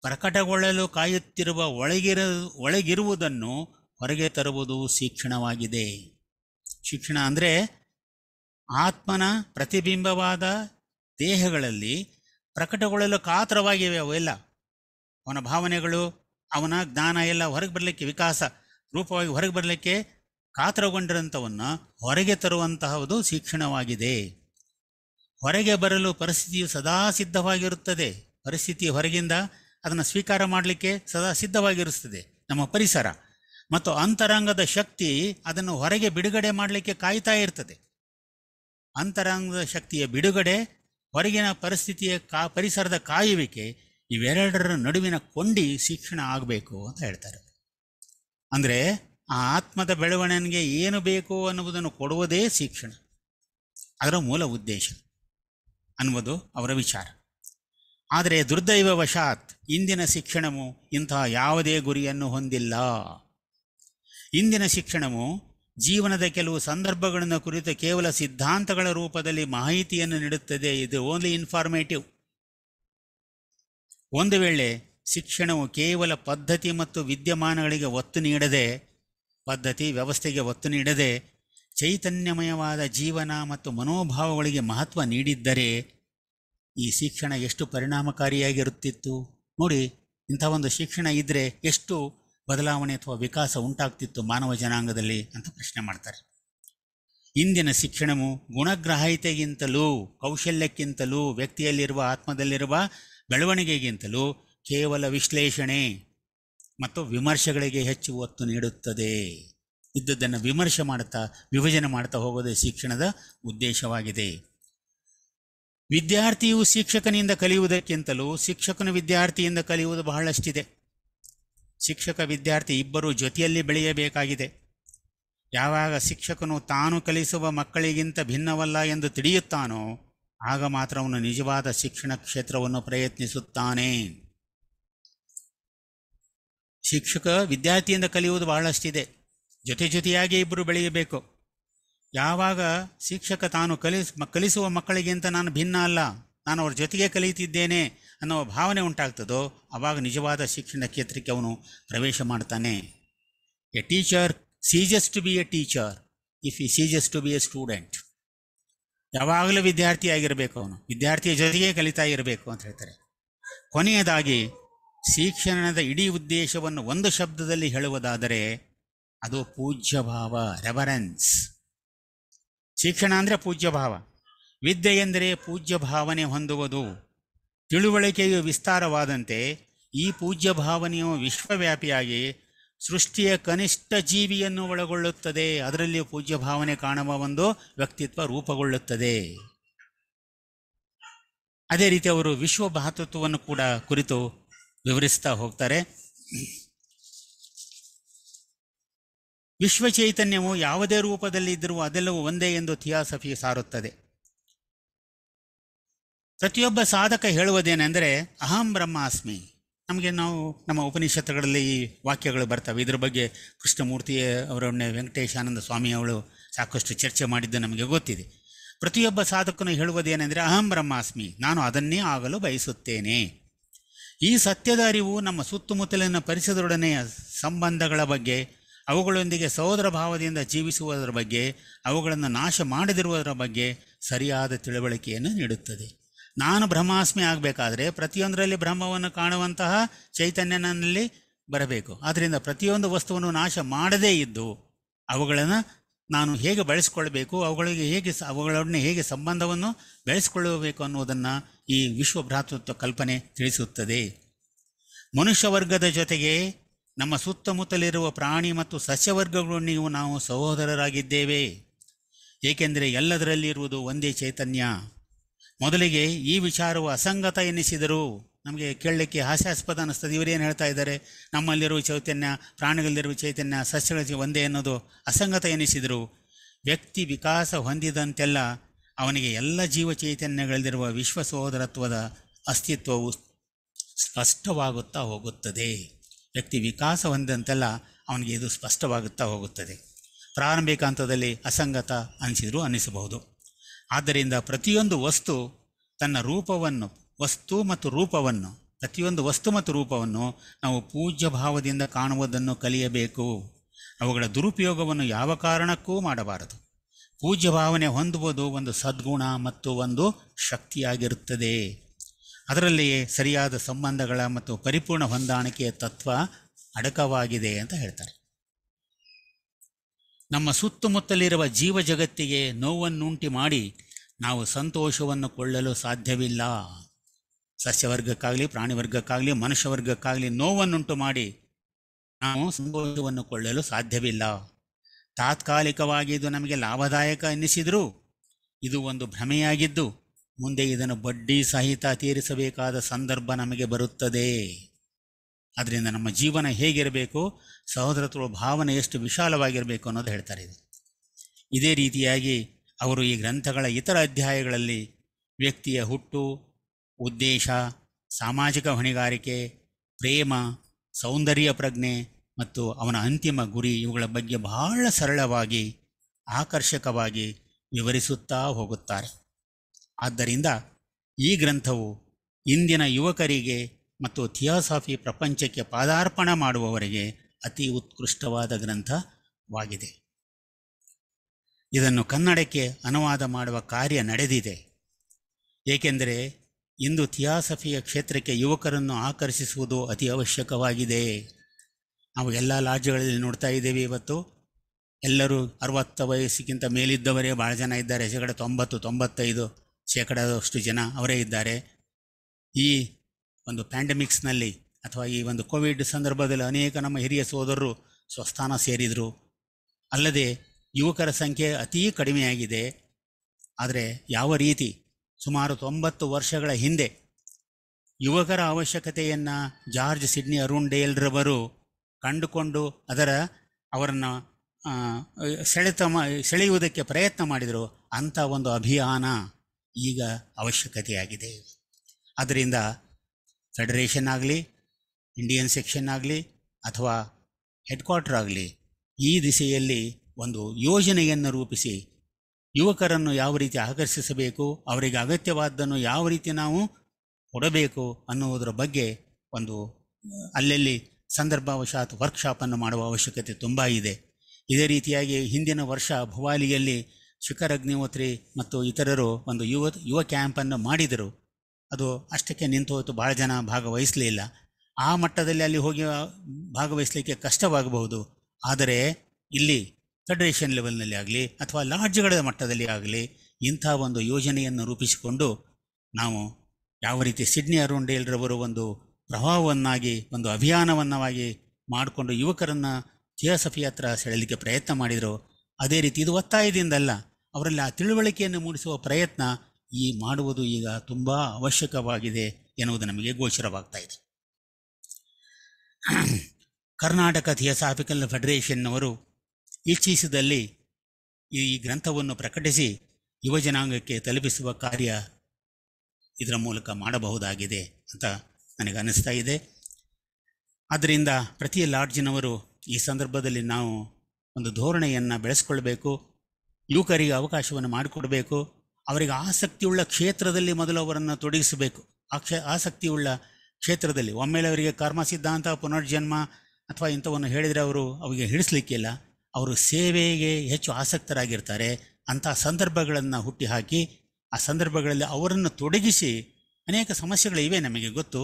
ಪ್ರಕಟಗೊಳ್ಳಲು ಕಾಯುತ್ತಿರುವ ಒಳಗಿರ ಒಳಗಿರುವುದನ್ನು ಹೊರಗೆ ತರುವುದು ಶಿಕ್ಷಣವಾಗಿದೆ ಶಿಕ್ಷಣ ಅಂದರೆ ಆತ್ಮನ ಪ್ರತಿಬಿಂಬವಾದ ದೇಹಗಳಲ್ಲಿ ಪ್ರಕಟಗೊಳ್ಳಲು ಕಾತರವಾಗಿವೆ ಅವೆಲ್ಲ ಅವನ ಭಾವನೆಗಳು ಅವನ ಜ್ಞಾನ ಎಲ್ಲ ಹೊರಗೆ ಬರಲಿಕ್ಕೆ ವಿಕಾಸ ರೂಪವಾಗಿ ಹೊರಗೆ ಬರಲಿಕ್ಕೆ ಕಾತರಗೊಂಡಿರಂಥವನ್ನು ಹೊರಗೆ ತರುವಂತಹದು ಶಿಕ್ಷಣವಾಗಿದೆ ಹೊರಗೆ ಬರಲು ಪರಿಸ್ಥಿತಿಯು ಸದಾ ಸಿದ್ಧವಾಗಿರುತ್ತದೆ ಪರಿಸ್ಥಿತಿ ಹೊರಗಿಂದ ಅದನ್ನು ಸ್ವೀಕಾರ ಮಾಡಲಿಕ್ಕೆ ಸದಾ ಸಿದ್ಧವಾಗಿರುತ್ತದೆ ನಮ್ಮ ಪರಿಸರ ಮತ್ತು ಅಂತರಂಗದ ಶಕ್ತಿ ಅದನ್ನು ಹೊರಗೆ ಬಿಡುಗಡೆ ಮಾಡಲಿಕ್ಕೆ ಕಾಯ್ತಾ ಇರ್ತದೆ ಅಂತರಂಗದ ಶಕ್ತಿಯ ಬಿಡುಗಡೆ ಹೊರಗಿನ ಪರಿಸ್ಥಿತಿಯ ಕಾ ಪರಿಸರದ ಕಾಯುವಿಕೆ ಇವೆರಡರ ನಡುವಿನ ಕೊಂಡಿ ಶಿಕ್ಷಣ ಆಗಬೇಕು ಅಂತ ಹೇಳ್ತಾರೆ ಅಂದರೆ ಆ ಆತ್ಮದ ಬೆಳವಣಿಗೆ ಏನು ಬೇಕು ಅನ್ನುವುದನ್ನು ಕೊಡುವುದೇ ಶಿಕ್ಷಣ ಅದರ ಮೂಲ ಉದ್ದೇಶ ಅನ್ನುವುದು ಅವರ ವಿಚಾರ ಆದರೆ ವಶಾತ್ ಇಂದಿನ ಶಿಕ್ಷಣವು ಇಂತಹ ಯಾವುದೇ ಗುರಿಯನ್ನು ಹೊಂದಿಲ್ಲ ಇಂದಿನ ಶಿಕ್ಷಣವು ಜೀವನದ ಕೆಲವು ಸಂದರ್ಭಗಳನ್ನು ಕುರಿತು ಕೇವಲ ಸಿದ್ಧಾಂತಗಳ ರೂಪದಲ್ಲಿ ಮಾಹಿತಿಯನ್ನು ನೀಡುತ್ತದೆ ಇದು ಓನ್ಲಿ ಇನ್ಫಾರ್ಮೇಟಿವ್ ಒಂದು ವೇಳೆ ಶಿಕ್ಷಣವು ಕೇವಲ ಪದ್ಧತಿ ಮತ್ತು ವಿದ್ಯಮಾನಗಳಿಗೆ ಒತ್ತು ನೀಡದೆ ಪದ್ಧತಿ ವ್ಯವಸ್ಥೆಗೆ ಒತ್ತು ನೀಡದೆ ಚೈತನ್ಯಮಯವಾದ ಜೀವನ ಮತ್ತು ಮನೋಭಾವಗಳಿಗೆ ಮಹತ್ವ ನೀಡಿದ್ದರೆ ಈ ಶಿಕ್ಷಣ ಎಷ್ಟು ಪರಿಣಾಮಕಾರಿಯಾಗಿರುತ್ತಿತ್ತು ನೋಡಿ ಇಂಥ ಒಂದು ಶಿಕ್ಷಣ ಇದ್ದರೆ ಎಷ್ಟು ಬದಲಾವಣೆ ಅಥವಾ ವಿಕಾಸ ಉಂಟಾಗ್ತಿತ್ತು ಮಾನವ ಜನಾಂಗದಲ್ಲಿ ಅಂತ ಪ್ರಶ್ನೆ ಮಾಡ್ತಾರೆ ಇಂದಿನ ಶಿಕ್ಷಣವು ಗುಣಗ್ರಹಿತೆಗಿಂತಲೂ ಕೌಶಲ್ಯಕ್ಕಿಂತಲೂ ವ್ಯಕ್ತಿಯಲ್ಲಿರುವ ಆತ್ಮದಲ್ಲಿರುವ ಬೆಳವಣಿಗೆಗಿಂತಲೂ ಕೇವಲ ವಿಶ್ಲೇಷಣೆ ಮತ್ತು ವಿಮರ್ಶೆಗಳಿಗೆ ಹೆಚ್ಚು ಒತ್ತು ನೀಡುತ್ತದೆ ಇದ್ದದ್ದನ್ನು ವಿಮರ್ಶೆ ಮಾಡುತ್ತಾ ವಿಭಜನೆ ಮಾಡ್ತಾ ಹೋಗೋದೇ ಶಿಕ್ಷಣದ ಉದ್ದೇಶವಾಗಿದೆ ವಿದ್ಯಾರ್ಥಿಯು ಶಿಕ್ಷಕನಿಂದ ಕಲಿಯುವುದಕ್ಕಿಂತಲೂ ಶಿಕ್ಷಕನು ವಿದ್ಯಾರ್ಥಿಯಿಂದ ಕಲಿಯುವುದು ಬಹಳಷ್ಟಿದೆ ಶಿಕ್ಷಕ ವಿದ್ಯಾರ್ಥಿ ಇಬ್ಬರೂ ಜೊತೆಯಲ್ಲಿ ಬೆಳೆಯಬೇಕಾಗಿದೆ ಯಾವಾಗ ಶಿಕ್ಷಕನು ತಾನು ಕಲಿಸುವ ಮಕ್ಕಳಿಗಿಂತ ಭಿನ್ನವಲ್ಲ ಎಂದು ತಿಳಿಯುತ್ತಾನೋ ಆಗ ಮಾತ್ರ ಅವನು ನಿಜವಾದ ಶಿಕ್ಷಣ ಕ್ಷೇತ್ರವನ್ನು ಪ್ರಯತ್ನಿಸುತ್ತಾನೆ ಶಿಕ್ಷಕ ವಿದ್ಯಾರ್ಥಿಯಿಂದ ಕಲಿಯುವುದು ಬಹಳಷ್ಟಿದೆ ಜೊತೆ ಜೊತೆಯಾಗಿ ಇಬ್ಬರು ಬೆಳೆಯಬೇಕು ಯಾವಾಗ ಶಿಕ್ಷಕ ತಾನು ಕಲಿಸ್ ಕಲಿಸುವ ಮಕ್ಕಳಿಗಿಂತ ನಾನು ಭಿನ್ನ ಅಲ್ಲ ನಾನು ಅವ್ರ ಜೊತೆಗೆ ಕಲಿಯುತ್ತಿದ್ದೇನೆ ಅನ್ನೋ ಭಾವನೆ ಉಂಟಾಗ್ತದೋ ಆವಾಗ ನಿಜವಾದ ಶಿಕ್ಷಣ ಕ್ಷೇತ್ರಕ್ಕೆ ಅವನು ಪ್ರವೇಶ ಮಾಡ್ತಾನೆ a teacher ceases to be a teacher if he ceases to be a student ಯಾವಾಗಲೂ ವಿದ್ಯಾರ್ಥಿಯಾಗಿರಬೇಕು ಅವನು ವಿದ್ಯಾರ್ಥಿಯ ಜೊತೆಗೆ ಕಲಿತಾ ಇರಬೇಕು ಅಂತ ಹೇಳ್ತಾರೆ ಕೊನೆಯದಾಗಿ ಶಿಕ್ಷಣದ ಇಡೀ ಉದ್ದೇಶವನ್ನು ಒಂದು ಶಬ್ದದಲ್ಲಿ ಹೇಳುವುದಾದರೆ ಅದು ಪೂಜ್ಯ ಭಾವ ರೆವರೆನ್ಸ್ ಶಿಕ್ಷಣ ಅಂದರೆ ಭಾವ ವಿದ್ಯೆ ಎಂದರೆ ಪೂಜ್ಯ ಭಾವನೆ ಹೊಂದುವುದು ತಿಳುವಳಿಕೆಯು ವಿಸ್ತಾರವಾದಂತೆ ಈ ಪೂಜ್ಯ ಭಾವನೆಯು ವಿಶ್ವವ್ಯಾಪಿಯಾಗಿ ಸೃಷ್ಟಿಯ ಕನಿಷ್ಠ ಜೀವಿಯನ್ನು ಒಳಗೊಳ್ಳುತ್ತದೆ ಅದರಲ್ಲಿಯೂ ಪೂಜ್ಯ ಭಾವನೆ ಕಾಣುವ ಒಂದು ವ್ಯಕ್ತಿತ್ವ ರೂಪುಗೊಳ್ಳುತ್ತದೆ ಅದೇ ರೀತಿ ಅವರು ವಿಶ್ವ ಭಾತೃತ್ವವನ್ನು ಕೂಡ ಕುರಿತು ವಿವರಿಸ್ತಾ ಹೋಗ್ತಾರೆ ವಿಶ್ವ ಚೈತನ್ಯವು ಯಾವುದೇ ರೂಪದಲ್ಲಿ ಇದ್ದರೂ ಅದೆಲ್ಲವೂ ಒಂದೇ ಎಂದು ಥಿಯಾಸಫಿ ಸಾರುತ್ತದೆ ಪ್ರತಿಯೊಬ್ಬ ಸಾಧಕ ಹೇಳುವುದೇನೆಂದರೆ ಅಹಂ ಬ್ರಹ್ಮಾಸ್ಮಿ ನಮಗೆ ನಾವು ನಮ್ಮ ಉಪನಿಷತ್ತುಗಳಲ್ಲಿ ಈ ವಾಕ್ಯಗಳು ಬರ್ತವೆ ಇದ್ರ ಬಗ್ಗೆ ಕೃಷ್ಣಮೂರ್ತಿ ಅವರೊಡನೆ ವೆಂಕಟೇಶಾನಂದ ಸ್ವಾಮಿ ಅವಳು ಸಾಕಷ್ಟು ಚರ್ಚೆ ಮಾಡಿದ್ದು ನಮಗೆ ಗೊತ್ತಿದೆ ಪ್ರತಿಯೊಬ್ಬ ಸಾಧಕನು ಹೇಳುವುದೇನೆಂದರೆ ಅಹಂ ಬ್ರಹ್ಮಾಸ್ಮಿ ನಾನು ಅದನ್ನೇ ಆಗಲು ಬಯಸುತ್ತೇನೆ ಈ ಸತ್ಯದ ಅರಿವು ನಮ್ಮ ಸುತ್ತಮುತ್ತಲಿನ ಪರಿಸರದೊಡನೆಯ ಸಂಬಂಧಗಳ ಬಗ್ಗೆ ಅವುಗಳೊಂದಿಗೆ ಸಹೋದರ ಭಾವದಿಂದ ಜೀವಿಸುವುದರ ಬಗ್ಗೆ ಅವುಗಳನ್ನು ನಾಶ ಮಾಡದಿರುವುದರ ಬಗ್ಗೆ ಸರಿಯಾದ ತಿಳುವಳಿಕೆಯನ್ನು ನೀಡುತ್ತದೆ ನಾನು ಬ್ರಹ್ಮಾಸ್ಮಿ ಆಗಬೇಕಾದ್ರೆ ಪ್ರತಿಯೊಂದರಲ್ಲಿ ಬ್ರಹ್ಮವನ್ನು ಕಾಣುವಂತಹ ಚೈತನ್ಯನಲ್ಲಿ ಬರಬೇಕು ಆದ್ದರಿಂದ ಪ್ರತಿಯೊಂದು ವಸ್ತುವನ್ನು ನಾಶ ಮಾಡದೇ ಇದ್ದು ಅವುಗಳನ್ನು ನಾನು ಹೇಗೆ ಬಳಸಿಕೊಳ್ಬೇಕು ಅವುಗಳಿಗೆ ಹೇಗೆ ಅವುಗಳೊಡನೆ ಹೇಗೆ ಸಂಬಂಧವನ್ನು ಬೆಳೆಸಿಕೊಳ್ಳಬೇಕು ಅನ್ನುವುದನ್ನು ಈ ವಿಶ್ವ ಭ್ರಾತೃತ್ವ ಕಲ್ಪನೆ ತಿಳಿಸುತ್ತದೆ ಮನುಷ್ಯ ವರ್ಗದ ಜೊತೆಗೆ ನಮ್ಮ ಸುತ್ತಮುತ್ತಲಿರುವ ಪ್ರಾಣಿ ಮತ್ತು ಸಸ್ಯವರ್ಗಗಳೊಂದಿಗೂ ನಾವು ಸಹೋದರರಾಗಿದ್ದೇವೆ ಏಕೆಂದರೆ ಎಲ್ಲದರಲ್ಲಿರುವುದು ಒಂದೇ ಚೈತನ್ಯ ಮೊದಲಿಗೆ ಈ ವಿಚಾರವು ಅಸಂಗತ ಎನಿಸಿದರು ನಮಗೆ ಕೇಳಲಿಕ್ಕೆ ಹಾಸ್ಯಾಸ್ಪದ ಅನ್ನಿಸ್ತದೆ ಇವರೇನು ಹೇಳ್ತಾ ಇದ್ದಾರೆ ನಮ್ಮಲ್ಲಿರುವ ಚೈತನ್ಯ ಪ್ರಾಣಿಗಳಲ್ಲಿರುವ ಚೈತನ್ಯ ಸಸ್ಯಗಳ ಒಂದೇ ಅನ್ನೋದು ಅಸಂಗತ ಎನಿಸಿದರು ವ್ಯಕ್ತಿ ವಿಕಾಸ ಹೊಂದಿದಂತೆಲ್ಲ ಅವನಿಗೆ ಎಲ್ಲ ಜೀವ ಚೈತನ್ಯಗಳಲ್ಲಿರುವ ವಿಶ್ವ ಸಹೋದರತ್ವದ ಅಸ್ತಿತ್ವವು ಸ್ಪಷ್ಟವಾಗುತ್ತಾ ಹೋಗುತ್ತದೆ ವ್ಯಕ್ತಿ ವಿಕಾಸ ಹೊಂದಿದಂತೆಲ್ಲ ಅವನಿಗೆ ಇದು ಸ್ಪಷ್ಟವಾಗುತ್ತಾ ಹೋಗುತ್ತದೆ ಪ್ರಾರಂಭಿಕ ಹಂತದಲ್ಲಿ ಅಸಂಗತ ಅನಿಸಿದರೂ ಅನ್ನಿಸಬಹುದು ಆದ್ದರಿಂದ ಪ್ರತಿಯೊಂದು ವಸ್ತು ತನ್ನ ರೂಪವನ್ನು ವಸ್ತು ಮತ್ತು ರೂಪವನ್ನು ಪ್ರತಿಯೊಂದು ವಸ್ತು ಮತ್ತು ರೂಪವನ್ನು ನಾವು ಪೂಜ್ಯ ಭಾವದಿಂದ ಕಾಣುವುದನ್ನು ಕಲಿಯಬೇಕು ಅವುಗಳ ದುರುಪಯೋಗವನ್ನು ಯಾವ ಕಾರಣಕ್ಕೂ ಮಾಡಬಾರದು ಪೂಜ್ಯ ಭಾವನೆ ಹೊಂದುವುದು ಒಂದು ಸದ್ಗುಣ ಮತ್ತು ಒಂದು ಶಕ್ತಿಯಾಗಿರುತ್ತದೆ ಅದರಲ್ಲಿಯೇ ಸರಿಯಾದ ಸಂಬಂಧಗಳ ಮತ್ತು ಪರಿಪೂರ್ಣ ಹೊಂದಾಣಿಕೆಯ ತತ್ವ ಅಡಕವಾಗಿದೆ ಅಂತ ಹೇಳ್ತಾರೆ ನಮ್ಮ ಸುತ್ತಮುತ್ತಲಿರುವ ಜೀವ ಜಗತ್ತಿಗೆ ನೋವನ್ನುಂಟಿ ಮಾಡಿ ನಾವು ಸಂತೋಷವನ್ನು ಕೊಳ್ಳಲು ಸಾಧ್ಯವಿಲ್ಲ ಸಸ್ಯವರ್ಗಕ್ಕಾಗಲಿ ಪ್ರಾಣಿವರ್ಗಕ್ಕಾಗಲಿ ಮನುಷ್ಯವರ್ಗಕ್ಕಾಗಲಿ ಮನುಷ್ಯ ವರ್ಗಕ್ಕಾಗಲಿ ನೋವನ್ನುಂಟು ಮಾಡಿ ನಾವು ಸಂತೋಷವನ್ನು ಕೊಳ್ಳಲು ಸಾಧ್ಯವಿಲ್ಲ ತಾತ್ಕಾಲಿಕವಾಗಿ ಇದು ನಮಗೆ ಲಾಭದಾಯಕ ಎನ್ನಿಸಿದರೂ ಇದು ಒಂದು ಭ್ರಮೆಯಾಗಿದ್ದು ಮುಂದೆ ಇದನ್ನು ಬಡ್ಡಿ ಸಹಿತ ತೀರಿಸಬೇಕಾದ ಸಂದರ್ಭ ನಮಗೆ ಬರುತ್ತದೆ ಅದರಿಂದ ನಮ್ಮ ಜೀವನ ಹೇಗಿರಬೇಕು ಸಹೋದರತ್ವ ಭಾವನೆ ಎಷ್ಟು ವಿಶಾಲವಾಗಿರಬೇಕು ಅನ್ನೋದು ಹೇಳ್ತಾರೆ ಇದು ಇದೇ ರೀತಿಯಾಗಿ ಅವರು ಈ ಗ್ರಂಥಗಳ ಇತರ ಅಧ್ಯಾಯಗಳಲ್ಲಿ ವ್ಯಕ್ತಿಯ ಹುಟ್ಟು ಉದ್ದೇಶ ಸಾಮಾಜಿಕ ಹೊಣೆಗಾರಿಕೆ ಪ್ರೇಮ ಸೌಂದರ್ಯ ಪ್ರಜ್ಞೆ ಮತ್ತು ಅವನ ಅಂತಿಮ ಗುರಿ ಇವುಗಳ ಬಗ್ಗೆ ಬಹಳ ಸರಳವಾಗಿ ಆಕರ್ಷಕವಾಗಿ ವಿವರಿಸುತ್ತಾ ಹೋಗುತ್ತಾರೆ ಆದ್ದರಿಂದ ಈ ಗ್ರಂಥವು ಇಂದಿನ ಯುವಕರಿಗೆ ಮತ್ತು ಥಿಯಾಸಫಿ ಪ್ರಪಂಚಕ್ಕೆ ಪಾದಾರ್ಪಣ ಮಾಡುವವರಿಗೆ ಅತಿ ಉತ್ಕೃಷ್ಟವಾದ ಗ್ರಂಥವಾಗಿದೆ ಇದನ್ನು ಕನ್ನಡಕ್ಕೆ ಅನುವಾದ ಮಾಡುವ ಕಾರ್ಯ ನಡೆದಿದೆ ಏಕೆಂದರೆ ಇಂದು ಥಿಯಾಸಫಿಯ ಕ್ಷೇತ್ರಕ್ಕೆ ಯುವಕರನ್ನು ಆಕರ್ಷಿಸುವುದು ಅತಿ ಅವಶ್ಯಕವಾಗಿದೆ ನಾವು ಎಲ್ಲ ಲಾಡ್ಜ್ಗಳಲ್ಲಿ ನೋಡ್ತಾ ಇದ್ದೇವೆ ಇವತ್ತು ಎಲ್ಲರೂ ಅರವತ್ತು ವಯಸ್ಸಿಗಿಂತ ಮೇಲಿದ್ದವರೇ ಭಾಳ ಜನ ಇದ್ದಾರೆ ಶೇಕಡ ತೊಂಬತ್ತು ತೊಂಬತ್ತೈದು ಶೇಕಡದಷ್ಟು ಜನ ಅವರೇ ಇದ್ದಾರೆ ಈ ಒಂದು ಪ್ಯಾಂಡಮಿಕ್ಸ್ನಲ್ಲಿ ಅಥವಾ ಈ ಒಂದು ಕೋವಿಡ್ ಸಂದರ್ಭದಲ್ಲಿ ಅನೇಕ ನಮ್ಮ ಹಿರಿಯ ಸೋದರರು ಸ್ವಸ್ಥಾನ ಸೇರಿದರು ಅಲ್ಲದೆ ಯುವಕರ ಸಂಖ್ಯೆ ಅತೀ ಕಡಿಮೆಯಾಗಿದೆ ಆದರೆ ಯಾವ ರೀತಿ ಸುಮಾರು ತೊಂಬತ್ತು ವರ್ಷಗಳ ಹಿಂದೆ ಯುವಕರ ಅವಶ್ಯಕತೆಯನ್ನು ಜಾರ್ಜ್ ಸಿಡ್ನಿ ಅರುಣ್ ಡೇಲ್ರವರು ಕಂಡುಕೊಂಡು ಅದರ ಅವರನ್ನು ಸೆಳೆತ ಸೆಳೆಯುವುದಕ್ಕೆ ಪ್ರಯತ್ನ ಮಾಡಿದರು ಅಂಥ ಒಂದು ಅಭಿಯಾನ ಈಗ ಅವಶ್ಯಕತೆಯಾಗಿದೆ ಆದ್ದರಿಂದ ಫೆಡರೇಷನ್ ಆಗಲಿ ಇಂಡಿಯನ್ ಸೆಕ್ಷನ್ ಆಗಲಿ ಅಥವಾ ಹೆಡ್ ಕ್ವಾರ್ಟರ್ ಆಗಲಿ ಈ ದಿಸೆಯಲ್ಲಿ ಒಂದು ಯೋಜನೆಯನ್ನು ರೂಪಿಸಿ ಯುವಕರನ್ನು ಯಾವ ರೀತಿ ಆಕರ್ಷಿಸಬೇಕು ಅವರಿಗೆ ಅಗತ್ಯವಾದ್ದನ್ನು ಯಾವ ರೀತಿ ನಾವು ಕೊಡಬೇಕು ಅನ್ನುವುದರ ಬಗ್ಗೆ ಒಂದು ಅಲ್ಲಲ್ಲಿ ಸಂದರ್ಭವಶಾತ್ ವರ್ಕ್ಶಾಪನ್ನು ಮಾಡುವ ಅವಶ್ಯಕತೆ ತುಂಬ ಇದೆ ಇದೇ ರೀತಿಯಾಗಿ ಹಿಂದಿನ ವರ್ಷ ಭುವಾಲಿಯಲ್ಲಿ ಶಿಖರ್ ಅಗ್ನಿಹೋತ್ರಿ ಮತ್ತು ಇತರರು ಒಂದು ಯುವ ಯುವ ಕ್ಯಾಂಪನ್ನು ಮಾಡಿದರು ಅದು ಅಷ್ಟಕ್ಕೆ ನಿಂತು ಹೋಯಿತು ಭಾಳ ಜನ ಭಾಗವಹಿಸಲಿಲ್ಲ ಆ ಮಟ್ಟದಲ್ಲಿ ಅಲ್ಲಿ ಹೋಗಿ ಭಾಗವಹಿಸಲಿಕ್ಕೆ ಕಷ್ಟವಾಗಬಹುದು ಆದರೆ ಇಲ್ಲಿ ಫೆಡರೇಷನ್ ಲೆವೆಲ್ನಲ್ಲಿ ಆಗಲಿ ಅಥವಾ ಲಾಡ್ಜ್ಗಳ ಮಟ್ಟದಲ್ಲಿ ಆಗಲಿ ಇಂಥ ಒಂದು ಯೋಜನೆಯನ್ನು ರೂಪಿಸಿಕೊಂಡು ನಾವು ಯಾವ ರೀತಿ ಸಿಡ್ನಿ ಅರುಂಡೇಲ್ರವರು ಒಂದು ಪ್ರಭಾವವನ್ನಾಗಿ ಒಂದು ಅಭಿಯಾನವನ್ನಾಗಿ ಮಾಡಿಕೊಂಡು ಯುವಕರನ್ನು ಥಿಯೋಸಫಿ ಹತ್ರ ಸೆಳೆಯಲಿಕ್ಕೆ ಪ್ರಯತ್ನ ಮಾಡಿದರು ಅದೇ ರೀತಿ ಇದು ಒತ್ತಾಯದಿಂದಲ್ಲ ಅವರಲ್ಲಿ ಆ ತಿಳುವಳಿಕೆಯನ್ನು ಮೂಡಿಸುವ ಪ್ರಯತ್ನ ಈ ಮಾಡುವುದು ಈಗ ತುಂಬ ಅವಶ್ಯಕವಾಗಿದೆ ಎನ್ನುವುದು ನಮಗೆ ಗೋಚರವಾಗ್ತಾ ಇದೆ ಕರ್ನಾಟಕ ಥಿಯಸಾಫಿಕಲ್ ಫೆಡರೇಷನ್ನವರು ಇಚ್ಛಿಸಿದಲ್ಲಿ ಈ ಗ್ರಂಥವನ್ನು ಪ್ರಕಟಿಸಿ ಯುವಜನಾಂಗಕ್ಕೆ ತಲುಪಿಸುವ ಕಾರ್ಯ ಇದರ ಮೂಲಕ ಮಾಡಬಹುದಾಗಿದೆ ಅಂತ ನನಗೆ ಅನ್ನಿಸ್ತಾ ಇದೆ ಆದ್ದರಿಂದ ಪ್ರತಿ ಲಾಡ್ಜಿನವರು ಈ ಸಂದರ್ಭದಲ್ಲಿ ನಾವು ಒಂದು ಧೋರಣೆಯನ್ನು ಬೆಳೆಸ್ಕೊಳ್ಬೇಕು ಯುವಕರಿಗೆ ಅವಕಾಶವನ್ನು ಮಾಡಿಕೊಡಬೇಕು ಅವರಿಗೆ ಆಸಕ್ತಿಯುಳ್ಳ ಕ್ಷೇತ್ರದಲ್ಲಿ ಮೊದಲು ಅವರನ್ನು ತೊಡಗಿಸಬೇಕು ಆ ಕ್ಷೇ ಆಸಕ್ತಿಯುಳ್ಳ ಕ್ಷೇತ್ರದಲ್ಲಿ ಒಮ್ಮೆಲೆ ಅವರಿಗೆ ಕರ್ಮ ಸಿದ್ಧಾಂತ ಪುನರ್ಜನ್ಮ ಅಥವಾ ಇಂಥವನ್ನು ಹೇಳಿದರೆ ಅವರು ಅವರಿಗೆ ಹಿಡಿಸ್ಲಿಕ್ಕಿಲ್ಲ ಅವರು ಸೇವೆಗೆ ಹೆಚ್ಚು ಆಸಕ್ತರಾಗಿರ್ತಾರೆ ಅಂಥ ಸಂದರ್ಭಗಳನ್ನು ಹುಟ್ಟಿ ಹಾಕಿ ಆ ಸಂದರ್ಭಗಳಲ್ಲಿ ಅವರನ್ನು ತೊಡಗಿಸಿ ಅನೇಕ ಸಮಸ್ಯೆಗಳಿವೆ ನಮಗೆ ಗೊತ್ತು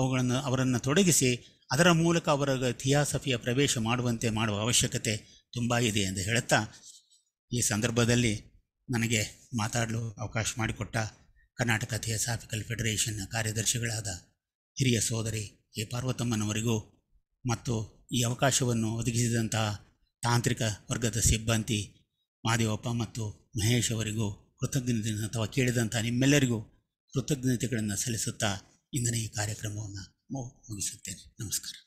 ಅವುಗಳನ್ನು ಅವರನ್ನು ತೊಡಗಿಸಿ ಅದರ ಮೂಲಕ ಅವರ ಥಿಯಾಸಫಿಯ ಪ್ರವೇಶ ಮಾಡುವಂತೆ ಮಾಡುವ ಅವಶ್ಯಕತೆ ತುಂಬ ಇದೆ ಎಂದು ಹೇಳುತ್ತಾ ಈ ಸಂದರ್ಭದಲ್ಲಿ ನನಗೆ ಮಾತಾಡಲು ಅವಕಾಶ ಮಾಡಿಕೊಟ್ಟ ಕರ್ನಾಟಕ ಥಿಯೋಸಾಫಿಕಲ್ ಫೆಡರೇಷನ್ನ ಕಾರ್ಯದರ್ಶಿಗಳಾದ ಹಿರಿಯ ಸೋದರಿ ಎ ಪಾರ್ವತಮ್ಮನವರಿಗೂ ಮತ್ತು ಈ ಅವಕಾಶವನ್ನು ಒದಗಿಸಿದಂತಹ ತಾಂತ್ರಿಕ ವರ್ಗದ ಸಿಬ್ಬಂದಿ ಮಹಾದೇವಪ್ಪ ಮತ್ತು ಮಹೇಶ್ ಅವರಿಗೂ ಕೃತಜ್ಞತೆ ಅಥವಾ ಕೇಳಿದಂಥ ನಿಮ್ಮೆಲ್ಲರಿಗೂ ಕೃತಜ್ಞತೆಗಳನ್ನು ಸಲ್ಲಿಸುತ್ತಾ ಇಂದಿನ ಈ ಕಾರ್ಯಕ್ರಮವನ್ನು ಮುಗಿಸುತ್ತೇನೆ ನಮಸ್ಕಾರ